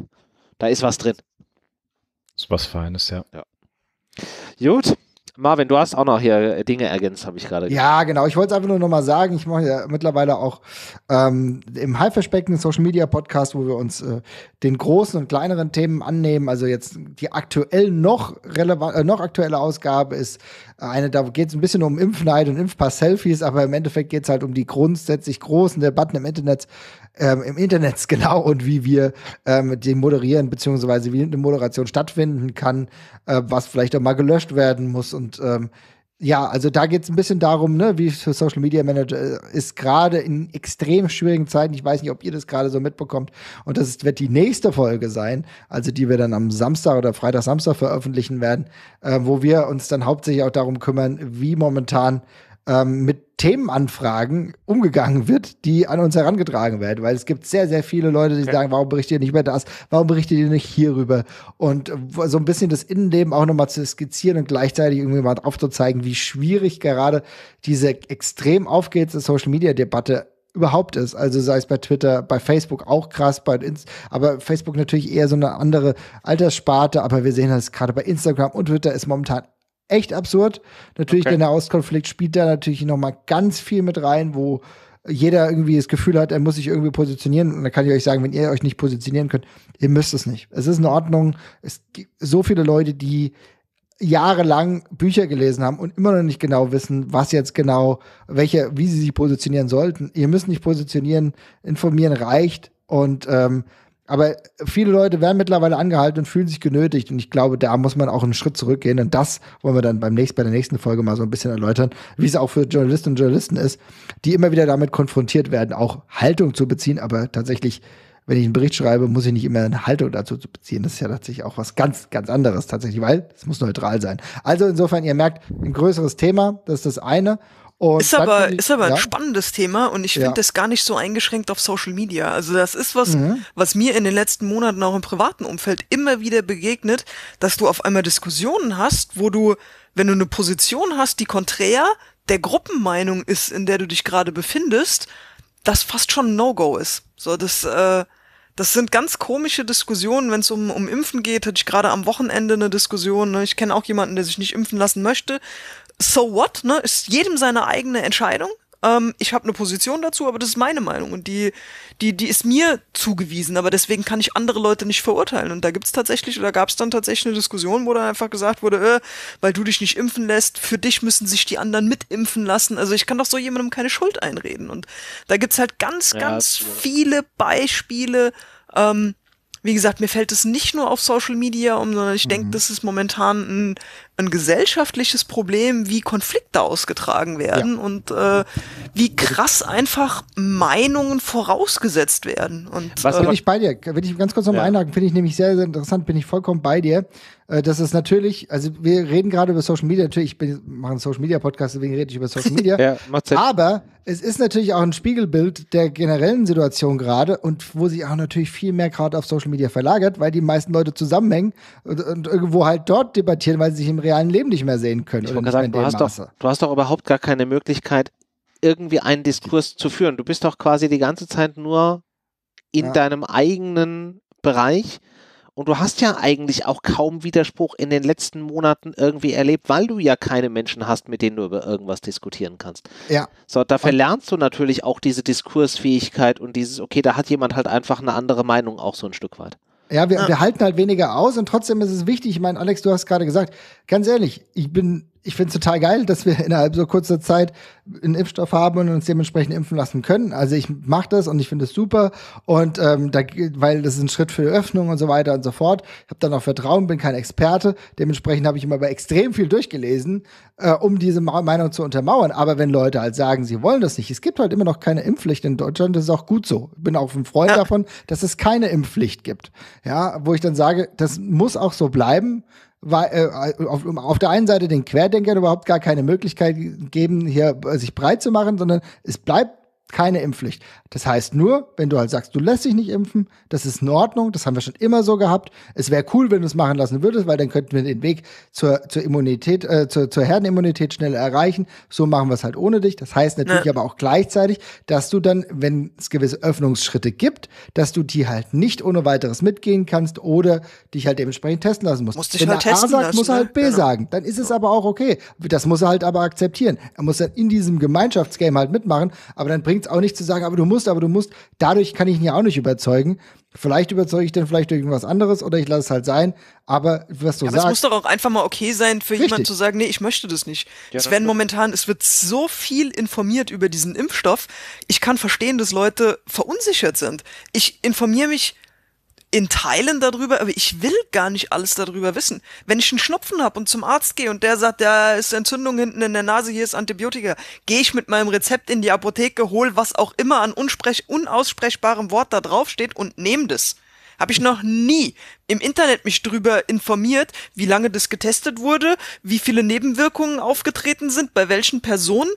Da ist was drin. Ist was Feines, ja. ja. Gut. Marvin, du hast auch noch hier äh, Dinge ergänzt, habe ich gerade gesagt. Ja, genau. Ich wollte es einfach nur nochmal sagen. Ich mache ja mittlerweile auch ähm, im Halbverspeckten Social Media Podcast, wo wir uns äh, den großen und kleineren Themen annehmen. Also jetzt die aktuell noch äh, noch aktuelle Ausgabe ist eine, da geht es ein bisschen um Impfneid und Impfpass-Selfies, aber im Endeffekt geht es halt um die grundsätzlich großen Debatten im Internet, ähm, im Internet genau und wie wir ähm, die moderieren, beziehungsweise wie eine Moderation stattfinden kann, äh, was vielleicht auch mal gelöscht werden muss und ähm, ja, also da geht es ein bisschen darum, ne, wie für Social Media Manager äh, ist gerade in extrem schwierigen Zeiten. Ich weiß nicht, ob ihr das gerade so mitbekommt. Und das wird die nächste Folge sein, also die wir dann am Samstag oder Freitag, Samstag veröffentlichen werden, äh, wo wir uns dann hauptsächlich auch darum kümmern, wie momentan ähm, mit Themenanfragen umgegangen wird, die an uns herangetragen werden. Weil es gibt sehr, sehr viele Leute, die okay. sagen, warum berichtet ihr nicht mehr das? Warum berichtet ihr nicht hierüber? Und so ein bisschen das Innenleben auch nochmal zu skizzieren und gleichzeitig irgendwie mal aufzuzeigen, wie schwierig gerade diese extrem aufgehende Social-Media-Debatte überhaupt ist. Also sei es bei Twitter, bei Facebook auch krass, bei Inst aber Facebook natürlich eher so eine andere Alterssparte, aber wir sehen das gerade bei Instagram und Twitter ist momentan echt absurd. Natürlich, okay. der Nahostkonflikt spielt da natürlich nochmal ganz viel mit rein, wo jeder irgendwie das Gefühl hat, er muss sich irgendwie positionieren. Und da kann ich euch sagen, wenn ihr euch nicht positionieren könnt, ihr müsst es nicht. Es ist in Ordnung. Es gibt so viele Leute, die jahrelang Bücher gelesen haben und immer noch nicht genau wissen, was jetzt genau, welche, wie sie sich positionieren sollten. Ihr müsst nicht positionieren, informieren reicht. Und ähm, aber viele Leute werden mittlerweile angehalten und fühlen sich genötigt. Und ich glaube, da muss man auch einen Schritt zurückgehen. Und das wollen wir dann beim nächsten, bei der nächsten Folge mal so ein bisschen erläutern, wie es auch für Journalistinnen und Journalisten ist, die immer wieder damit konfrontiert werden, auch Haltung zu beziehen. Aber tatsächlich, wenn ich einen Bericht schreibe, muss ich nicht immer eine Haltung dazu beziehen. Das ist ja tatsächlich auch was ganz, ganz anderes tatsächlich, weil es muss neutral sein. Also insofern, ihr merkt, ein größeres Thema, das ist das eine. Und ist aber, ich, ist aber ja? ein spannendes Thema und ich finde ja. das gar nicht so eingeschränkt auf Social Media. Also das ist was, mhm. was mir in den letzten Monaten auch im privaten Umfeld immer wieder begegnet, dass du auf einmal Diskussionen hast, wo du, wenn du eine Position hast, die konträr der Gruppenmeinung ist, in der du dich gerade befindest, das fast schon ein No-Go ist. So, das, äh, das sind ganz komische Diskussionen, wenn es um, um Impfen geht. Hatte ich gerade am Wochenende eine Diskussion. Ne? Ich kenne auch jemanden, der sich nicht impfen lassen möchte so what, ne? Ist jedem seine eigene Entscheidung. Ähm, ich habe eine Position dazu, aber das ist meine Meinung und die, die, die ist mir zugewiesen, aber deswegen kann ich andere Leute nicht verurteilen. Und da gibt's tatsächlich, oder gab es dann tatsächlich eine Diskussion, wo dann einfach gesagt wurde, äh, weil du dich nicht impfen lässt, für dich müssen sich die anderen mitimpfen lassen. Also ich kann doch so jemandem keine Schuld einreden. Und da gibt's halt ganz, ja, ganz viele Beispiele, ähm, wie gesagt, mir fällt es nicht nur auf Social Media um, sondern ich mhm. denke, das ist momentan ein, ein, gesellschaftliches Problem, wie Konflikte ausgetragen werden ja. und äh, wie krass einfach Meinungen vorausgesetzt werden. Und, Was äh, bin ich bei dir? Will ich ganz kurz nochmal ja. einhaken, finde ich nämlich sehr, sehr interessant, bin ich vollkommen bei dir. Äh, dass es natürlich, also wir reden gerade über Social Media, natürlich, ich bin, mache einen Social Media Podcast, deswegen rede ich über Social Media. ja, aber es ist natürlich auch ein Spiegelbild der generellen Situation gerade und wo sich auch natürlich viel mehr gerade auf Social Media verlagert, weil die meisten Leute zusammenhängen und, und irgendwo halt dort debattieren, weil sie sich im realen Leben nicht mehr sehen können. Ich oder du, hast doch, du hast doch überhaupt gar keine Möglichkeit, irgendwie einen Diskurs zu führen. Du bist doch quasi die ganze Zeit nur in ja. deinem eigenen Bereich und du hast ja eigentlich auch kaum Widerspruch in den letzten Monaten irgendwie erlebt, weil du ja keine Menschen hast, mit denen du über irgendwas diskutieren kannst. Ja. So, da verlernst du natürlich auch diese Diskursfähigkeit und dieses, okay, da hat jemand halt einfach eine andere Meinung auch so ein Stück weit. Ja, wir, ah. wir halten halt weniger aus und trotzdem ist es wichtig. Ich meine, Alex, du hast gerade gesagt, ganz ehrlich, ich bin ich finde es total geil, dass wir innerhalb so kurzer Zeit einen Impfstoff haben und uns dementsprechend impfen lassen können. Also ich mache das und ich finde es super und ähm, da, weil das ist ein Schritt für die Öffnung und so weiter und so fort. Ich habe da noch Vertrauen, bin kein Experte. Dementsprechend habe ich immer aber extrem viel durchgelesen, äh, um diese Meinung zu untermauern. Aber wenn Leute halt sagen, sie wollen das nicht, es gibt halt immer noch keine Impfpflicht in Deutschland, das ist auch gut so. Ich bin auch ein Freund ja. davon, dass es keine Impfpflicht gibt. Ja, wo ich dann sage, das muss auch so bleiben. Äh, äh, auf, der einen Seite den Querdenkern überhaupt gar keine Möglichkeit geben, hier äh, sich breit zu machen, sondern es bleibt keine Impfpflicht. Das heißt nur, wenn du halt sagst, du lässt dich nicht impfen, das ist in Ordnung, das haben wir schon immer so gehabt. Es wäre cool, wenn du es machen lassen würdest, weil dann könnten wir den Weg zur, zur Immunität, äh, zur, zur Herdenimmunität schneller erreichen. So machen wir es halt ohne dich. Das heißt natürlich ja. aber auch gleichzeitig, dass du dann, wenn es gewisse Öffnungsschritte gibt, dass du die halt nicht ohne weiteres mitgehen kannst oder dich halt dementsprechend testen lassen musst. Musst wenn halt er A sagt, lassen, muss er ne? halt B genau. sagen. Dann ist es genau. aber auch okay. Das muss er halt aber akzeptieren. Er muss dann in diesem Gemeinschaftsgame halt mitmachen, aber dann bringt bringt es auch nicht zu sagen, aber du musst, aber du musst. Dadurch kann ich ihn ja auch nicht überzeugen. Vielleicht überzeuge ich dann vielleicht durch irgendwas anderes oder ich lasse es halt sein. Aber was du ja, aber Es muss doch auch einfach mal okay sein, für richtig. jemanden zu sagen, nee, ich möchte das nicht. Ja, es werden momentan, es wird so viel informiert über diesen Impfstoff. Ich kann verstehen, dass Leute verunsichert sind. Ich informiere mich in Teilen darüber, aber ich will gar nicht alles darüber wissen. Wenn ich einen Schnupfen habe und zum Arzt gehe und der sagt, da ist Entzündung hinten in der Nase, hier ist Antibiotika, gehe ich mit meinem Rezept in die Apotheke, hol was auch immer an unsprech unaussprechbarem Wort da draufsteht und nehme das. Habe ich noch nie im Internet mich drüber informiert, wie lange das getestet wurde, wie viele Nebenwirkungen aufgetreten sind, bei welchen Personen.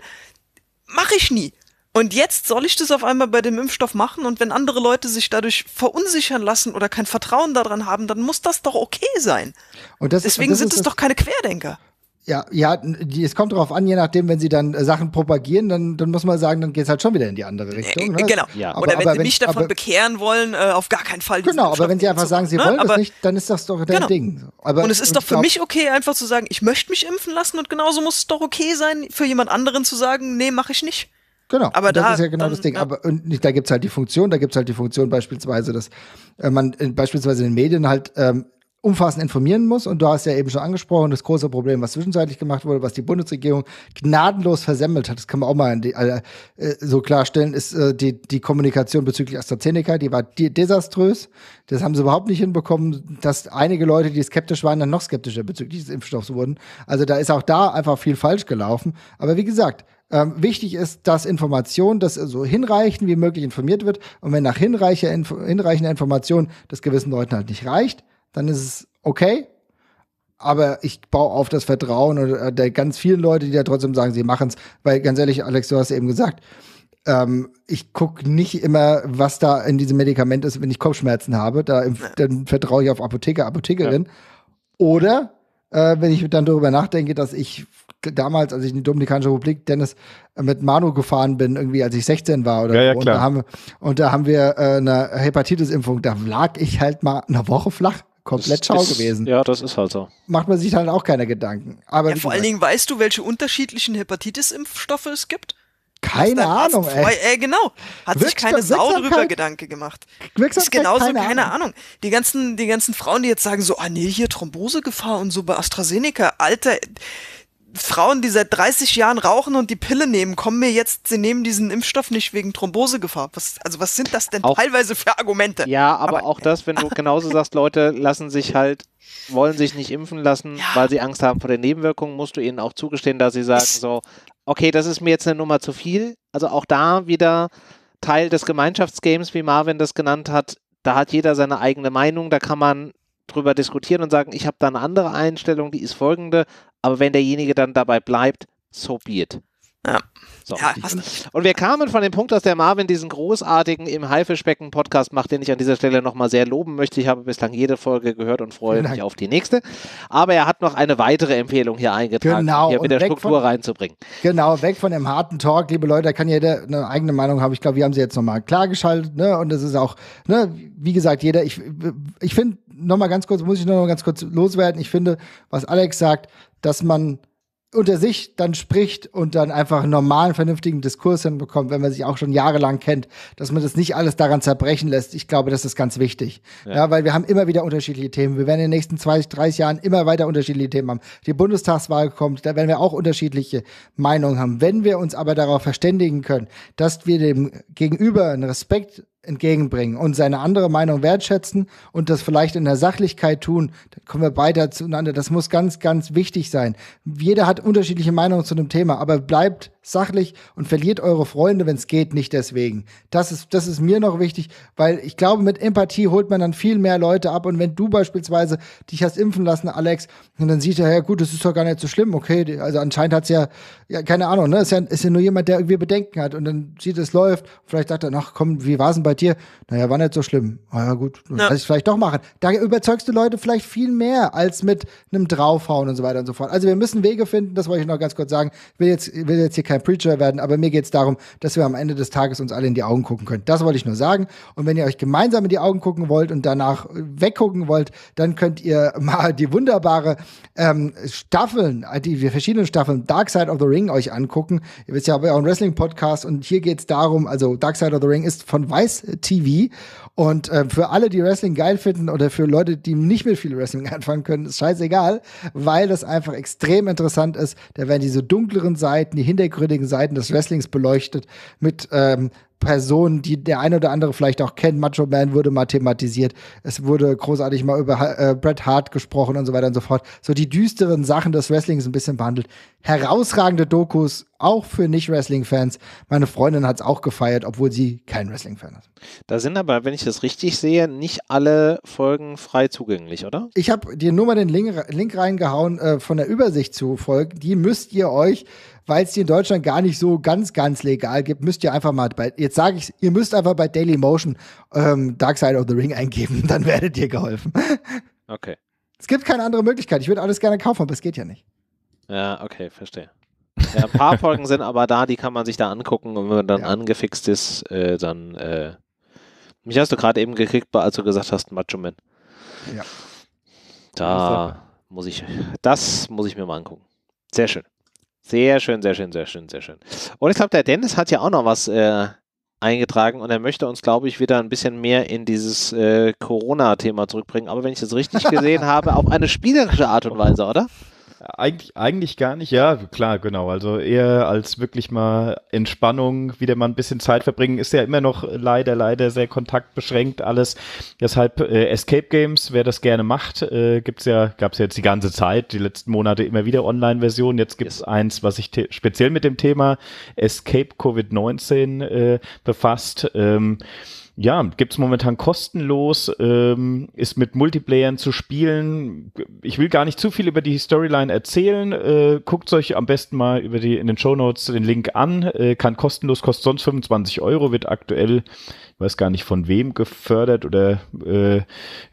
Mache ich nie. Und jetzt soll ich das auf einmal bei dem Impfstoff machen und wenn andere Leute sich dadurch verunsichern lassen oder kein Vertrauen daran haben, dann muss das doch okay sein. Und das, Deswegen das sind es doch keine Querdenker. Ja, ja, es kommt darauf an, je nachdem, wenn sie dann äh, Sachen propagieren, dann, dann muss man sagen, dann geht es halt schon wieder in die andere äh, Richtung. Ne? Genau. Ja. Aber, Oder wenn sie mich davon aber, bekehren wollen, äh, auf gar keinen Fall. Genau, aber wenn sie einfach sagen, sie ne? wollen aber, das nicht, dann ist das doch dein genau. Ding. Aber, und es ist und doch für glaub, mich okay, einfach zu sagen, ich möchte mich impfen lassen und genauso muss es doch okay sein, für jemand anderen zu sagen, nee, mache ich nicht. Genau, aber das da, ist ja genau dann, das Ding. Aber und, da gibt es halt die Funktion, da gibt es halt die Funktion beispielsweise, dass äh, man äh, beispielsweise in den Medien halt ähm, umfassend informieren muss. Und du hast ja eben schon angesprochen, das große Problem, was zwischenzeitlich gemacht wurde, was die Bundesregierung gnadenlos versemmelt hat, das kann man auch mal die, äh, äh, so klarstellen, ist äh, die, die Kommunikation bezüglich AstraZeneca, die war desaströs. Das haben sie überhaupt nicht hinbekommen, dass einige Leute, die skeptisch waren, dann noch skeptischer bezüglich des Impfstoffs wurden. Also da ist auch da einfach viel falsch gelaufen. Aber wie gesagt, ähm, wichtig ist, dass Informationen, dass so hinreichend wie möglich informiert wird. Und wenn nach hinreichender, Inf hinreichender Information das gewissen Leuten halt nicht reicht, dann ist es okay. Aber ich baue auf das Vertrauen äh, der ganz vielen Leute, die da trotzdem sagen, sie machen es. Weil ganz ehrlich, Alex, du hast eben gesagt, ähm, ich gucke nicht immer, was da in diesem Medikament ist, wenn ich Kopfschmerzen habe. Da, dann vertraue ich auf Apotheker, Apothekerin. Ja. Oder äh, wenn ich dann darüber nachdenke, dass ich damals, als ich in die Dominikanische Republik, Dennis, äh, mit Manu gefahren bin, irgendwie als ich 16 war oder ja, ja, und, da haben, und da haben wir äh, eine Hepatitis-Impfung, da lag ich halt mal eine Woche flach. Komplett schau gewesen. Ja, das ist halt so. Macht man sich halt auch keine Gedanken. Aber ja, vor allen Dingen weißt du, welche unterschiedlichen Hepatitis-Impfstoffe es gibt? Keine Ahnung, ey. Voll, äh, Genau. Hat sich keine Sau drüber Gedanke gemacht. Wirksamkeit, ist genauso keine, keine Ahnung. Ahnung. Die ganzen, die ganzen Frauen, die jetzt sagen so, ah nee, hier Thrombosegefahr und so bei AstraZeneca, Alter, Frauen, die seit 30 Jahren rauchen und die Pille nehmen, kommen mir jetzt, sie nehmen diesen Impfstoff nicht wegen Thrombosegefahr. Was, also was sind das denn auch, teilweise für Argumente? Ja, aber, aber auch das, wenn du genauso sagst, Leute lassen sich halt, wollen sich nicht impfen lassen, ja. weil sie Angst haben vor den Nebenwirkungen, musst du ihnen auch zugestehen, dass sie sagen so, okay, das ist mir jetzt eine Nummer zu viel. Also auch da wieder Teil des Gemeinschaftsgames, wie Marvin das genannt hat. Da hat jeder seine eigene Meinung, da kann man drüber diskutieren und sagen, ich habe da eine andere Einstellung, die ist folgende, aber wenn derjenige dann dabei bleibt, so be it. Ja. So, ja, und wir kamen von dem Punkt, dass der Marvin diesen großartigen im Haifischbecken Podcast macht, den ich an dieser Stelle nochmal sehr loben möchte. Ich habe bislang jede Folge gehört und freue Dank. mich auf die nächste. Aber er hat noch eine weitere Empfehlung hier eingetragen, genau, hier mit der Struktur von, reinzubringen. Genau, weg von dem harten Talk, liebe Leute, da kann jeder eine eigene Meinung haben. Ich glaube, wir haben sie jetzt nochmal klargeschaltet, ne? Und das ist auch, ne, wie gesagt, jeder, ich, ich finde, nochmal ganz kurz, muss ich nochmal ganz kurz loswerden. Ich finde, was Alex sagt, dass man unter sich dann spricht und dann einfach einen normalen, vernünftigen Diskurs hinbekommt, wenn man sich auch schon jahrelang kennt, dass man das nicht alles daran zerbrechen lässt. Ich glaube, das ist ganz wichtig. Ja. ja weil wir haben immer wieder unterschiedliche Themen. Wir werden in den nächsten 20, 30 Jahren immer weiter unterschiedliche Themen haben. Die Bundestagswahl kommt, da werden wir auch unterschiedliche Meinungen haben. Wenn wir uns aber darauf verständigen können, dass wir dem Gegenüber einen Respekt entgegenbringen und seine andere Meinung wertschätzen und das vielleicht in der Sachlichkeit tun, dann kommen wir beide zueinander. Das muss ganz, ganz wichtig sein. Jeder hat unterschiedliche Meinungen zu einem Thema, aber bleibt sachlich und verliert eure Freunde, wenn es geht, nicht deswegen. Das ist, das ist mir noch wichtig, weil ich glaube, mit Empathie holt man dann viel mehr Leute ab. Und wenn du beispielsweise dich hast impfen lassen, Alex, und dann sieht er, ja gut, das ist doch gar nicht so schlimm, okay, also anscheinend hat's ja, ja keine Ahnung, ne? Ist ja, ist ja nur jemand, der irgendwie Bedenken hat und dann sieht, es läuft. Vielleicht sagt er, ach komm, wie war es denn bei dir? Naja, war nicht so schlimm. Na ah ja, gut, ja. kann ich vielleicht doch machen. Da überzeugst du Leute vielleicht viel mehr als mit einem Draufhauen und so weiter und so fort. Also wir müssen Wege finden, das wollte ich noch ganz kurz sagen. Ich will jetzt, will jetzt hier kein kein Preacher werden, aber mir geht es darum, dass wir am Ende des Tages uns alle in die Augen gucken können. Das wollte ich nur sagen. Und wenn ihr euch gemeinsam in die Augen gucken wollt und danach äh, weggucken wollt, dann könnt ihr mal die wunderbare ähm, Staffeln, äh, die verschiedenen Staffeln Dark Side of the Ring euch angucken. Ihr wisst ja, aber auch einen Wrestling-Podcast und hier geht es darum, also Dark Side of the Ring ist von Weiß TV und äh, für alle, die Wrestling geil finden oder für Leute, die nicht mit viel Wrestling anfangen können, ist scheißegal, weil das einfach extrem interessant ist. Da werden diese dunkleren Seiten, die hintergründigen Seiten des Wrestlings beleuchtet mit ähm, Personen, die der ein oder andere vielleicht auch kennt. Macho Man wurde mal thematisiert. Es wurde großartig mal über äh, Bret Hart gesprochen und so weiter und so fort. So die düsteren Sachen des Wrestlings ein bisschen behandelt. Herausragende Dokus, auch für Nicht-Wrestling-Fans. Meine Freundin hat es auch gefeiert, obwohl sie kein Wrestling-Fan ist. Da sind aber, wenn ich das richtig sehe, nicht alle Folgen frei zugänglich, oder? Ich habe dir nur mal den Link, Link reingehauen äh, von der Übersicht zu Folgen. Die müsst ihr euch weil es die in Deutschland gar nicht so ganz, ganz legal gibt, müsst ihr einfach mal bei, jetzt sage ich, ihr müsst einfach bei Daily Motion ähm, Dark Side of the Ring eingeben, dann werdet ihr geholfen. Okay. Es gibt keine andere Möglichkeit. Ich würde alles gerne kaufen, aber es geht ja nicht. Ja, okay, verstehe. Ja, ein paar Folgen sind aber da, die kann man sich da angucken und wenn man dann ja. angefixt ist, äh, dann. Äh, mich hast du gerade eben gekriegt, als du gesagt hast, Macho Man. Ja. Da muss ich, das muss ich mir mal angucken. Sehr schön. Sehr schön, sehr schön, sehr schön, sehr schön. Und ich glaube, der Dennis hat ja auch noch was äh, eingetragen und er möchte uns, glaube ich, wieder ein bisschen mehr in dieses äh, Corona-Thema zurückbringen. Aber wenn ich das richtig gesehen habe, auf eine spielerische Art und Weise, oder? Eigentlich, eigentlich gar nicht, ja, klar, genau. Also eher als wirklich mal Entspannung, wieder mal ein bisschen Zeit verbringen, ist ja immer noch leider, leider sehr kontaktbeschränkt alles. Deshalb äh, Escape Games, wer das gerne macht, äh, gibt's ja, gab's ja jetzt die ganze Zeit, die letzten Monate immer wieder Online-Versionen. Jetzt gibt's eins, was sich speziell mit dem Thema Escape Covid-19 äh, befasst. Ähm, ja, gibt's momentan kostenlos, ähm, ist mit Multiplayern zu spielen. Ich will gar nicht zu viel über die Storyline erzählen. Äh, guckt euch am besten mal über die in den Show Notes den Link an. Äh, kann kostenlos, kostet sonst 25 Euro, wird aktuell weiß gar nicht von wem gefördert oder äh, ja,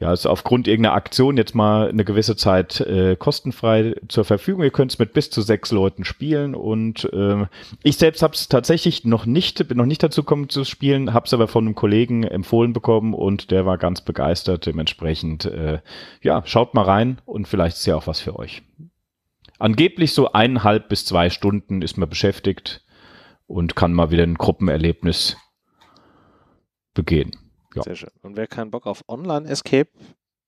ist also aufgrund irgendeiner Aktion jetzt mal eine gewisse Zeit äh, kostenfrei zur Verfügung. Ihr könnt es mit bis zu sechs Leuten spielen und äh, ich selbst habe es tatsächlich noch nicht, bin noch nicht dazu gekommen zu spielen, habe es aber von einem Kollegen empfohlen bekommen und der war ganz begeistert. Dementsprechend, äh, ja, schaut mal rein und vielleicht ist ja auch was für euch. Angeblich so eineinhalb bis zwei Stunden ist man beschäftigt und kann mal wieder ein Gruppenerlebnis begehen. Ja. Sehr schön. Und wer keinen Bock auf Online-Escape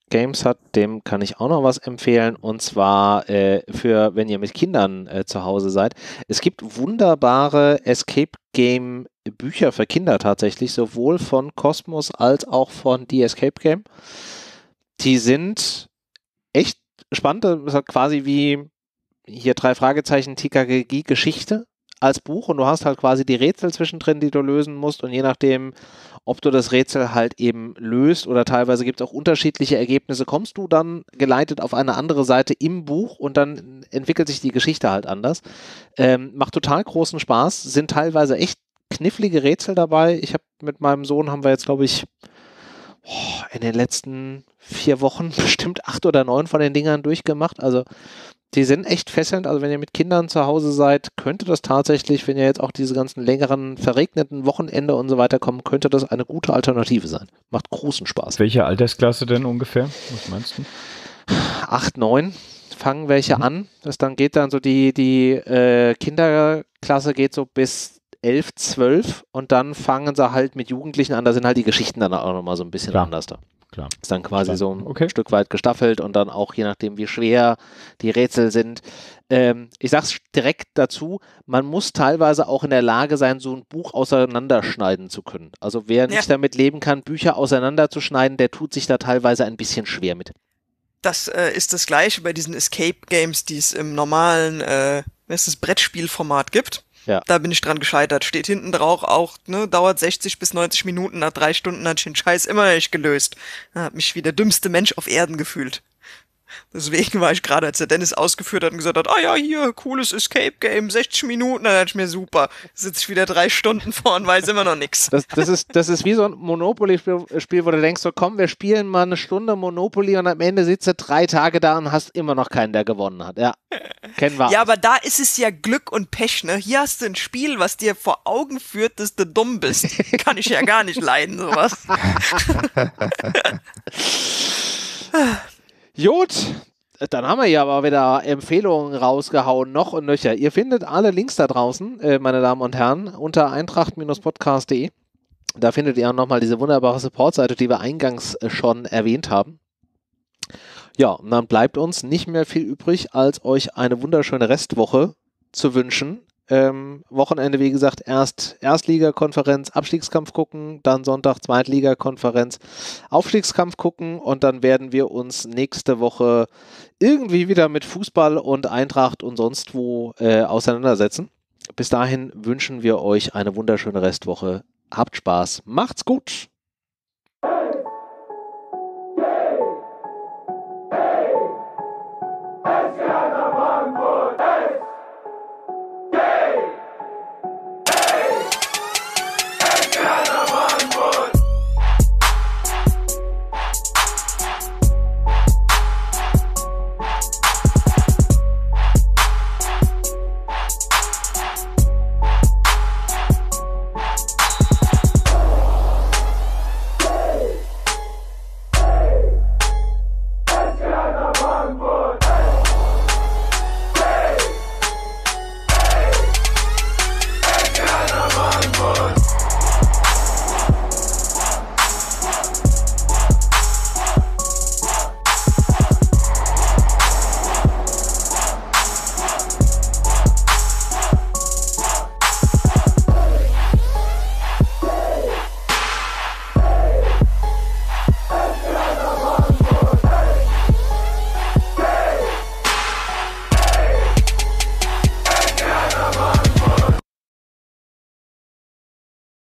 Games hat, dem kann ich auch noch was empfehlen. Und zwar äh, für, wenn ihr mit Kindern äh, zu Hause seid. Es gibt wunderbare Escape Game Bücher für Kinder tatsächlich, sowohl von Cosmos als auch von The Escape Game. Die sind echt spannend. Das ist quasi wie hier drei Fragezeichen TKG Geschichte als Buch und du hast halt quasi die Rätsel zwischendrin, die du lösen musst und je nachdem, ob du das Rätsel halt eben löst oder teilweise gibt es auch unterschiedliche Ergebnisse, kommst du dann geleitet auf eine andere Seite im Buch und dann entwickelt sich die Geschichte halt anders. Ähm, macht total großen Spaß, sind teilweise echt knifflige Rätsel dabei. Ich habe mit meinem Sohn haben wir jetzt, glaube ich, in den letzten vier Wochen bestimmt acht oder neun von den Dingern durchgemacht. Also die sind echt fesselnd. Also wenn ihr mit Kindern zu Hause seid, könnte das tatsächlich, wenn ihr jetzt auch diese ganzen längeren, verregneten Wochenende und so weiter kommen, könnte das eine gute Alternative sein. Macht großen Spaß. Welche Altersklasse denn ungefähr? Was meinst du? Acht, neun fangen welche mhm. an. Das dann geht dann so die, die äh, Kinderklasse geht so bis elf, zwölf und dann fangen sie halt mit Jugendlichen an. Da sind halt die Geschichten dann auch nochmal so ein bisschen Klar. anders da. Klar. Ist dann quasi Klar. so ein okay. Stück weit gestaffelt und dann auch je nachdem, wie schwer die Rätsel sind. Ähm, ich sag's direkt dazu, man muss teilweise auch in der Lage sein, so ein Buch auseinanderschneiden zu können. Also wer nicht damit leben kann, Bücher auseinanderzuschneiden, der tut sich da teilweise ein bisschen schwer mit. Das äh, ist das gleiche bei diesen Escape Games, die es im normalen äh, Brettspielformat gibt. Ja. Da bin ich dran gescheitert. Steht hinten drauf auch, ne, dauert 60 bis 90 Minuten, nach drei Stunden hat ich den Scheiß immer noch nicht gelöst. hat mich wie der dümmste Mensch auf Erden gefühlt. Deswegen war ich gerade, als der Dennis ausgeführt hat und gesagt hat, ah oh ja, hier, cooles Escape Game, 60 Minuten, dann dachte ich mir, super, sitze ich wieder drei Stunden vor und weiß immer noch nichts. Das, das, ist, das ist wie so ein Monopoly-Spiel, wo du denkst, so komm, wir spielen mal eine Stunde Monopoly und am Ende sitzt du drei Tage da und hast immer noch keinen, der gewonnen hat. Ja, kennen wir. Ja, aber da ist es ja Glück und Pech, ne? Hier hast du ein Spiel, was dir vor Augen führt, dass du dumm bist. Kann ich ja gar nicht leiden, sowas. Gut, dann haben wir ja aber wieder Empfehlungen rausgehauen, noch und nöcher. Ihr findet alle Links da draußen, äh, meine Damen und Herren, unter eintracht-podcast.de. Da findet ihr auch nochmal diese wunderbare Supportseite, die wir eingangs äh, schon erwähnt haben. Ja, und dann bleibt uns nicht mehr viel übrig, als euch eine wunderschöne Restwoche zu wünschen. Ähm, Wochenende, wie gesagt, erst Erstligakonferenz, Abstiegskampf gucken, dann Sonntag Zweitligakonferenz, Aufstiegskampf gucken und dann werden wir uns nächste Woche irgendwie wieder mit Fußball und Eintracht und sonst wo äh, auseinandersetzen. Bis dahin wünschen wir euch eine wunderschöne Restwoche. Habt Spaß, macht's gut!